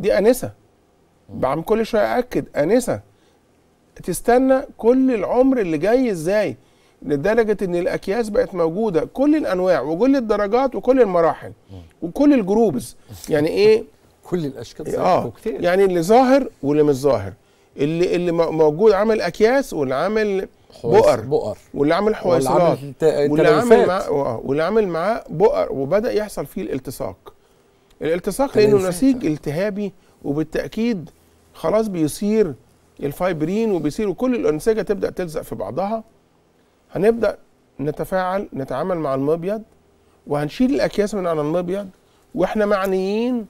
دي انسه بعمل كل شويه اكد انسه تستنى كل العمر اللي جاي ازاي لدرجه ان الاكياس بقت موجوده كل الانواع وكل الدرجات وكل المراحل وكل الجروبز يعني ايه كل الاشكال اه يعني اللي ظاهر واللي مش ظاهر اللي اللي موجود عامل اكياس واللي عامل بؤر بؤر واللي عامل حويصلات واللي عامل آه، واللي عامل معاه بؤر وبدا يحصل فيه الالتصاق الالتصاق لانه نسيج التهابي وبالتاكيد خلاص بيصير الفايبرين وبيصير وكل الانسجه تبدا تلزق في بعضها هنبدا نتفاعل نتعامل مع المبيض وهنشيل الاكياس من على المبيض واحنا معنيين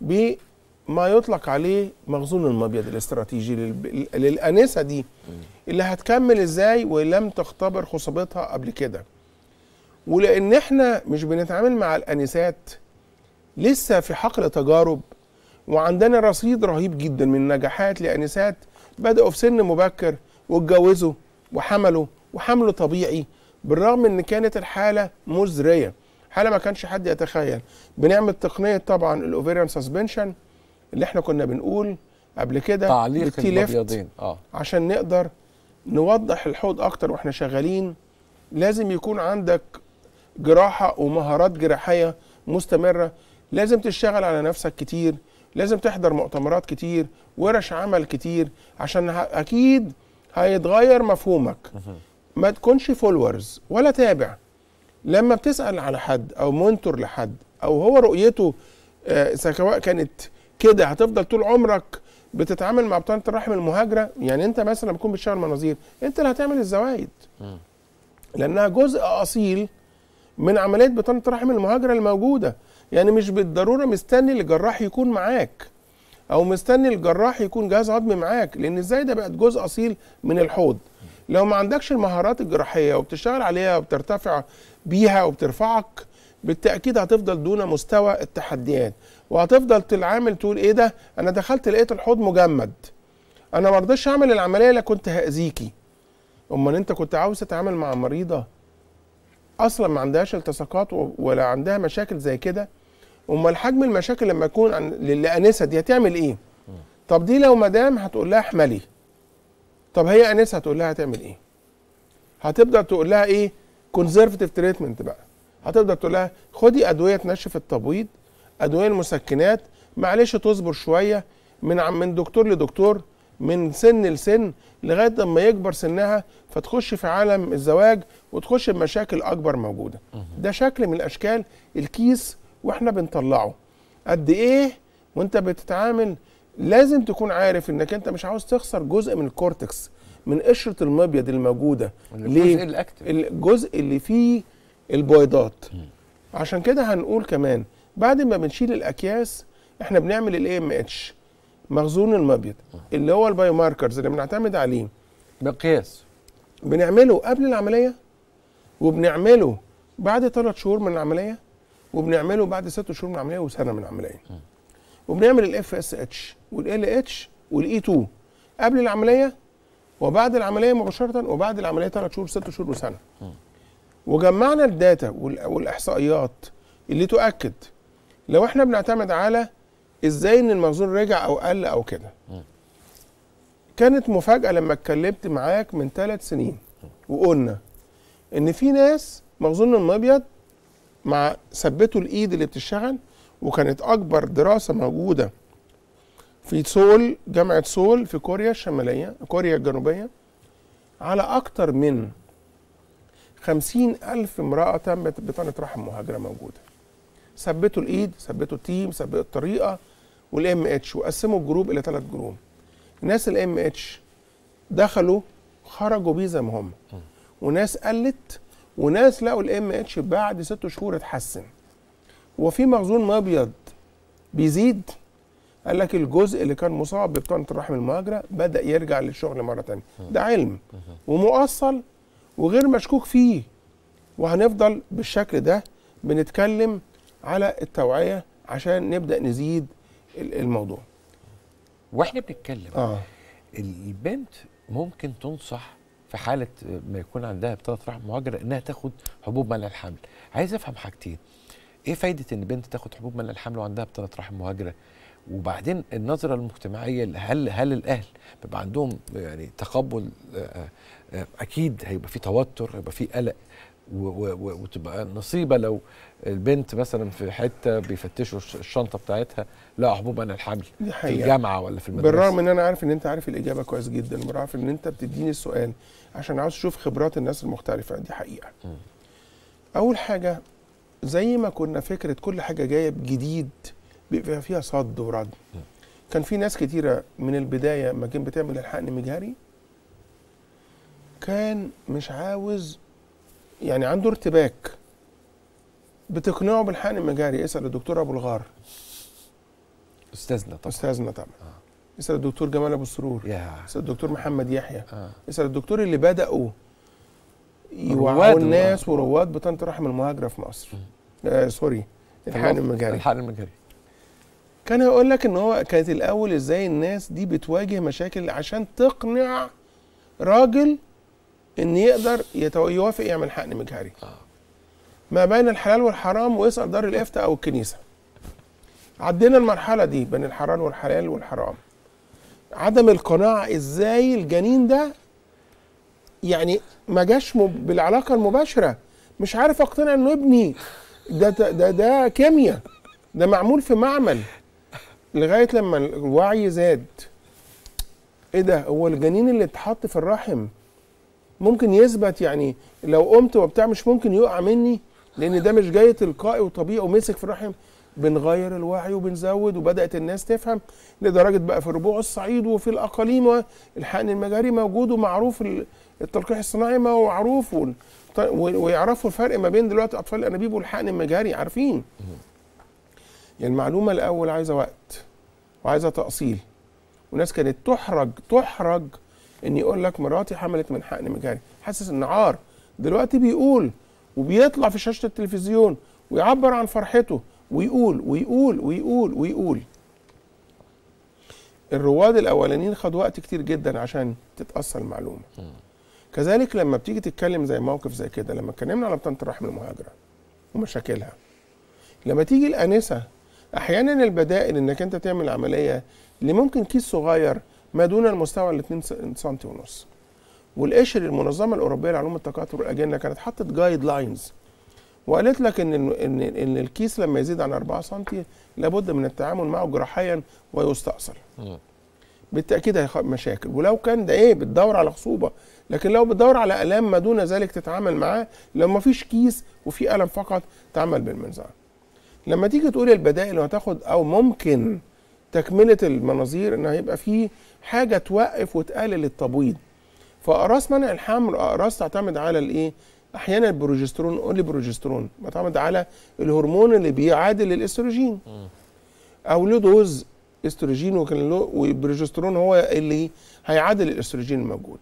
بما يطلق عليه مخزون المبيض الاستراتيجي للانسه دي اللي هتكمل ازاي ولم تختبر خصوبتها قبل كده ولان احنا مش بنتعامل مع الانسات لسه في حقل تجارب وعندنا رصيد رهيب جدا من نجاحات لانسات بداوا في سن مبكر واتجوزوا وحملوا وحملوا طبيعي بالرغم ان كانت الحاله مزريه حاله ما كانش حد يتخيل بنعمل تقنيه طبعا الاوفيريان سسبنشن اللي احنا كنا بنقول قبل كده تعليق الابيضين اه عشان نقدر نوضح الحوض اكتر واحنا شغالين لازم يكون عندك جراحه ومهارات جراحيه مستمره لازم تشتغل على نفسك كتير لازم تحضر مؤتمرات كتير ورش عمل كتير عشان اكيد هيتغير مفهومك ما تكونش فولورز ولا تابع لما بتسال على حد او منتور لحد او هو رؤيته آه، سواء كانت كده هتفضل طول عمرك بتتعامل مع بطانه الرحم المهاجره يعني انت مثلا لما بتشتغل مناظير انت اللي هتعمل الزوايد لانها جزء اصيل من عمليه بطانه الرحم المهاجره الموجوده يعني مش بالضروره مستني الجراح يكون معاك او مستني الجراح يكون جهاز هضمي معاك لان ازاي ده بقت جزء اصيل من الحوض لو ما عندكش المهارات الجراحيه وبتشتغل عليها وبترتفع بيها وبترفعك بالتاكيد هتفضل دون مستوى التحديات وهتفضل تتعامل تقول ايه ده انا دخلت لقيت الحوض مجمد انا ما رضيتش اعمل العمليه لا كنت هاذيكي امال انت كنت عاوز تتعامل مع مريضه اصلا ما عندهاش التصاقات ولا عندها مشاكل زي كده امال حجم المشاكل لما يكون عن للانسه دي هتعمل ايه طب دي لو مدام هتقول لها احملي طب هي انسه هتقول لها هتعمل ايه هتبدا تقول لها ايه كونزرفتيف تريتمنت بقى هتبدا تقول لها خدي ادويه تنشف التبويض ادويه المسكنات معلش تصبر شويه من من دكتور لدكتور من سن لسن لغايه لما يكبر سنها فتخش في عالم الزواج وتخش بمشاكل اكبر موجوده ده شكل من الاشكال الكيس واحنا بنطلعه قد ايه وانت بتتعامل لازم تكون عارف انك انت مش عاوز تخسر جزء من الكورتكس من قشره المبيض الموجوده ليه الجزء اللي فيه البويضات عشان كده هنقول كمان بعد ما بنشيل الاكياس احنا بنعمل الاي ام اتش مخزون المبيض اللي هو البايو ماركرز اللي بنعتمد عليه مقياس بنعمله قبل العمليه وبنعمله بعد ثلاث شهور من العمليه وبنعمله بعد ست شهور من العمليه وسنه من العمليه وبنعمل الاف اس اتش والال اتش والاي 2 e قبل العمليه وبعد العمليه مباشره وبعد العمليه ثلاث شهور ست شهور وسنه وجمعنا الداتا والاحصائيات اللي تؤكد لو احنا بنعتمد على ازاي ان المخزون رجع او قل او كده كانت مفاجاه لما اتكلمت معاك من ثلاث سنين وقلنا ان في ناس مخزون الابيض مع ثبتوا الايد اللي بتشتغل وكانت اكبر دراسه موجوده في سول جامعه سول في كوريا الشماليه كوريا الجنوبيه على اكتر من خمسين ألف امرأة تمت بطانة رحم مهاجرة موجودة ثبتوا الإيد ثبتوا التيم ثبتوا الطريقة والام اتش وقسموا الجروب إلى ثلاث جروب ناس الام اتش دخلوا خرجوا بيه زي ما هم وناس قلت وناس لقوا الام اتش بعد ست شهور اتحسن هو في مخزون مبيض بيزيد قال لك الجزء اللي كان مصاب ببطانه الرحم المهاجره بدا يرجع للشغل مره ثانيه ده علم ومؤصل وغير مشكوك فيه وهنفضل بالشكل ده بنتكلم على التوعيه عشان نبدا نزيد الموضوع واحنا بنتكلم آه. البنت ممكن تنصح في حاله ما يكون عندها ابتلت رحم مهاجره انها تاخد حبوب منع الحمل عايز افهم حاجتين ايه فايده ان بنت تاخد حبوب منع الحمل وعندها ابتلت رحم مهاجره وبعدين النظره المجتمعيه هل هل الاهل بيبقى عندهم يعني تقبل آه، آه، آه، اكيد هيبقى في توتر هيبقى في قلق وتبقى نصيبه لو البنت مثلا في حته بيفتشوا الشنطه بتاعتها لا حبوب منع الحمل في الجامعه ولا في المدرسه بالرغم ان انا عارف ان انت عارف الاجابه كويس جدا وعارف ان انت بتديني السؤال عشان عاوز اشوف خبرات الناس المختلفه دي حقيقه م. اول حاجه زي ما كنا فكره كل حاجه جايه بجديد بيبقى فيها صد ورد م. كان في ناس كتيره من البدايه ما كانت بتعمل الحقن مجهري كان مش عاوز يعني عنده ارتباك بتقنعه بالحقن المجهري اسال الدكتور ابو الغار استاذنا طبعا استاذنا طبعا آه. اسال الدكتور جمال ابو سرور اسال الدكتور محمد يحيى آه. اسال الدكتور اللي بداوا يوعوا الناس ورواد بطنط رحم المهاجره في مصر آه سوري الحقن المجاري الحقن المجاري كان هيقول لك ان هو كانت الاول ازاي الناس دي بتواجه مشاكل عشان تقنع راجل ان يقدر يوافق يعمل حقن مجهري آه. ما بين الحلال والحرام ويسال دار الافتاء او الكنيسه عدينا المرحله دي بين الحلال والحلال والحرام عدم القناعه ازاي الجنين ده يعني ما جاش بالعلاقه المباشره مش عارف اقتنع انه ابني ده ده ده كيمياء ده معمول في معمل لغايه لما الوعي زاد ايه ده هو الجنين اللي اتحط في الرحم ممكن يثبت يعني لو قمت وبتاع مش ممكن يقع مني لان ده مش جاي تلقائي وطبيعي ومسك في الرحم بنغير الوعي وبنزود وبدات الناس تفهم لدرجه بقى في ربوع الصعيد وفي الاقاليم الحقن المجاري موجود ومعروف التلقيح الصناعي معروف ويعرفوا الفرق ما بين دلوقتي اطفال الانابيب والحقن المجاري عارفين يعني المعلومه الاول عايزه وقت وعايزه تاصيل وناس كانت تحرج تحرج ان يقول لك مراتي حملت من حقن مجاري حاسس ان عار دلوقتي بيقول وبيطلع في شاشه التلفزيون ويعبر عن فرحته ويقول ويقول ويقول ويقول الرواد الاولانيين خد وقت كتير جدا عشان تتاصل المعلومه كذلك لما بتيجي تتكلم زي موقف زي كده لما اتكلمنا على بطانه الرحم المهاجره ومشاكلها لما تيجي الانسه احيانا البدائل انك انت تعمل عمليه اللي ممكن كيس صغير ما دون المستوى ال 2 سم ونص والقشر المنظمه الاوروبيه لعلوم التكاثر والاجنه كانت حطت جايد لاينز وقالت لك ان ان ان الكيس لما يزيد عن 4 سم لابد من التعامل معه جراحيا ويستأصل. بالتاكيد هيخاف مشاكل ولو كان ده ايه بتدور على خصوبه لكن لو بتدور على الام ما دون ذلك تتعامل معاه لو ما فيش كيس وفي الم فقط تعمل بالمنزعه. لما تيجي تقول البدائل هتاخد او ممكن تكمله المناظير ان هيبقى في حاجه توقف وتقلل التبويض. فاقراص منع الحمل اقراص تعتمد على الايه؟ احيانا البروجسترون لي بروجسترون معتمد على الهرمون اللي بيعادل الاستروجين او له دوز استروجين وكان له والبروجسترون هو اللي هيعادل الاستروجين الموجود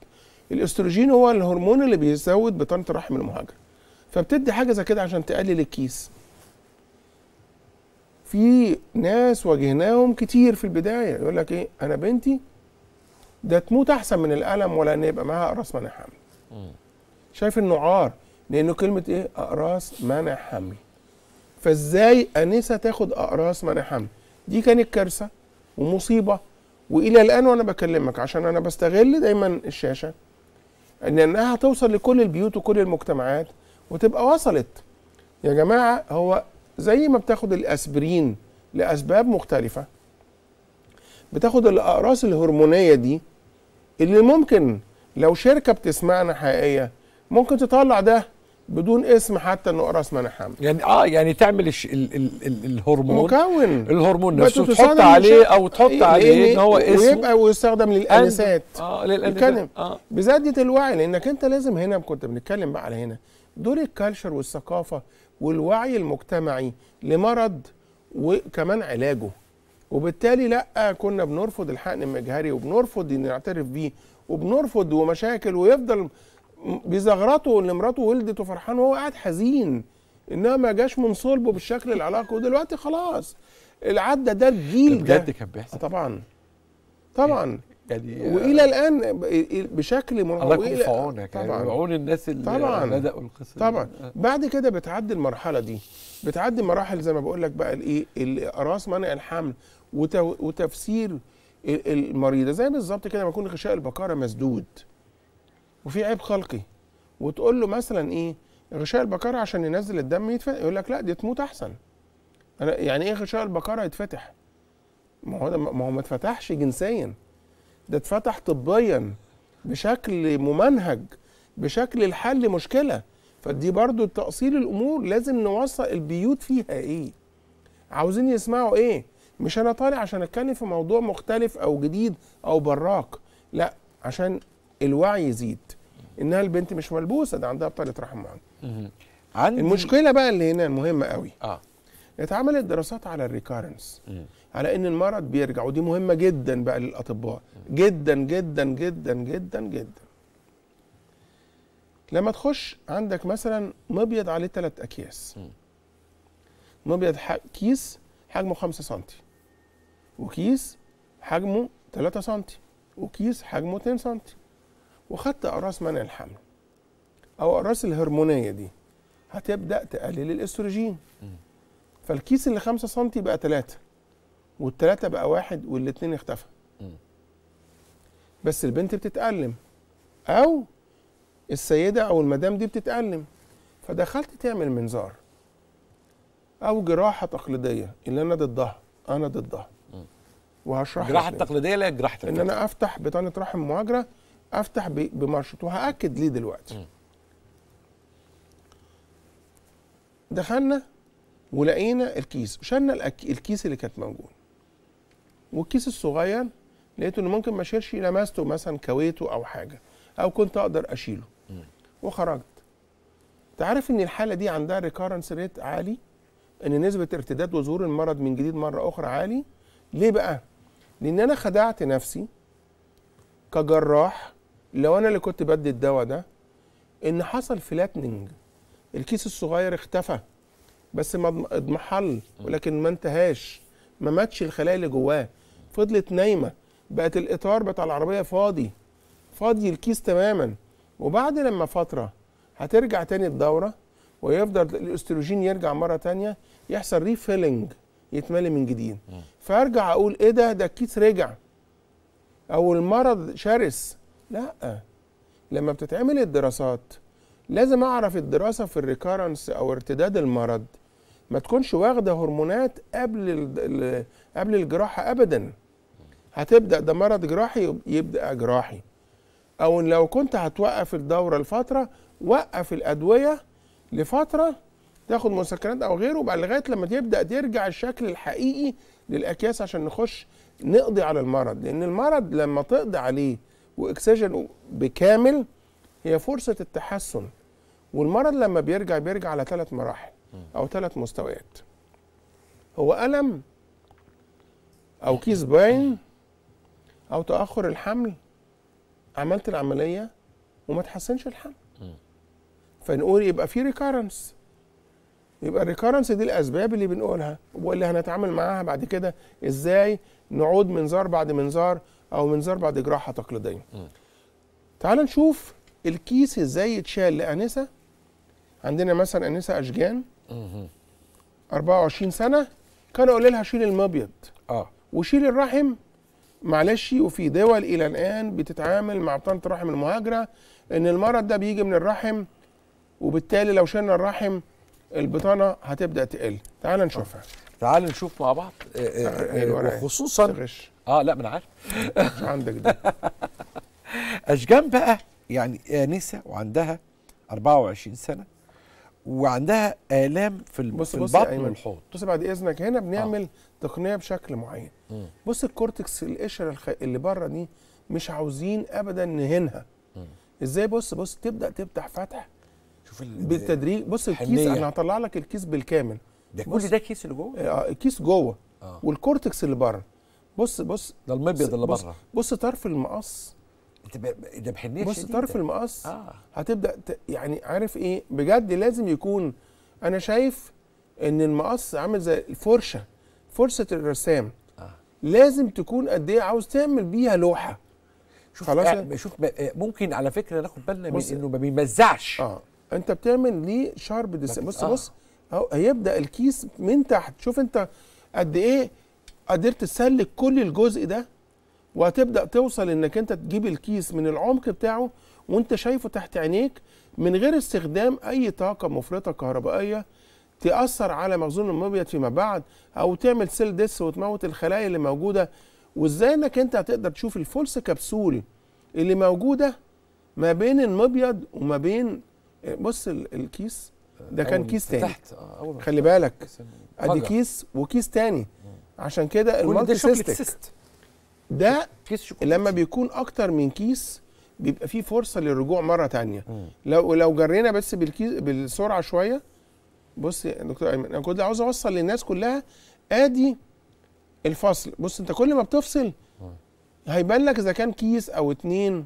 الاستروجين هو الهرمون اللي بيزود بطانه الرحم المهاجر فبتدي حاجه زي كده عشان تقلل الكيس في ناس واجهناهم كتير في البدايه يقول لك ايه انا بنتي ده تموت احسن من الالم ولا ان يبقى معاها راس مناعه حمل شايف انه عار لأنه كلمة إيه؟ أقراص منع حمل فإزاي أنسة تاخد أقراص منع حمل؟ دي كانت كارثة ومصيبة وإلى الآن وأنا بكلمك عشان أنا بستغل دايما الشاشة إن إنها توصل لكل البيوت وكل المجتمعات وتبقى وصلت يا جماعة هو زي ما بتاخد الأسبرين لأسباب مختلفة بتاخد الأقراص الهرمونية دي اللي ممكن لو شركة بتسمعنا حقيقية ممكن تطلع ده بدون اسم حتى انه قرص منع يعني اه يعني تعمل الش... ال... ال... ال... الهرمون مكون الهرمون نفسه تحط عليه او تحط إيه عليه ان هو اسم ويبقى ويستخدم للانسات اه للانسات آه. بزادة الوعي لانك انت لازم هنا كنت بنتكلم بقى على هنا دور الكالتشر والثقافه والوعي المجتمعي لمرض وكمان علاجه وبالتالي لا كنا بنرفض الحقن المجهري وبنرفض ان نعترف بيه وبنرفض ومشاكل ويفضل بزغرته ان مراته ولدت وفرحان وهو قاعد حزين انها ما جاش من صلبه بالشكل اللي ودلوقتي خلاص العدة ده الجيل ده بجد كان بيحصل طبعا طبعا يعني والى الان بشكل مرعب الله يكون في عونك يعني عون الناس اللي طبعا بداوا القصه طبعا بعد كده بتعدي المرحله دي بتعدي مراحل زي ما بقول لك بقى الايه راس منع الحمل وتفسير المريضه زي بالظبط كده ما يكون غشاء البكاره مسدود وفي عيب خلقي وتقول له مثلا ايه غشاء البقره عشان ينزل الدم يتفتح يقول لك لا دي تموت احسن أنا يعني ايه غشاء البقره يتفتح ما هو ما هو ما اتفتحش جنسيا ده اتفتح طبيا بشكل ممنهج بشكل الحل مشكله فدي برضو تأصيل الامور لازم نوصل البيوت فيها ايه عاوزين يسمعوا ايه مش انا طالع عشان اتكلم في موضوع مختلف او جديد او براك لا عشان الوعي يزيد انها البنت مش ملبوسه ده عندها بطاله رحم معانا عندي المشكله بقى اللي هنا المهمه قوي اه اتعملت دراسات على الريكارنس على ان المرض بيرجع ودي مهمه جدا بقى للاطباء جدا جدا جدا جدا جدا لما تخش عندك مثلا مبيض عليه ثلاث اكياس مبيض كيس حجمه 5 سم وكيس حجمه 3 سم وكيس حجمه 2 سم وخدت اقراص منع الحمل او اقراص الهرمونيه دي هتبدا تقلل الاستروجين فالكيس اللي 5 سم بقى 3 والثلاثه بقى واحد والاثنين اختفى بس البنت بتتألم او السيده او المدام دي بتتألم فدخلت تعمل منظار او جراحه تقليديه اللي انا ضدها انا ضدها وهشرح الجراحه التقليديه اللي هي جراحه ان انا افتح بطانه رحم مهاجرة افتح بمرشط وهاكد ليه دلوقتي دخلنا ولقينا الكيس شلنا الكيس اللي كانت موجود والكيس الصغير لقيته انه ممكن ما اشيلش لمسته مثلا كويته او حاجه او كنت اقدر اشيله وخرجت تعرف ان الحاله دي عندها ريكارنس ريت عالي ان نسبه ارتداد وظهور المرض من جديد مره اخرى عالي ليه بقى لان انا خدعت نفسي كجراح لو انا اللي كنت بدي الدواء ده ان حصل فلاتننج الكيس الصغير اختفى بس ما اضمحل ولكن ما انتهاش ما ماتش الخلايا اللي جواه فضلت نايمه بقت الاطار بتاع العربيه فاضي فاضي الكيس تماما وبعد لما فتره هترجع تاني الدوره ويفضل الاستروجين يرجع مره تانية يحصل ريفيلنج يتملي من جديد فارجع اقول ايه ده ده الكيس رجع او المرض شرس لا لما بتتعمل الدراسات لازم اعرف الدراسه في الريكارنس او ارتداد المرض ما تكونش واخده هرمونات قبل قبل الجراحه ابدا هتبدا ده مرض جراحي يبدا جراحي او لو كنت هتوقف الدوره لفتره وقف الادويه لفتره تاخد مسكنات او غيره بقى لغايه لما تبدا ترجع الشكل الحقيقي للاكياس عشان نخش نقضي على المرض لان المرض لما تقضي عليه واكسجنه بكامل هي فرصه التحسن والمرض لما بيرجع بيرجع على ثلاث مراحل او ثلاث مستويات هو الم او كيس باين او تاخر الحمل عملت العمليه وما تحسنش الحمل فنقول يبقى في ريكارنس يبقى الريكارنس دي الاسباب اللي بنقولها واللي هنتعامل معاها بعد كده ازاي نعود منظار بعد منظار او منظار بعد جراحه تقليديه تعال نشوف الكيس ازاي يتشال لانسه عندنا مثلا انسه اشجان 24 سنه كان اقول لها شيل المبيض اه وشيل الرحم معلش وفي دول الى الان بتتعامل مع بطانه الرحم المهاجره ان المرض ده بيجي من الرحم وبالتالي لو شلنا الرحم البطانه هتبدا تقل تعال نشوفها آه. تعال نشوف مع بعض آه، آه، أيوة، أيوة. وخصوصا اه لا ما انا عارف عندك ده <laughs> اشجان بقى يعني انسه آه، وعندها 24 سنه وعندها الام في بص بص البطن والحوض بص بعد اذنك هنا بنعمل آه. تقنيه بشكل معين م. بص الكورتكس القشره الخ... اللي بره دي مش عاوزين ابدا نهينها ازاي بص بص تبدا تفتح فتح شوف بالتدريج بص الكيس حنية. انا هطلع لك الكيس بالكامل ده كل ده كيس اللي جوه؟ اه الكيس جوه آه. والكورتكس اللي بره بص بص ده المبيض اللي بره بص طرف المقص انت ده بحنيه بص طرف المقص آه. هتبدا ت... يعني عارف ايه بجد لازم يكون انا شايف ان المقص عامل زي الفرشه فرشه الرسام آه. لازم تكون قد ايه عاوز تعمل بيها لوحه شوف خلاص يعني شوف ممكن على فكره ناخد بالنا من انه ما بيمزعش اه انت بتعمل ليه شارب بص آه. بص اهو هيبدا الكيس من تحت شوف انت قد ايه قدرت تسلك كل الجزء ده وهتبدا توصل انك انت تجيب الكيس من العمق بتاعه وانت شايفه تحت عينيك من غير استخدام اي طاقه مفرطه كهربائيه تاثر على مخزون المبيض فيما بعد او تعمل سيل ديس وتموت الخلايا اللي موجوده وازاي انك انت هتقدر تشوف الفولس كبسول اللي موجوده ما بين المبيض وما بين بص الكيس ده كان كيس تاني تحت آه، خلي بالك ادي كيس وكيس تاني عشان كده المالتي سيست ده لما بيكون اكتر من كيس بيبقى فيه فرصه للرجوع مره تانية مم. لو لو جرينا بس بالكيس بالسرعه شويه بص يا دكتور ايمن انا كنت عاوز اوصل للناس كلها ادي الفصل بص انت كل ما بتفصل هيبان لك اذا كان كيس او اتنين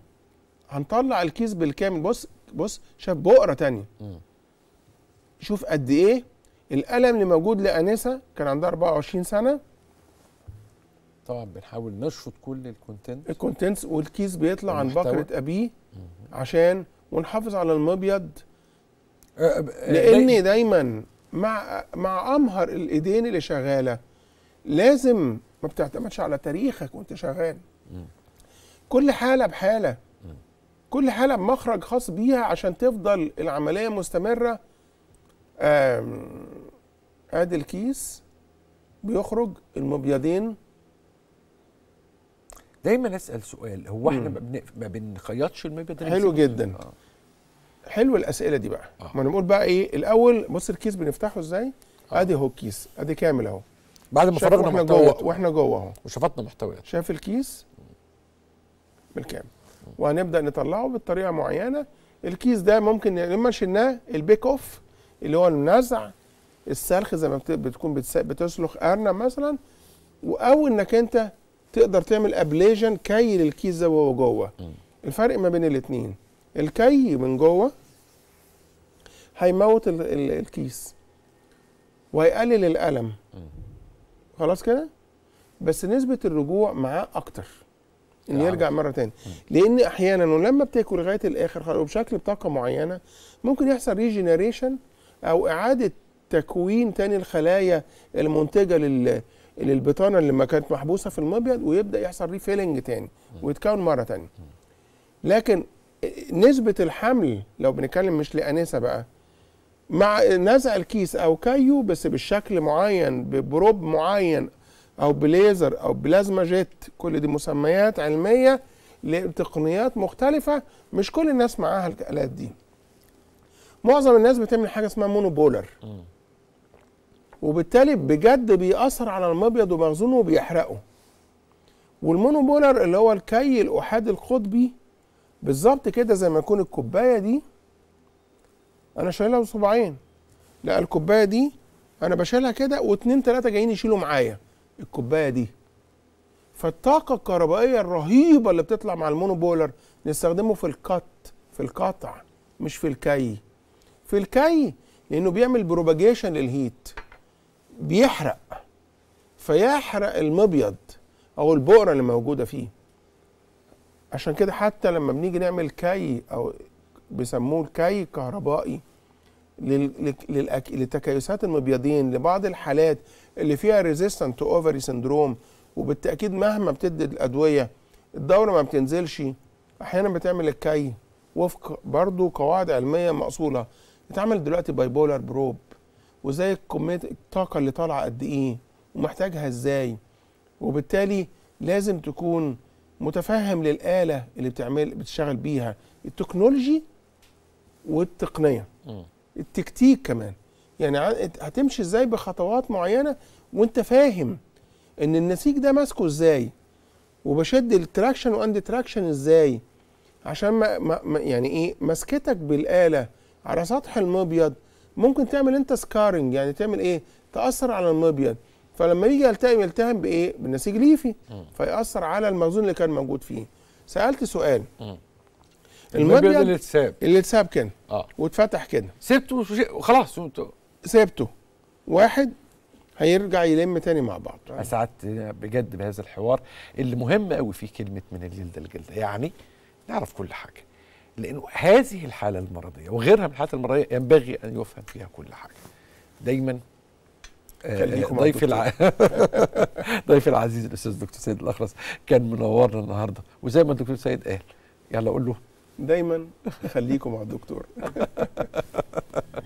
هنطلع الكيس بالكامل بص بص شاف بقره تانية مم. شوف قد ايه الالم اللي موجود لانسه كان عندها 24 سنه طبعا بنحاول نشفط كل الكونتنت الكونتنتس والكيس بيطلع عن بكره ابيه عشان ونحافظ على المبيض أه، أه، أه، لان دايما مع مع امهر الايدين اللي شغاله لازم ما بتعتمدش على تاريخك وانت شغال كل حاله بحاله كل حاله بمخرج خاص بيها عشان تفضل العمليه مستمره ادي الكيس بيخرج المبيضين دايما اسال سؤال هو احنا مم. ما بنخيطش المبادئ حلو جدا آه. حلو الاسئله دي بقى آه. ما نقول بقى ايه الاول بص الكيس بنفتحه ازاي آه. ادي هو الكيس ادي كامل اهو بعد ما فرغنا واحنا جوه واحنا جوه اهو وشفطنا محتوياته شاف الكيس بالكامل وهنبدا نطلعه بطريقه معينه الكيس ده ممكن يا اما شلناه البيك اوف اللي هو النزع السلخ زي ما بتكون بتسلخ ارنب مثلا او انك انت تقدر تعمل ابليجن كي للكيس ده وهو جوه الفرق ما بين الاثنين الكي من جوه هيموت ال ال الكيس وهيقلل الالم خلاص كده بس نسبه الرجوع معاه اكتر ان يعني يرجع مره تاني لان احيانا ولما بتاكل لغايه الاخر وبشكل بطاقه معينه ممكن يحصل ريجنريشن او اعاده تكوين تاني الخلايا المنتجه لل للبطانه اللي ما كانت محبوسه في المبيض ويبدا يحصل ريفيلنج تاني ويتكون مره تانية لكن نسبه الحمل لو بنتكلم مش لانسه بقى مع نزع الكيس او كايو بس بالشكل معين ببروب معين او بليزر او بلازما جيت كل دي مسميات علميه لتقنيات مختلفه مش كل الناس معاها الالات دي معظم الناس بتعمل حاجه اسمها مونوبولر وبالتالي بجد بيأثر على المبيض ومخزونه وبيحرقه والمونوبولر اللي هو الكي الأحادي القطبي بالظبط كده زي ما يكون الكوباية دي أنا شايلها بصباعين لا الكوباية دي أنا بشيلها كده واتنين تلاتة جايين يشيلوا معايا الكوباية دي فالطاقة الكهربائية الرهيبة اللي بتطلع مع المونوبولر نستخدمه في الكت في القطع مش في الكي في الكي لأنه بيعمل بروباجيشن للهيت بيحرق فيحرق المبيض او البؤره اللي موجوده فيه عشان كده حتى لما بنيجي نعمل كي او بيسموه الكي الكهربائي لتكيسات المبيضين لبعض الحالات اللي فيها ريزيستنت اوفري سندروم وبالتاكيد مهما بتدي الادويه الدوره ما بتنزلش احيانا بتعمل الكي وفق برضه قواعد علميه مأصوله اتعمل دلوقتي باي بولر بروب وازاي كميه الطاقه اللي طالعه قد ايه ومحتاجها ازاي وبالتالي لازم تكون متفهم للاله اللي بتعمل بتشتغل بيها التكنولوجي والتقنيه م. التكتيك كمان يعني هتمشي ازاي بخطوات معينه وانت فاهم ان النسيج ده ماسكه ازاي وبشد التراكشن واند تراكشن ازاي عشان ما, ما يعني ايه مسكتك بالاله على سطح المبيض ممكن تعمل انت سكارنج يعني تعمل ايه تاثر على المبيض فلما يجي يلتئم يلتهم بايه بالنسيج ليفي فياثر على المخزون اللي كان موجود فيه سالت سؤال المبيض اللي اتساب اللي اتساب كده اه واتفتح كده سبته وخلاص سبته سبته واحد هيرجع يلم تاني مع بعض اسعدت بجد بهذا الحوار اللي مهم قوي فيه كلمه من الليل ده الجلده يعني نعرف كل حاجه لانه هذه الحاله المرضيه وغيرها من الحالات المرضيه ينبغي ان يفهم فيها كل حاجه دايما آه، ضيف الع... <laughs> ضيف العزيز الاستاذ دكتور سيد الاخرس كان منورنا النهارده وزي ما الدكتور سيد قال يلا قول له دايما خليكم مع الدكتور <laughs>